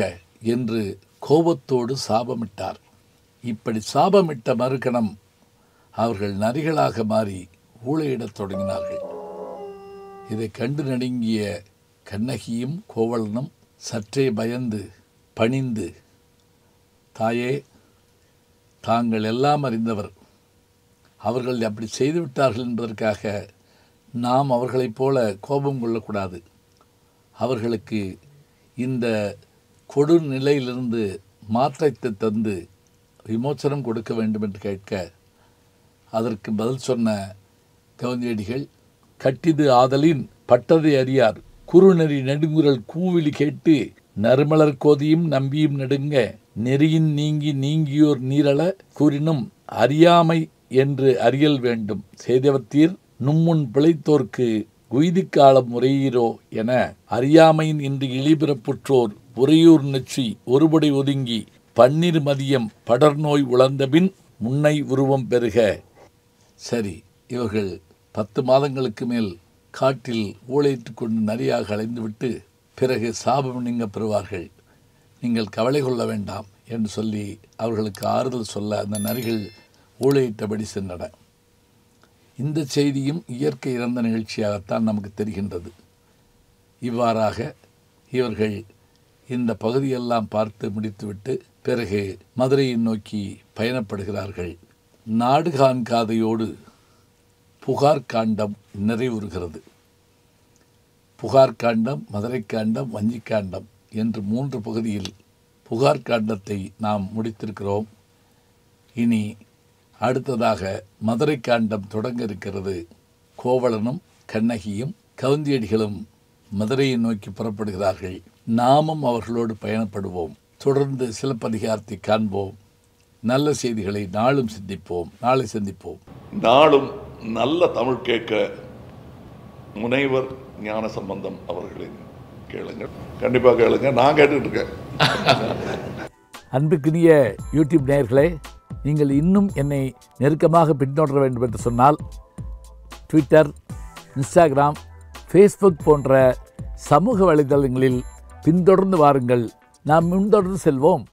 என்று கோபத்தோடு சாபமிட்டார் இப்படி சாபமிட்ட மறுகணம் அவர்கள் நரிகளாக மாறி ஊழையிடத் தொடங்கினார்கள் இதை கண்டு நடுங்கிய கண்ணகியும் கோவலனும் சற்றே பயந்து பணிந்து தாயே தாங்கள் எல்லாம் அறிந்தவர் அவர்கள் அப்படி செய்துவிட்டார்கள் என்பதற்காக நாம் அவர்களைப் போல கோபம் கொள்ளக்கூடாது அவர்களுக்கு இந்த கொடு நிலையிலிருந்து மாற்றத்தை தந்து விமோச்சனம் கொடுக்க வேண்டும் என்று கேட்க அதற்கு பதில் சொன்ன கவிஞடிகள் கட்டிது ஆதலின் பட்டதை அறியார் குறுநெறி நெடுங்குரல் கூவிலி கேட்டு நறுமலர் கோதியும் நம்பியும் நெடுங்க நெறியின் நீங்கி நீங்கியோர் நீரள கூறினும் அறியாமை என்று அறியல் வேண்டும் செய்தவத்தீர் நும்முன் பிழைத்தோர்க்கு காலம் முறையீரோ என அறியாமையின் இன்று இழிபிறப்புற்றோர் உறையூர் நெற்றி ஒருபடி ஒதுங்கி பன்னீர் மதியம் படர்நோய் உழந்தபின் முன்னை உருவம் பெறுக சரி இவர்கள் பத்து மாதங்களுக்கு மேல் காட்டில் ஊழையிட்டு கொண்டு நரியாக அலைந்துவிட்டு பிறகு சாபம் நீங்க பெறுவார்கள் நீங்கள் கவலை கொள்ள வேண்டாம் என்று சொல்லி அவர்களுக்கு ஆறுதல் சொல்ல அந்த நரிகள் ஊழையிட்டபடி சென்றன இந்த செய்தியும் இயற்கை இறந்த நிகழ்ச்சியாகத்தான் நமக்கு தெரிகின்றது இவ்வாறாக இவர்கள் இந்த பகுதியெல்லாம் பார்த்து முடித்துவிட்டு பிறகு மதுரையை நோக்கி பயணப்படுகிறார்கள் நாடு காதையோடு புகார் காண்டம் நிறைவுறுகிறது புகார் காண்டம் மதுரை காண்டம் வஞ்சிக் காண்டம் என்று மூன்று பகுதியில் புகார் காண்டத்தை நாம் முடித்திருக்கிறோம் இனி அடுத்ததாக மதுரை காண்டம் தொடங்க இருக்கிறது கோவலனும் கண்ணகியும் கவுந்தியடிகளும் மதுரையை நோக்கி புறப்படுகிறார்கள் நாமும் அவர்களோடு பயணப்படுவோம் தொடர்ந்து சிலப்பதிகாரத்தை காண்போம் நல்ல செய்திகளை நாளும் சிந்திப்போம் நாளை சந்திப்போம் நாளும் நல்ல தமிழ் கேட்க முனைவர் ஞான சம்பந்தம் அவர்களின் கேளுங்க கண்டிப்பாக கேளுங்க நான் கேட்டுட்டு அன்புக்குரிய யூடியூப் நேயர்களே நீங்கள் இன்னும் என்னை நெருக்கமாக பின்தொடர வேண்டும் என்று சொன்னால் ட்விட்டர் இன்ஸ்டாகிராம் ஃபேஸ்புக் போன்ற சமூக வலைதளங்களில் பின்தொடர்ந்து வாருங்கள் நாம் முன்தொடர்ந்து செல்வோம்